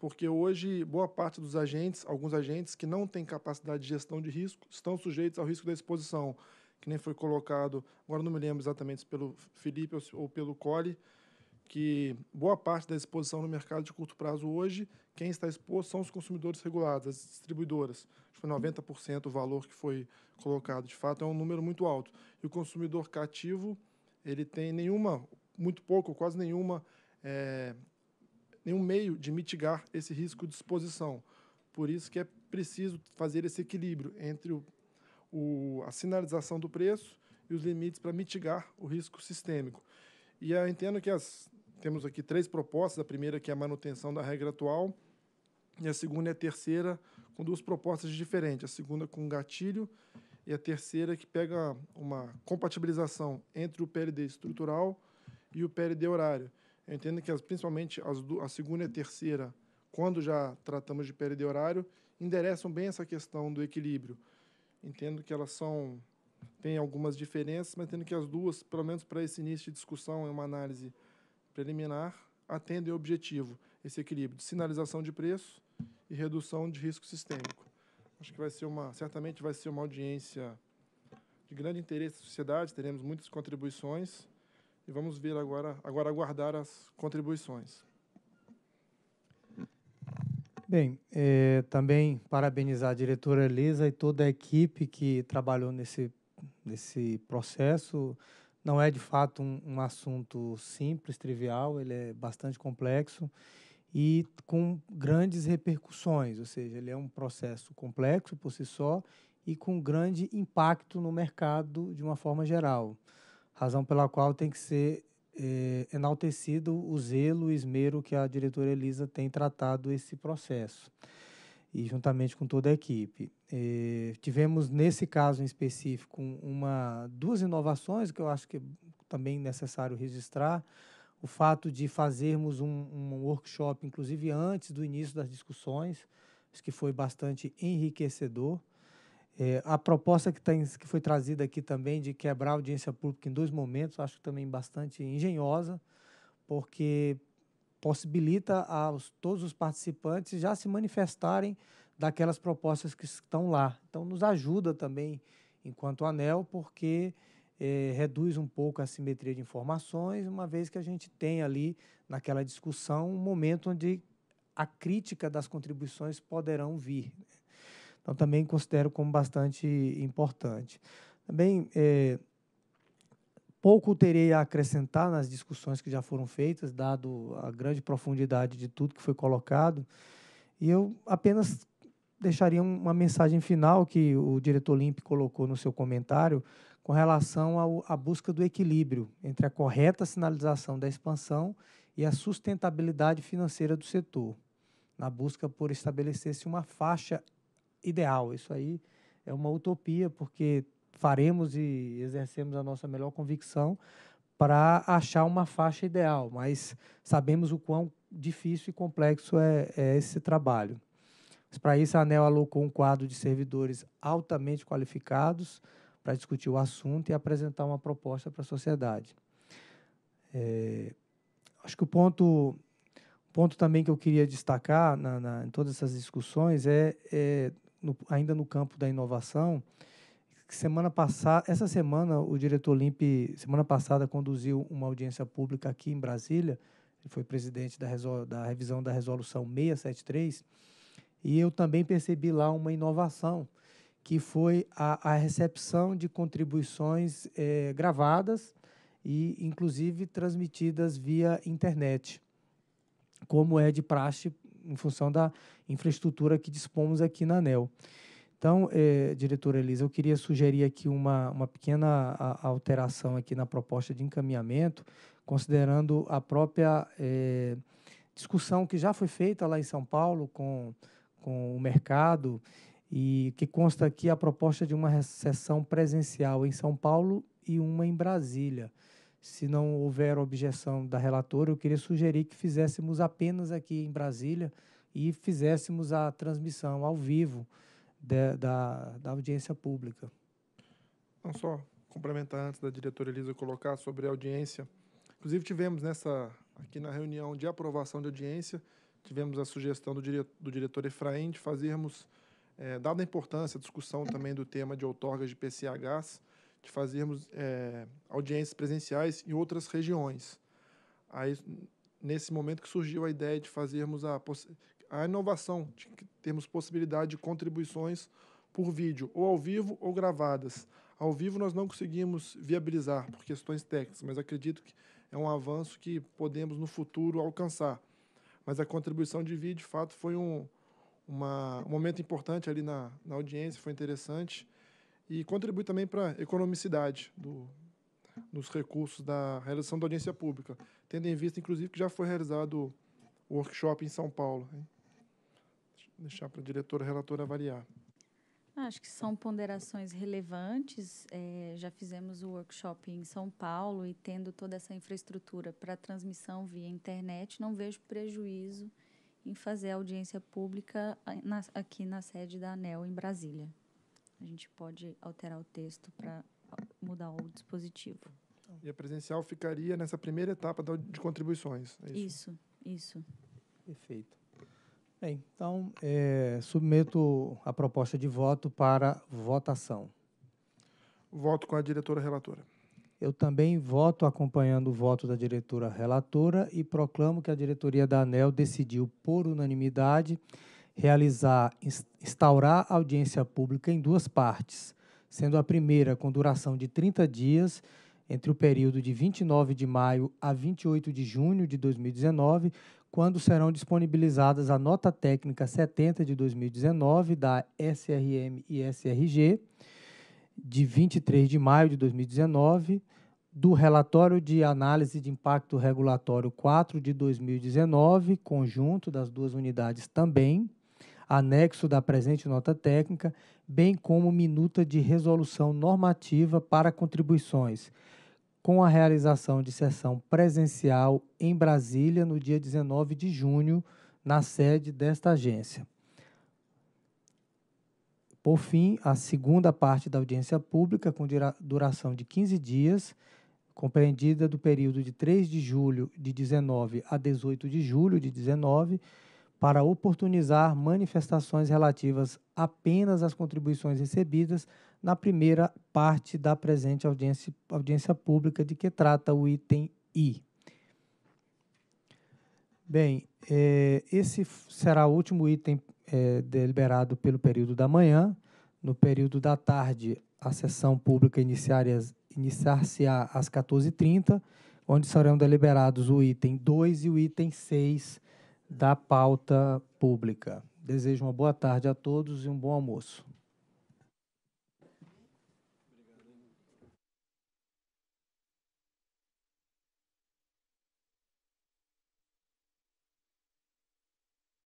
porque hoje boa parte dos agentes, alguns agentes que não têm capacidade de gestão de risco, estão sujeitos ao risco da exposição, que nem foi colocado, agora não me lembro exatamente se pelo Felipe ou, pelo Cole, que boa parte da exposição no mercado de curto prazo hoje, quem está exposto são os consumidores regulados, as distribuidoras. Acho que foi 90% o valor que foi colocado. De fato, é um número muito alto. E o consumidor cativo, ele tem nenhuma, muito pouco, quase nenhuma é, nenhum meio de mitigar esse risco de exposição. Por isso que é preciso fazer esse equilíbrio entre o, o, a sinalização do preço e os limites para mitigar o risco sistêmico. E eu entendo que as, temos aqui três propostas. A primeira que é a manutenção da regra atual, e a segunda e é a terceira com duas propostas diferentes. A segunda com um gatilho e a terceira que pega uma compatibilização entre o PLD estrutural e o PLD horário. Eu entendo que as, principalmente as do, a segunda e a terceira, quando já tratamos de perda de horário, endereçam bem essa questão do equilíbrio. Entendo que elas são têm algumas diferenças, mas entendo que as duas, pelo menos para esse início de discussão, é uma análise preliminar, atendem ao objetivo, esse equilíbrio de sinalização de preço e redução de risco sistêmico. Acho que vai ser uma, certamente vai ser uma audiência de grande interesse da sociedade, teremos muitas contribuições. E vamos ver agora, agora aguardar as contribuições. Bem, é, também parabenizar a diretora Elisa e toda a equipe que trabalhou nesse, nesse processo. Não é, de fato, um, um assunto simples, trivial, ele é bastante complexo e com grandes repercussões, ou seja, ele é um processo complexo por si só e com grande impacto no mercado de uma forma geral razão pela qual tem que ser eh, enaltecido o zelo, o esmero que a diretora Elisa tem tratado esse processo e juntamente com toda a equipe. Eh, tivemos nesse caso em específico uma duas inovações que eu acho que é também necessário registrar o fato de fazermos um, um workshop, inclusive antes do início das discussões, acho que foi bastante enriquecedor. É, a proposta que, tá que foi trazida aqui também de quebrar a audiência pública em dois momentos, acho também bastante engenhosa, porque possibilita a todos os participantes já se manifestarem daquelas propostas que estão lá. Então, nos ajuda também enquanto anel, porque é, reduz um pouco a simetria de informações, uma vez que a gente tem ali, naquela discussão, um momento onde a crítica das contribuições poderão vir. Né? Então, também considero como bastante importante. Também, é, pouco terei a acrescentar nas discussões que já foram feitas, dado a grande profundidade de tudo que foi colocado. E eu apenas deixaria uma mensagem final que o diretor Limpe colocou no seu comentário com relação à busca do equilíbrio entre a correta sinalização da expansão e a sustentabilidade financeira do setor, na busca por estabelecer-se uma faixa ideal, isso aí é uma utopia, porque faremos e exercemos a nossa melhor convicção para achar uma faixa ideal, mas sabemos o quão difícil e complexo é, é esse trabalho. Para isso, a ANEL alocou um quadro de servidores altamente qualificados para discutir o assunto e apresentar uma proposta para a sociedade. É, acho que o ponto, ponto também que eu queria destacar na, na, em todas essas discussões é, é no, ainda no campo da inovação, semana passada, essa semana o diretor Limpe, semana passada conduziu uma audiência pública aqui em Brasília, ele foi presidente da, da revisão da resolução 673, e eu também percebi lá uma inovação, que foi a, a recepção de contribuições é, gravadas e, inclusive, transmitidas via internet, como é de praxe em função da infraestrutura que dispomos aqui na ANEL. Então, eh, diretora Elisa, eu queria sugerir aqui uma, uma pequena a, alteração aqui na proposta de encaminhamento, considerando a própria eh, discussão que já foi feita lá em São Paulo com, com o mercado e que consta aqui a proposta de uma sessão presencial em São Paulo e uma em Brasília se não houver objeção da relatora, eu queria sugerir que fizéssemos apenas aqui em Brasília e fizéssemos a transmissão ao vivo de, da, da audiência pública. Não só complementar antes da diretora Elisa colocar sobre a audiência. Inclusive tivemos nessa aqui na reunião de aprovação de audiência, tivemos a sugestão do, dire, do diretor Efraim de fazermos, é, dada a importância, a discussão também do tema de outorgas de PCHs, de fazermos é, audiências presenciais em outras regiões. Aí, nesse momento que surgiu a ideia de fazermos a, a inovação, de termos possibilidade de contribuições por vídeo, ou ao vivo ou gravadas. Ao vivo nós não conseguimos viabilizar por questões técnicas, mas acredito que é um avanço que podemos no futuro alcançar. Mas a contribuição de vídeo, de fato, foi um, uma, um momento importante ali na, na audiência, foi interessante e contribui também para a economicidade do, nos recursos da realização da audiência pública, tendo em vista, inclusive, que já foi realizado o workshop em São Paulo. Hein? Deixar para a diretora relatora avaliar. Ah, acho que são ponderações relevantes. É, já fizemos o workshop em São Paulo e tendo toda essa infraestrutura para transmissão via internet, não vejo prejuízo em fazer audiência pública ah, aqui na sede da ANEL em Brasília a gente pode alterar o texto para mudar o dispositivo. E a presencial ficaria nessa primeira etapa de contribuições. É isso? isso? isso, Perfeito. Bem, então é, submeto a proposta de voto para votação. Voto com a diretora relatora. Eu também voto acompanhando o voto da diretora relatora e proclamo que a diretoria da ANEL decidiu, por unanimidade, realizar, instaurar audiência pública em duas partes, sendo a primeira com duração de 30 dias, entre o período de 29 de maio a 28 de junho de 2019, quando serão disponibilizadas a nota técnica 70 de 2019 da SRM e SRG, de 23 de maio de 2019, do relatório de análise de impacto regulatório 4 de 2019, conjunto das duas unidades também, anexo da presente nota técnica, bem como minuta de resolução normativa para contribuições, com a realização de sessão presencial em Brasília no dia 19 de junho, na sede desta agência. Por fim, a segunda parte da audiência pública, com duração de 15 dias, compreendida do período de 3 de julho de 19 a 18 de julho de 19, para oportunizar manifestações relativas apenas às contribuições recebidas na primeira parte da presente audiência, audiência pública de que trata o item I. Bem, é, esse será o último item é, deliberado pelo período da manhã. No período da tarde, a sessão pública iniciar-se às 14h30, onde serão deliberados o item 2 e o item 6 da pauta pública. Desejo uma boa tarde a todos e um bom almoço.